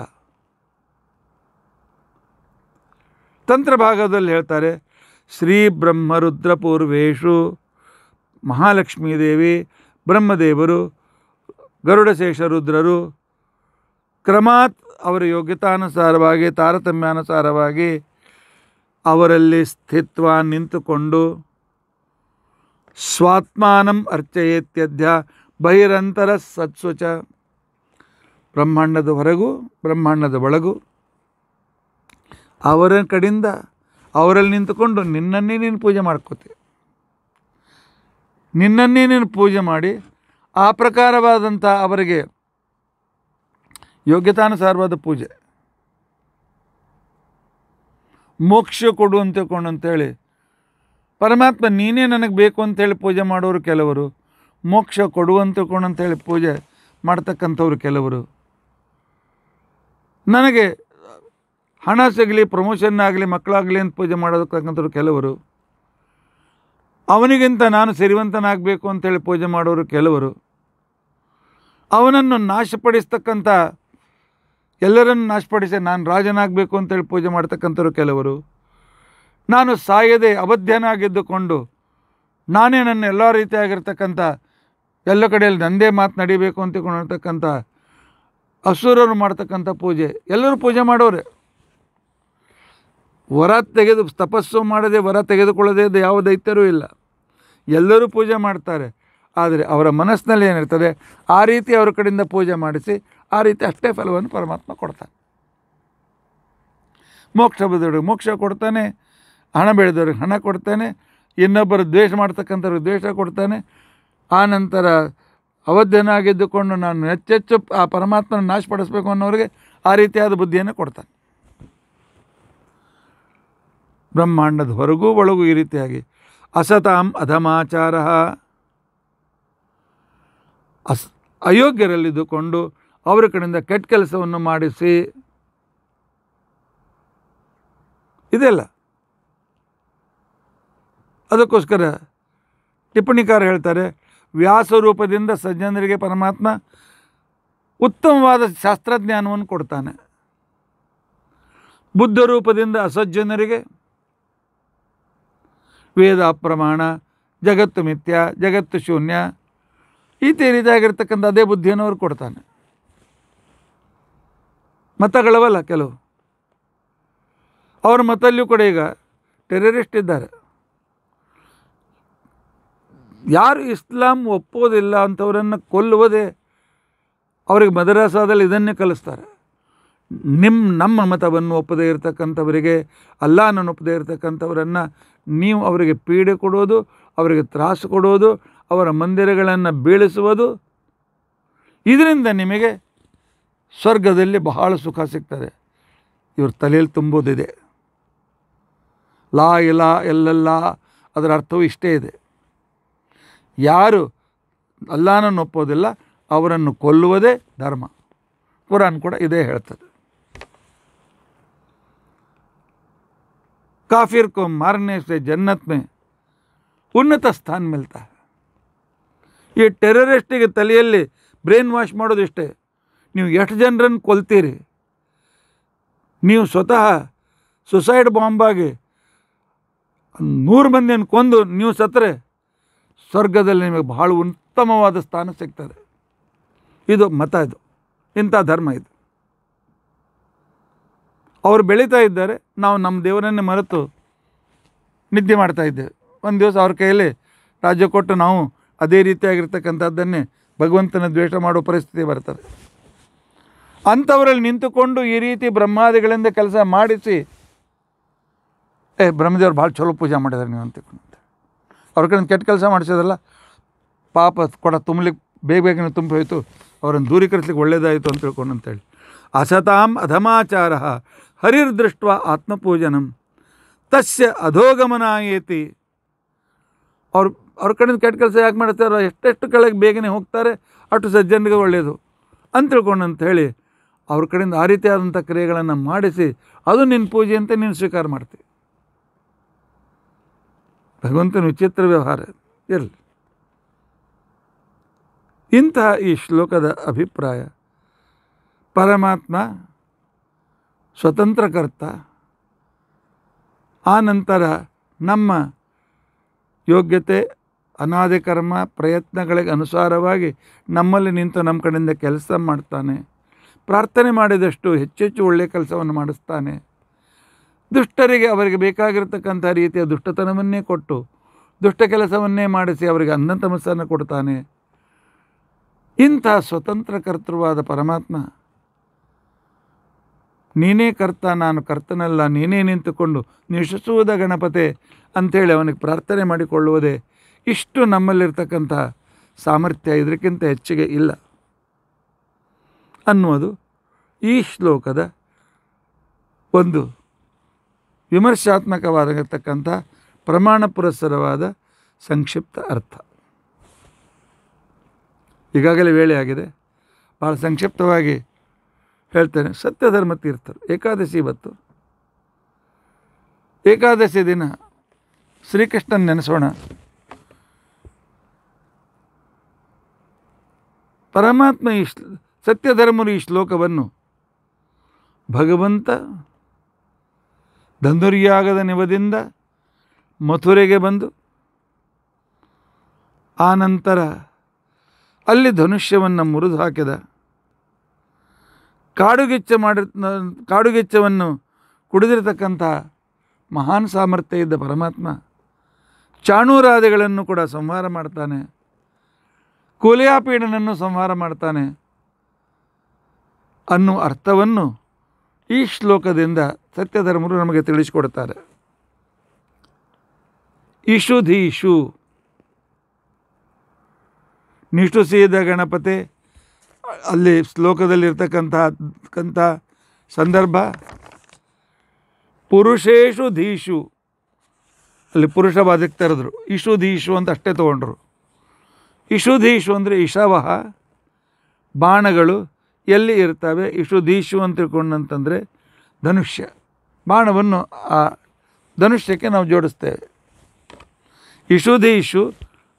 [SPEAKER 1] ತಂತ್ರ ಭಾಗದಲ್ಲಿ ಹೇಳ್ತಾರೆ ಶ್ರೀ ಬ್ರಹ್ಮರುದ್ರ ಪೂರ್ವೇಶು ಮಹಾಲಕ್ಷ್ಮೀ ದೇವಿ ಬ್ರಹ್ಮದೇವರು ರುದ್ರರು ಕ್ರಮಾತ್ ಅವರ ಯೋಗ್ಯತಾನುಸಾರವಾಗಿ ತಾರತಮ್ಯಾನುಸಾರವಾಗಿ ಅವರಲ್ಲಿ ಸ್ಥಿತ್ವ ನಿಂತುಕೊಂಡು ಸ್ವಾತ್ಮಾನಂ ಅರ್ಚಯೇತ್ಯಧ್ಯ ಬಹಿರಂತರ ಸತ್ಸುಚ ಬ್ರಹ್ಮಾಂಡದ ಹೊರಗೂ ಬ್ರಹ್ಮಾಂಡದ ಒಳಗೂ ಅವರ ಕಡೆಯಿಂದ ಅವರಲ್ಲಿ ನಿಂತುಕೊಂಡು ನಿನ್ನನ್ನೇ ನೀನು ಪೂಜೆ ಮಾಡ್ಕೋತೀವಿ ನಿನ್ನನ್ನೇ ನೀನು ಪೂಜೆ ಮಾಡಿ ಆ ಪ್ರಕಾರವಾದಂಥ ಅವರಿಗೆ ಯೋಗ್ಯತಾನುಸಾರವಾದ ಪೂಜೆ ಮೋಕ್ಷ ಕೊಡು ಅಂತ ಕೊಂಡು ಅಂತೇಳಿ ಪರಮಾತ್ಮ ನೀನೇ ನನಗೆ ಬೇಕು ಅಂತೇಳಿ ಪೂಜೆ ಮಾಡೋರು ಕೆಲವರು ಮೋಕ್ಷ ಕೊಡುವಂತ ಕೊಂಡು ಅಂತೇಳಿ ಪೂಜೆ ಮಾಡ್ತಕ್ಕಂಥವ್ರು ಕೆಲವರು ನನಗೆ ಹಣ ಸಿಗಲಿ ಪ್ರಮೋಷನ್ ಆಗಲಿ ಮಕ್ಕಳಾಗಲಿ ಅಂತ ಪೂಜೆ ಮಾಡೋದಕ್ಕಂಥವ್ರು ಕೆಲವರು ಅವನಿಗಿಂತ ನಾನು ಸಿರಿವಂತನಾಗಬೇಕು ಅಂತೇಳಿ ಪೂಜೆ ಮಾಡೋರು ಕೆಲವರು ಅವನನ್ನು ನಾಶಪಡಿಸ್ತಕ್ಕಂಥ ಎಲ್ಲರನ್ನು ನಾಶಪಡಿಸಿ ನಾನು ರಾಜನಾಗಬೇಕು ಅಂತೇಳಿ ಪೂಜೆ ಮಾಡ್ತಕ್ಕಂಥವ್ರು ಕೆಲವರು ನಾನು ಸಾಯದೆ ಅಬದ್ಧನಾಗಿದ್ದುಕೊಂಡು ನಾನೇ ನನ್ನ ಎಲ್ಲ ರೀತಿಯಾಗಿರ್ತಕ್ಕಂಥ ಎಲ್ಲ ಕಡೆಯಲ್ಲಿ ನಂದೇ ಮಾತು ನಡಿಬೇಕು ಅಂತ ಕೊಂಡಿರ್ತಕ್ಕಂಥ ಅಸುರರು ಮಾಡ್ತಕ್ಕಂಥ ಪೂಜೆ ಎಲ್ಲರೂ ಪೂಜೆ ಮಾಡೋರೆ ವರ ತೆಗೆದು ತಪಸ್ಸು ಮಾಡದೆ ವರ ತೆಗೆದುಕೊಳ್ಳದೆ ಯಾವ ದೈತ್ಯರೂ ಇಲ್ಲ ಎಲ್ಲರೂ ಪೂಜೆ ಮಾಡ್ತಾರೆ ಆದರೆ ಅವರ ಮನಸ್ಸಿನಲ್ಲಿ ಏನಿರ್ತದೆ ಆ ರೀತಿ ಅವರ ಕಡೆಯಿಂದ ಪೂಜೆ ಮಾಡಿಸಿ ಆ ರೀತಿ ಅಷ್ಟೇ ಫಲವನ್ನು ಪರಮಾತ್ಮ ಕೊಡ್ತಾನೆ ಮೋಕ್ಷ ಬದ್ರಿಗೆ ಮೋಕ್ಷ ಕೊಡ್ತಾನೆ ಹಣ ಬೆಳೆದವ್ರಿಗೆ ಹಣ ಕೊಡ್ತಾನೆ ಇನ್ನೊಬ್ಬರು ದ್ವೇಷ ಮಾಡ್ತಕ್ಕಂಥವ್ರಿಗೆ ದ್ವೇಷ ಕೊಡ್ತಾನೆ ಆ ನಂತರ ಅವಧ್ಯನಾಗಿದ್ದುಕೊಂಡು ನಾನು ಹೆಚ್ಚೆಚ್ಚು ಆ ಪರಮಾತ್ಮನ ನಾಶಪಡಿಸ್ಬೇಕು ಅನ್ನೋರಿಗೆ ಆ ರೀತಿಯಾದ ಬುದ್ಧಿಯನ್ನು ಕೊಡ್ತಾನೆ ಬ್ರಹ್ಮಾಂಡದ ಹೊರಗೂ ಒಳಗೂ ಈ ರೀತಿಯಾಗಿ ಅಸತಾಂ ಅಧಮಾಚಾರ ಅಸ್ ಅಯೋಗ್ಯರಲ್ಲಿದ್ದುಕೊಂಡು ಅವರ ಕಡೆಯಿಂದ ಕೆಟ್ಟ ಕೆಲಸವನ್ನು ಮಾಡಿಸಿ ಇದೆಲ್ಲ ಅದಕ್ಕೋಸ್ಕರ ಟಿಪ್ಪಣಿಕಾರ ಹೇಳ್ತಾರೆ ವ್ಯಾಸ ರೂಪದಿಂದ ಸಜ್ಜನರಿಗೆ ಪರಮಾತ್ಮ ಉತ್ತಮವಾದ ಶಾಸ್ತ್ರಜ್ಞಾನವನ್ನು ಕೊಡ್ತಾನೆ ಬುದ್ಧ ರೂಪದಿಂದ ಅಸಜ್ಜನರಿಗೆ ವೇದ ಅಪ್ರಮಾಣ ಜಗತ್ತು ಮಿಥ್ಯ ಜಗತ್ತು ಶೂನ್ಯ ಈ ರೀತಿಯಾಗಿರ್ತಕ್ಕಂಥ ಅದೇ ಬುದ್ಧಿಯನ್ನು ಅವರು ಕೊಡ್ತಾನೆ ಮತಗಳವಲ್ಲ ಕೆಲವು ಅವರ ಮತಲ್ಲಿಯೂ ಕೂಡ ಈಗ ಟೆರರಿಸ್ಟ್ ಇದ್ದಾರೆ ಯಾರು ಇಸ್ಲಾಂ ಒಪ್ಪೋದಿಲ್ಲ ಅಂಥವರನ್ನು ಕೊಲ್ಲುವುದೇ ಅವರಿಗೆ ಮದ್ರಾಸಾದಲ್ಲಿ ಇದನ್ನೇ ಕಲಿಸ್ತಾರೆ ನಿಮ್ಮ ನಮ್ಮ ಮತವನ್ನು ಒಪ್ಪದೇ ಇರತಕ್ಕಂಥವರಿಗೆ ಅಲ್ಲಾನ ಒಪ್ಪದೇ ಇರತಕ್ಕಂಥವರನ್ನು ನೀವು ಅವರಿಗೆ ಪೀಡೆ ಕೊಡೋದು ಅವರಿಗೆ ತ್ರಾಸು ಕೊಡೋದು ಅವರ ಮಂದಿರಗಳನ್ನು ಬೀಳಿಸುವುದು ಇದರಿಂದ ನಿಮಗೆ ಸ್ವರ್ಗದಲ್ಲಿ ಬಹಳ ಸುಖ ಸಿಗ್ತದೆ ಇವ್ರ ತಲೆಯಲ್ಲಿ ತುಂಬೋದಿದೆ ಲಾ ಇಲ್ಲ ಎಲ್ಲೆಲ್ಲ ಅದರ ಅರ್ಥವು ಇಷ್ಟೇ ಇದೆ ಯಾರು ಅಲ್ಲಾನನ್ನು ಒಪ್ಪೋದಿಲ್ಲ ಅವರನ್ನು ಕೊಲ್ಲುವುದೇ ಧರ್ಮ ಕುರಾನ್ ಕೂಡ ಇದೇ ಹೇಳ್ತದೆ ಕಾಫಿರ್ ಕೋ ಮಾರನೇ ಸೆ ಉನ್ನತ ಸ್ಥಾನ ಮಿಲ್ತಾ ಈ ಟೆರರಿಸ್ಟಿಗೆ ತಲೆಯಲ್ಲಿ ಬ್ರೈನ್ ವಾಶ್ ಮಾಡೋದು ಇಷ್ಟೇ ನೀವು ಎಷ್ಟು ಜನರನ್ನು ಕೊಲ್ತೀರಿ ನೀವು ಸ್ವತಃ ಸುಸೈಡ್ ಬಾಂಬಾಗಿ ನೂರು ಮಂದಿಯನ್ನು ಕೊಂದು ನೀವು ಸತ್ತರೆ ಸ್ವರ್ಗದಲ್ಲಿ ನಿಮಗೆ ಬಹಳ ಉತ್ತಮವಾದ ಸ್ಥಾನ ಸಿಗ್ತದೆ ಇದು ಮತ ಇದು ಇಂಥ ಧರ್ಮ ಇದು ಅವರು ಬೆಳೀತಾ ಇದ್ದಾರೆ ನಾವು ನಮ್ಮ ದೇವರನ್ನೇ ಮರೆತು ನಿದ್ದೆ ಮಾಡ್ತಾ ಇದ್ದೇವೆ ಒಂದು ದಿವಸ ಅವ್ರ ಕೈಯಲ್ಲಿ ರಾಜ್ಯ ಕೊಟ್ಟು ನಾವು ಅದೇ ರೀತಿಯಾಗಿರ್ತಕ್ಕಂಥದ್ದನ್ನೇ ಭಗವಂತನ ದ್ವೇಷ ಮಾಡೋ ಪರಿಸ್ಥಿತಿ ಬರ್ತದೆ ಅಂಥವರಲ್ಲಿ ನಿಂತುಕೊಂಡು ಈ ರೀತಿ ಬ್ರಹ್ಮಾದಿಗಳಿಂದ ಕೆಲಸ ಮಾಡಿಸಿ ಏ ಬ್ರಹ್ಮದೇವ್ರು ಭಾಳ ಚಲೋ ಪೂಜೆ ಮಾಡಿದಾರೆ ನೀವು ಅಂತ ಅವ್ರ ಕಡೆ ಕೆಟ್ಟ ಕೆಲಸ ಮಾಡಿಸೋದಲ್ಲ ಪಾಪ ಕೊಡ ತುಂಬಲಿಕ್ಕೆ ಬೇಗ ಬೇಗನೆ ತುಂಬಿ ಹೋಯಿತು ಅವರನ್ನು ದೂರೀಕರಿಸ್ಲಿಕ್ಕೆ ಒಳ್ಳೇದಾಯಿತು ಅಂತ ತಿಳ್ಕೊಂಡು ಅಂತೇಳಿ ಅಸತಾಂ ಅಧಮಾಚಾರ ದೃಷ್ಟ ಆತ್ಮಪೂಜನಂ ತಸ್ಯ ಅಧೋಗಮನ ಏತಿ ಅವ್ರು ಅವ್ರ ಕಡೆಯಿಂದ ಕೆಟ್ಟ ಕೆಲಸ ಯಾಕೆ ಮಾಡ್ತಾರೆ ಎಷ್ಟೆಷ್ಟು ಕೆಳಗೆ ಬೇಗನೆ ಹೋಗ್ತಾರೆ ಅಷ್ಟು ಸಜ್ಜನಿಗೆ ಒಳ್ಳೆಯದು ಅಂತ ತಿಳ್ಕೊಂಡು ಅಂತ ಹೇಳಿ ಅವ್ರ ಕಡೆಯಿಂದ ಆ ರೀತಿಯಾದಂಥ ಕ್ರಿಯೆಗಳನ್ನು ಮಾಡಿಸಿ ಅದು ನಿನ್ನ ಪೂಜೆ ಅಂತ ನೀನು ಸ್ವೀಕಾರ ಮಾಡ್ತೀವಿ ಭಗವಂತನ ವಿಚಿತ್ರ ವ್ಯವಹಾರ ಇರಲಿ ಇಂತಹ ಈ ಶ್ಲೋಕದ ಅಭಿಪ್ರಾಯ ಪರಮಾತ್ಮ ಸ್ವತಂತ್ರಕರ್ತ ಆ ನಂತರ ನಮ್ಮ ಯೋಗ್ಯತೆ ಅನಾದಿ ಕರ್ಮ ಪ್ರಯತ್ನಗಳಿಗೆ ಅನುಸಾರವಾಗಿ ನಮ್ಮಲ್ಲಿ ನಿಂತು ನಮ್ಮ ಕಡೆಯಿಂದ ಕೆಲಸ ಮಾಡ್ತಾನೆ ಪ್ರಾರ್ಥನೆ ಮಾಡಿದಷ್ಟು ಹೆಚ್ಚೆಚ್ಚು ಒಳ್ಳೆಯ ಕೆಲಸವನ್ನು ಮಾಡಿಸ್ತಾನೆ ದುಷ್ಟರಿಗೆ ಅವರಿಗೆ ಬೇಕಾಗಿರತಕ್ಕಂಥ ರೀತಿಯ ದುಷ್ಟತನವನ್ನೇ ಕೊಟ್ಟು ದುಷ್ಟ ಕೆಲಸವನ್ನೇ ಮಾಡಿಸಿ ಅವರಿಗೆ ಅನ್ನತಮಸ್ಸನ್ನು ಕೊಡ್ತಾನೆ ಇಂಥ ಸ್ವತಂತ್ರ ಕರ್ತೃವಾದ ಪರಮಾತ್ಮ ನೀನೇ ಕರ್ತ ನಾನು ಕರ್ತನಲ್ಲ ನೀನೇ ನಿಂತುಕೊಂಡು ನಿಶಿಸುವುದ ಗಣಪತೆ ಅಂಥೇಳಿ ಅವನಿಗೆ ಪ್ರಾರ್ಥನೆ ಮಾಡಿಕೊಳ್ಳುವುದೇ ಇಷ್ಟು ನಮ್ಮಲ್ಲಿರ್ತಕ್ಕಂಥ ಸಾಮರ್ಥ್ಯ ಇದಕ್ಕಿಂತ ಹೆಚ್ಚಿಗೆ ಇಲ್ಲ ಅನ್ನೋದು ಈ ಶ್ಲೋಕದ ಒಂದು ವಿಮರ್ಶಾತ್ಮಕವಾಗಿರ್ತಕ್ಕಂಥ ಪ್ರಮಾಣ ಪುರಸ್ಸರವಾದ ಸಂಕ್ಷಿಪ್ತ ಅರ್ಥ ಈಗಾಗಲೇ ವೇಳೆ ಆಗಿದೆ ಭಾಳ ಸಂಕ್ಷಿಪ್ತವಾಗಿ ಹೇಳ್ತೇನೆ ಸತ್ಯಧರ್ಮ ತೀರ್ಥರು ಏಕಾದಶಿ ಇವತ್ತು ಏಕಾದಶಿ ದಿನ ಶ್ರೀಕೃಷ್ಣನ ನೆನೆಸೋಣ ಪರಮಾತ್ಮ ಈ ಸತ್ಯಧರ್ಮರು ಈ ಶ್ಲೋಕವನ್ನು ಭಗವಂತ ಧನುರ್ಯಾಗದ ನೆವದಿಂದ ಮಥುರೆಗೆ ಬಂದು ಆನಂತರ ಅಲ್ಲಿ ಧನುಷ್ಯವನ್ನು ಮುರಿದು ಹಾಕಿದ ಕಾಡುಗೆಚ್ಚ ಮಾಡಿ ಕಾಡುಗೆಚ್ಚವನ್ನು ಕುಡಿದಿರತಕ್ಕಂಥ ಮಹಾನ್ ಸಾಮರ್ಥ್ಯ ಇದ್ದ ಪರಮಾತ್ಮ ಚಾಣೂರಾದೆಗಳನ್ನು ಕೂಡ ಸಂಹಾರ ಮಾಡ್ತಾನೆ ಕೂಲಿಯಾಪೀಡನನ್ನು ಸಂಹಾರ ಮಾಡ್ತಾನೆ ಅನ್ನುವ ಅರ್ಥವನ್ನು ಈ ಶ್ಲೋಕದಿಂದ ಸತ್ಯಧರ್ಮರು ನಮಗೆ ತಿಳಿಸಿಕೊಡ್ತಾರೆ ನಿಷ್ಠು ನಿಷ್ಠುಸೀದ ಗಣಪತಿ ಅಲ್ಲಿ ಶ್ಲೋಕದಲ್ಲಿರ್ತಕ್ಕಂಥಕ್ಕಂಥ ಸಂದರ್ಭ ಪುರುಷೇಶು ಧೀಶು ಅಲ್ಲಿ ಪುರುಷ ತೆರೆದ್ರು ಇಶು ಧೀಶು ಅಂತ ಅಷ್ಟೇ ತೊಗೊಂಡ್ರು ಇಶುಧೀಶು ಅಂದರೆ ಇಶವಹ ಬಾಣಗಳು ಎಲ್ಲಿ ಇರ್ತವೆ ಇಷ್ಟು ದೀಶು ಅಂತ ತಿಳ್ಕೊಂಡಂತಂದರೆ ಧನುಷ್ಯ ಬಾಣವನ್ನು ಆ ಧನುಷ್ಯಕ್ಕೆ ನಾವು ಜೋಡಿಸ್ತೇವೆ ಇಶುಧೀಶು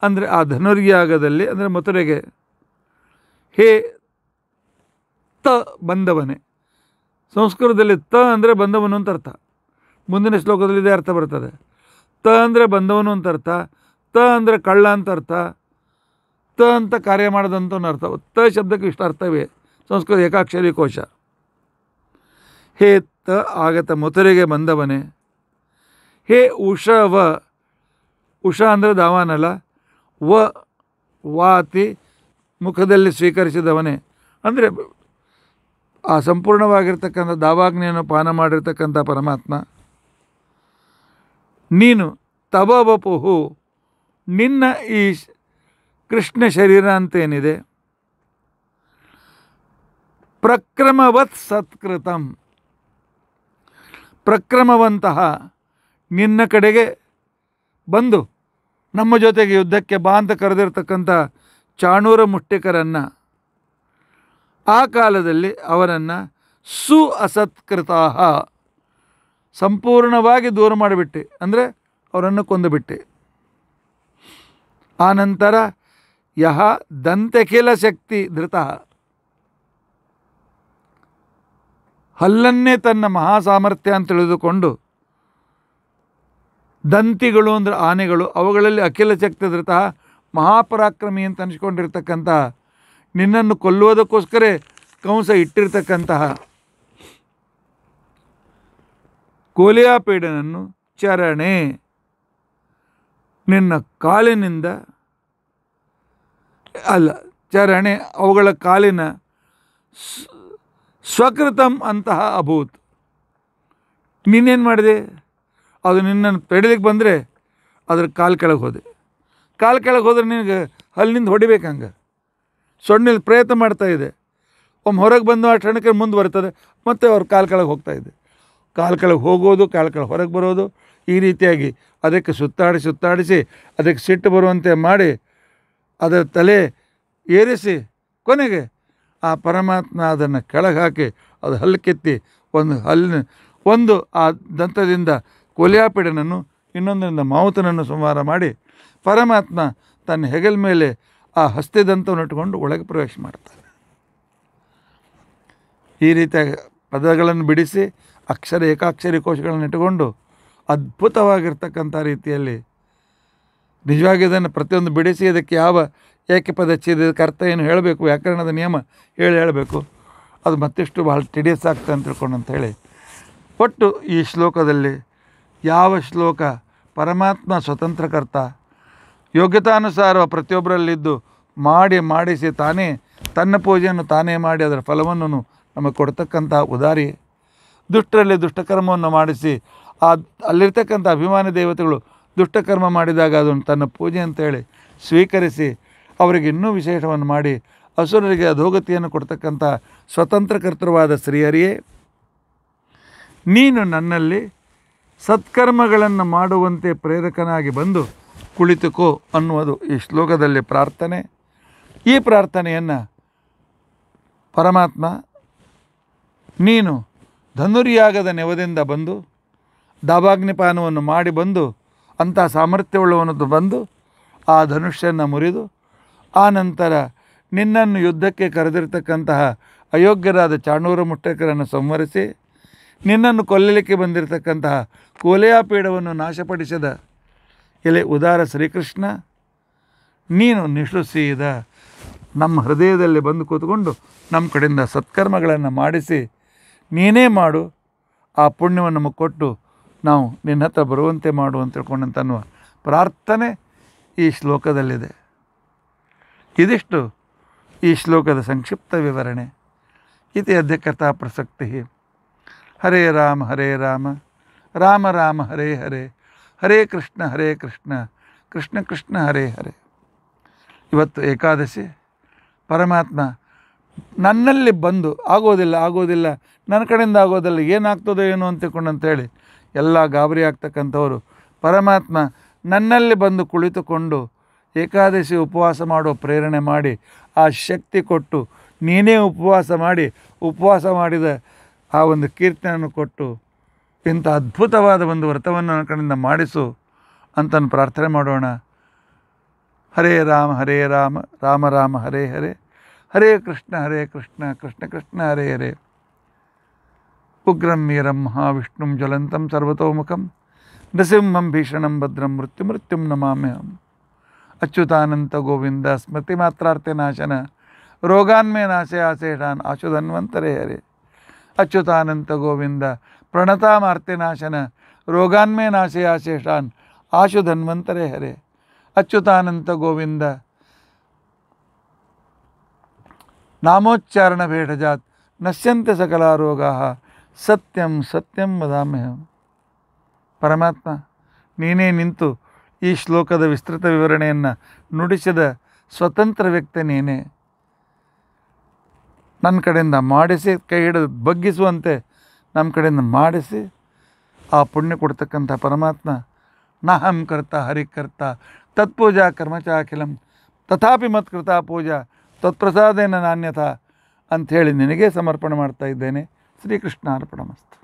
[SPEAKER 1] ಅಂದರೆ ಆ ಧನುರ್ಯಾಗದಲ್ಲಿ ಅಂದರೆ ಮಥುರೆಗೆ ಹೇ ತ ಬಂದವನೇ ಸಂಸ್ಕೃತದಲ್ಲಿ ತ ಅಂದರೆ ಬಂದವನು ಅಂತ ಅರ್ಥ ಮುಂದಿನ ಶ್ಲೋಕದಲ್ಲಿ ಇದೇ ಅರ್ಥ ಬರ್ತದೆ ತ ಅಂದರೆ ಬಂದವನು ಅಂತ ಅರ್ಥ ತ ಅಂದರೆ ಕಳ್ಳ ಅಂತ ಅರ್ಥ ತ ಅಂತ ಕಾರ್ಯ ಮಾಡಿದಂಥ ಅರ್ಥ ತ ಶಬ್ದಕ್ಕೆ ಇಷ್ಟು ಅರ್ಥವೇ ಸಂಸ್ಕೃತ ಏಕಾಕ್ಷರಿ ಕೋಶ ಹೇ ತ ಆಗತ ಮೊದಲಿಗೆ ಬಂದವನೇ ಹೇ ಉಷವ ಉಷ ಅಂದರೆ ದಾವಾನಲ್ಲ ವ ವಾತಿ ಮುಖದಲ್ಲಿ ಸ್ವೀಕರಿಸಿದವನೇ ಅಂದರೆ ಆ ಸಂಪೂರ್ಣವಾಗಿರ್ತಕ್ಕಂಥ ದಾವಾಗ್ನೆಯನ್ನು ಪಾನ ಮಾಡಿರ್ತಕ್ಕಂಥ ಪರಮಾತ್ಮ ನೀನು ತವ ಬಪುಹು ನಿನ್ನ ಈ ಕೃಷ್ಣ ಶರೀರ ಅಂತೇನಿದೆ ಪ್ರಕ್ರಮವತ್ ಸತ್ಕೃತಂ ಪ್ರಕ್ರಮವಂತಹ ನಿನ್ನ ಕಡೆಗೆ ಬಂದು ನಮ್ಮ ಜೊತೆಗೆ ಯುದ್ಧಕ್ಕೆ ಬಾ ಅಂತ ಕರೆದಿರ್ತಕ್ಕಂಥ ಚಾಣೂರ ಮುಟ್ಟಿಕರನ್ನು ಆ ಕಾಲದಲ್ಲಿ ಅವರನ್ನು ಸು ಸಂಪೂರ್ಣವಾಗಿ ದೂರ ಮಾಡಿಬಿಟ್ಟೆ ಅಂದರೆ ಅವರನ್ನು ಕೊಂದುಬಿಟ್ಟೆ ಆನಂತರ ಯಹ ದಂತೆಖಿಲ ಶಕ್ತಿ ಧೃತ ಹಲ್ಲನ್ನೇ ತನ್ನ ಮಹಾಸಾಮರ್ಥ್ಯ ಅಂತ ತಿಳಿದುಕೊಂಡು ದಂತಿಗಳು ಅಂದರೆ ಆನೆಗಳು ಅವುಗಳಲ್ಲಿ ಅಖಿಲ ಇದ್ರತಃ ಮಹಾಪರಾಕ್ರಮಿ ಅಂತ ಅನಿಸ್ಕೊಂಡಿರ್ತಕ್ಕಂತಹ ನಿನ್ನನ್ನು ಕೊಲ್ಲುವುದಕ್ಕೋಸ್ಕರೇ ಕಂಸ ಇಟ್ಟಿರ್ತಕ್ಕಂತಹ ಕೋಲಿಯಾಪೇಡನನ್ನು ಚರಣೆ ನಿನ್ನ ಕಾಲಿನಿಂದ ಅಲ್ಲ ಚರಣೆ ಅವುಗಳ ಕಾಲಿನ ಸ್ವಕೃತಂ ಅಂತಹ ಅಭೂತ್ ನೀನೇನು ಮಾಡಿದೆ ಅದು ನಿನ್ನನ್ನು ತಡಿಲಿಕ್ಕೆ ಬಂದರೆ ಅದ್ರ ಕಾಲು ಕೆಳಗೆ ಹೋದೆ ಕಾಲು ಕೆಳಗೆ ಹೋದರೆ ನಿನಗೆ ಅಲ್ಲಿಂದ ಹೊಡಿಬೇಕು ಹಂಗೆ ಸೊಣ್ಣಿಲ್ ಪ್ರಯತ್ನ ಮಾಡ್ತಾಯಿದೆ ಒಮ್ಮೆ ಹೊರಗೆ ಬಂದು ಆ ಕ್ಷಣಕ್ಕೆ ಮುಂದೆ ಬರ್ತದೆ ಮತ್ತೆ ಅವ್ರು ಕಾಲು ಕೆಳಗೆ ಇದೆ ಕಾಲು ಕೆಳಗೆ ಹೋಗೋದು ಕಾಲು ಕೆಳಗೆ ಹೊರಗೆ ಬರೋದು ಈ ರೀತಿಯಾಗಿ ಅದಕ್ಕೆ ಸುತ್ತಾಡಿ ಸುತ್ತಾಡಿಸಿ ಅದಕ್ಕೆ ಸಿಟ್ಟು ಬರುವಂತೆ ಮಾಡಿ ಅದರ ತಲೆ ಏರಿಸಿ ಕೊನೆಗೆ ಆ ಪರಮಾತ್ಮ ಅದನ್ನು ಕೆಳಗೆ ಹಾಕಿ ಅದು ಹಲ್ಲಕ್ಕೆತ್ತಿ ಒಂದು ಹಲ್ಲಿನ ಒಂದು ಆ ದಂತದಿಂದ ಕೊಲಿಯಾಪಿಡನನ್ನು ಇನ್ನೊಂದರಿಂದ ಮಾವುತನನ್ನು ಸಂಹಾರ ಮಾಡಿ ಪರಮಾತ್ಮ ತನ್ನ ಹೆಗಲ ಮೇಲೆ ಆ ದಂತವನ್ನು ಇಟ್ಟುಕೊಂಡು ಒಳಗೆ ಪ್ರವೇಶ ಮಾಡ್ತಾರೆ ಈ ರೀತಿಯಾಗಿ ಪದಗಳನ್ನು ಬಿಡಿಸಿ ಅಕ್ಷರ ಏಕಾಕ್ಷರಿ ಕೋಶಗಳನ್ನು ಇಟ್ಟುಕೊಂಡು ಅದ್ಭುತವಾಗಿರ್ತಕ್ಕಂಥ ರೀತಿಯಲ್ಲಿ ನಿಜವಾಗಿ ಇದನ್ನು ಪ್ರತಿಯೊಂದು ಬಿಡಿಸಿ ಅದಕ್ಕೆ ಯಾವ ಏಕೆ ಪದಚ್ಛೇದ ಅರ್ಥ ಏನು ಹೇಳಬೇಕು ವ್ಯಾಕರಣದ ನಿಯಮ ಹೇಳಿ ಹೇಳಬೇಕು ಅದು ಮತ್ತಿಷ್ಟು ಭಾಳ ಟಿಡಿಯಸ್ ಆಗ್ತದೆ ಅಂತ ತಿಳ್ಕೊಂಡು ಅಂತ ಹೇಳಿ ಒಟ್ಟು ಈ ಶ್ಲೋಕದಲ್ಲಿ ಯಾವ ಶ್ಲೋಕ ಪರಮಾತ್ಮ ಸ್ವತಂತ್ರಕರ್ತ ಯೋಗ್ಯತಾನುಸಾರ ಪ್ರತಿಯೊಬ್ಬರಲ್ಲಿದ್ದು ಮಾಡಿ ಮಾಡಿಸಿ ತಾನೇ ತನ್ನ ಪೂಜೆಯನ್ನು ತಾನೇ ಮಾಡಿ ಅದರ ಫಲವನ್ನು ನಮಗೆ ಕೊಡ್ತಕ್ಕಂಥ ಉದಾರಿ ದುಷ್ಟರಲ್ಲಿ ದುಷ್ಟಕರ್ಮವನ್ನು ಮಾಡಿಸಿ ಆ ಅಲ್ಲಿರ್ತಕ್ಕಂಥ ಅಭಿಮಾನಿ ದೇವತೆಗಳು ದುಷ್ಟಕರ್ಮ ಮಾಡಿದಾಗ ಅದನ್ನು ತನ್ನ ಪೂಜೆ ಅಂತೇಳಿ ಸ್ವೀಕರಿಸಿ ಅವರಿಗೆ ಇನ್ನೂ ವಿಶೇಷವನ್ನು ಮಾಡಿ ಅಸುರರಿಗೆ ಅಧೋಗತಿಯನ್ನು ಕೊಡ್ತಕ್ಕಂಥ ಸ್ವತಂತ್ರಕರ್ತೃವಾದ ಶ್ರೀಹರಿಯೇ ನೀನು ನನ್ನಲ್ಲಿ ಸತ್ಕರ್ಮಗಳನ್ನು ಮಾಡುವಂತೆ ಪ್ರೇರಕನಾಗಿ ಬಂದು ಕುಳಿತುಕೋ ಅನ್ನುವುದು ಈ ಶ್ಲೋಕದಲ್ಲಿ ಪ್ರಾರ್ಥನೆ ಈ ಪ್ರಾರ್ಥನೆಯನ್ನು ಪರಮಾತ್ಮ ನೀನು ಧನುರ್ಯಾಗದ ನೆವದಿಂದ ಬಂದು ದಾಭಾಗ್ನಿಪಾನವನ್ನು ಮಾಡಿ ಬಂದು ಅಂಥ ಸಾಮರ್ಥ್ಯವುಳ್ಳವನ್ನು ಬಂದು ಆ ಧನುಷ್ಯನ್ನು ಮುರಿದು ಆ ನಂತರ ನಿನ್ನನ್ನು ಯುದ್ಧಕ್ಕೆ ಕರೆದಿರ್ತಕ್ಕಂತಹ ಅಯೋಗ್ಯರಾದ ಚಾಣೂರ ಮುಟ್ಟಕರನ್ನು ಸಂವರಿಸಿ ನಿನ್ನನ್ನು ಕೊಲ್ಲಲಿಕ್ಕೆ ಬಂದಿರತಕ್ಕಂತಹ ಕೋಲೆಯ ಪೀಡವನ್ನು ನಾಶಪಡಿಸಿದ ಎಲೆ ಉದಾರ ಶ್ರೀಕೃಷ್ಣ ನೀನು ನಿಶ್ಚಿಸಿದ ನಮ್ಮ ಹೃದಯದಲ್ಲಿ ಬಂದು ಕೂತ್ಕೊಂಡು ನಮ್ಮ ಕಡೆಯಿಂದ ಸತ್ಕರ್ಮಗಳನ್ನು ಮಾಡಿಸಿ ನೀನೇ ಮಾಡು ಆ ಪುಣ್ಯವನ್ನು ನಮಗೆ ಕೊಟ್ಟು ನಾವು ನಿನ್ನ ಹತ್ರ ಬರುವಂತೆ ಮಾಡು ಅಂತ ತಿಳ್ಕೊಂಡಂತನ್ನುವ ಪ್ರಾರ್ಥನೆ ಈ ಶ್ಲೋಕದಲ್ಲಿದೆ ಇದಿಷ್ಟು ಈ ಶ್ಲೋಕದ ಸಂಕ್ಷಿಪ್ತ ವಿವರಣೆ ಇತಿ ಅಧ್ಯಕ್ಷತಾ ಪ್ರಸಕ್ತಿ ಹರೇ ರಾಮ ಹರೇ ರಾಮ ರಾಮ ರಾಮ ಹರೇ ಹರೇ ಹರೇ ಕೃಷ್ಣ ಹರೇ ಕೃಷ್ಣ ಕೃಷ್ಣ ಕೃಷ್ಣ ಹರೇ ಹರೇ ಇವತ್ತು ಏಕಾದಶಿ ಪರಮಾತ್ಮ ನನ್ನಲ್ಲಿ ಬಂದು ಆಗೋದಿಲ್ಲ ಆಗೋದಿಲ್ಲ ನನ್ನ ಕಡೆಯಿಂದ ಆಗೋದಿಲ್ಲ ಏನಾಗ್ತದೋ ಏನು ಅಂತ ಅಂತೇಳಿ ಎಲ್ಲ ಗಾಬರಿ ಆಗ್ತಕ್ಕಂಥವರು ಪರಮಾತ್ಮ ನನ್ನಲ್ಲಿ ಬಂದು ಕುಳಿತುಕೊಂಡು ಏಕಾದಶಿ ಉಪವಾಸ ಮಾಡೋ ಪ್ರೇರಣೆ ಮಾಡಿ ಆ ಶಕ್ತಿ ಕೊಟ್ಟು ನೀನೇ ಉಪವಾಸ ಮಾಡಿ ಉಪವಾಸ ಮಾಡಿದ ಆ ಒಂದು ಕೀರ್ತನೆಯನ್ನು ಕೊಟ್ಟು ಇಂಥ ಅದ್ಭುತವಾದ ಒಂದು ವ್ರತವನ್ನು ನನ್ನ ಕಡೆಯಿಂದ ಮಾಡಿಸು ಅಂತನ್ನು ಪ್ರಾರ್ಥನೆ ಮಾಡೋಣ ಹರೇ ರಾಮ ಹರೇ ರಾಮ ರಾಮ ರಾಮ ಹರೇ ಹರೇ ಹರೇ ಕೃಷ್ಣ ಹರೇ ಕೃಷ್ಣ ಕೃಷ್ಣ ಕೃಷ್ಣ ಹರೇ ಹರೇ ಉಗ್ರಂ ವೀರಂ ಮಹಾವಿಷ್ಣುಂ ಜ್ವಲಂತಂ ಸರ್ವತೋಮುಖಂ ನೃಸಿಂಹಂ ಭೀಷಣಂ ಭದ್ರಂ ಮೃತ್ಯು ಮೃತ್ಯುಂ ನಮಾಮ್ಯಹಂ अच्युतानंद गोविंद स्मृति मात्रार्थे नाशन रोगान में नाशे आशेषान आशुधन्वंतरे हरे अच्युतानंद गोविंद प्रणता मार्ते नाशन रोगान में नाशे आशेषान आशुधन्वंतरे हरे अच्युतानंद गोविंद नामोच्चारण भेषजात नश्यंत सकला रोगा सत्यम सत्यम वदाम्यहम परमात्मा निंतु ನಿಂತು ಈ ಶ್ಲೋಕದ ವಿಸ್ತೃತ ವಿವರಣೆಯನ್ನು ನುಡಿಸಿದ ಸ್ವತಂತ್ರ ವ್ಯಕ್ತಿ ನೀನೇ ನನ್ನ ಕಡೆಯಿಂದ ಮಾಡಿಸಿ ಕೈ ಹಿಡಿದು ಬಗ್ಗಿಸುವಂತೆ ನಮ್ಮ ಕಡೆಯಿಂದ ಮಾಡಿಸಿ ಆ ಪುಣ್ಯ ಕೊಡ್ತಕ್ಕಂಥ ಪರಮಾತ್ಮ ನಹಂ ಕರ್ತ ಹರಿಕರ್ತ ತತ್ಪೂಜಾ ಕರ್ಮಚಾಖಿಲಂ ತಥಾಪಿ ಮತ್ಕೃತ ಪೂಜಾ ತತ್ಪ್ರಸಾದೇನ ನಾಣ್ಯತಾ ಅಂಥೇಳಿ ನಿನಗೆ ಸಮರ್ಪಣೆ ಮಾಡ್ತಾ ಇದ್ದೇನೆ ಶ್ರೀಕೃಷ್ಣ ಅರ್ಪಣ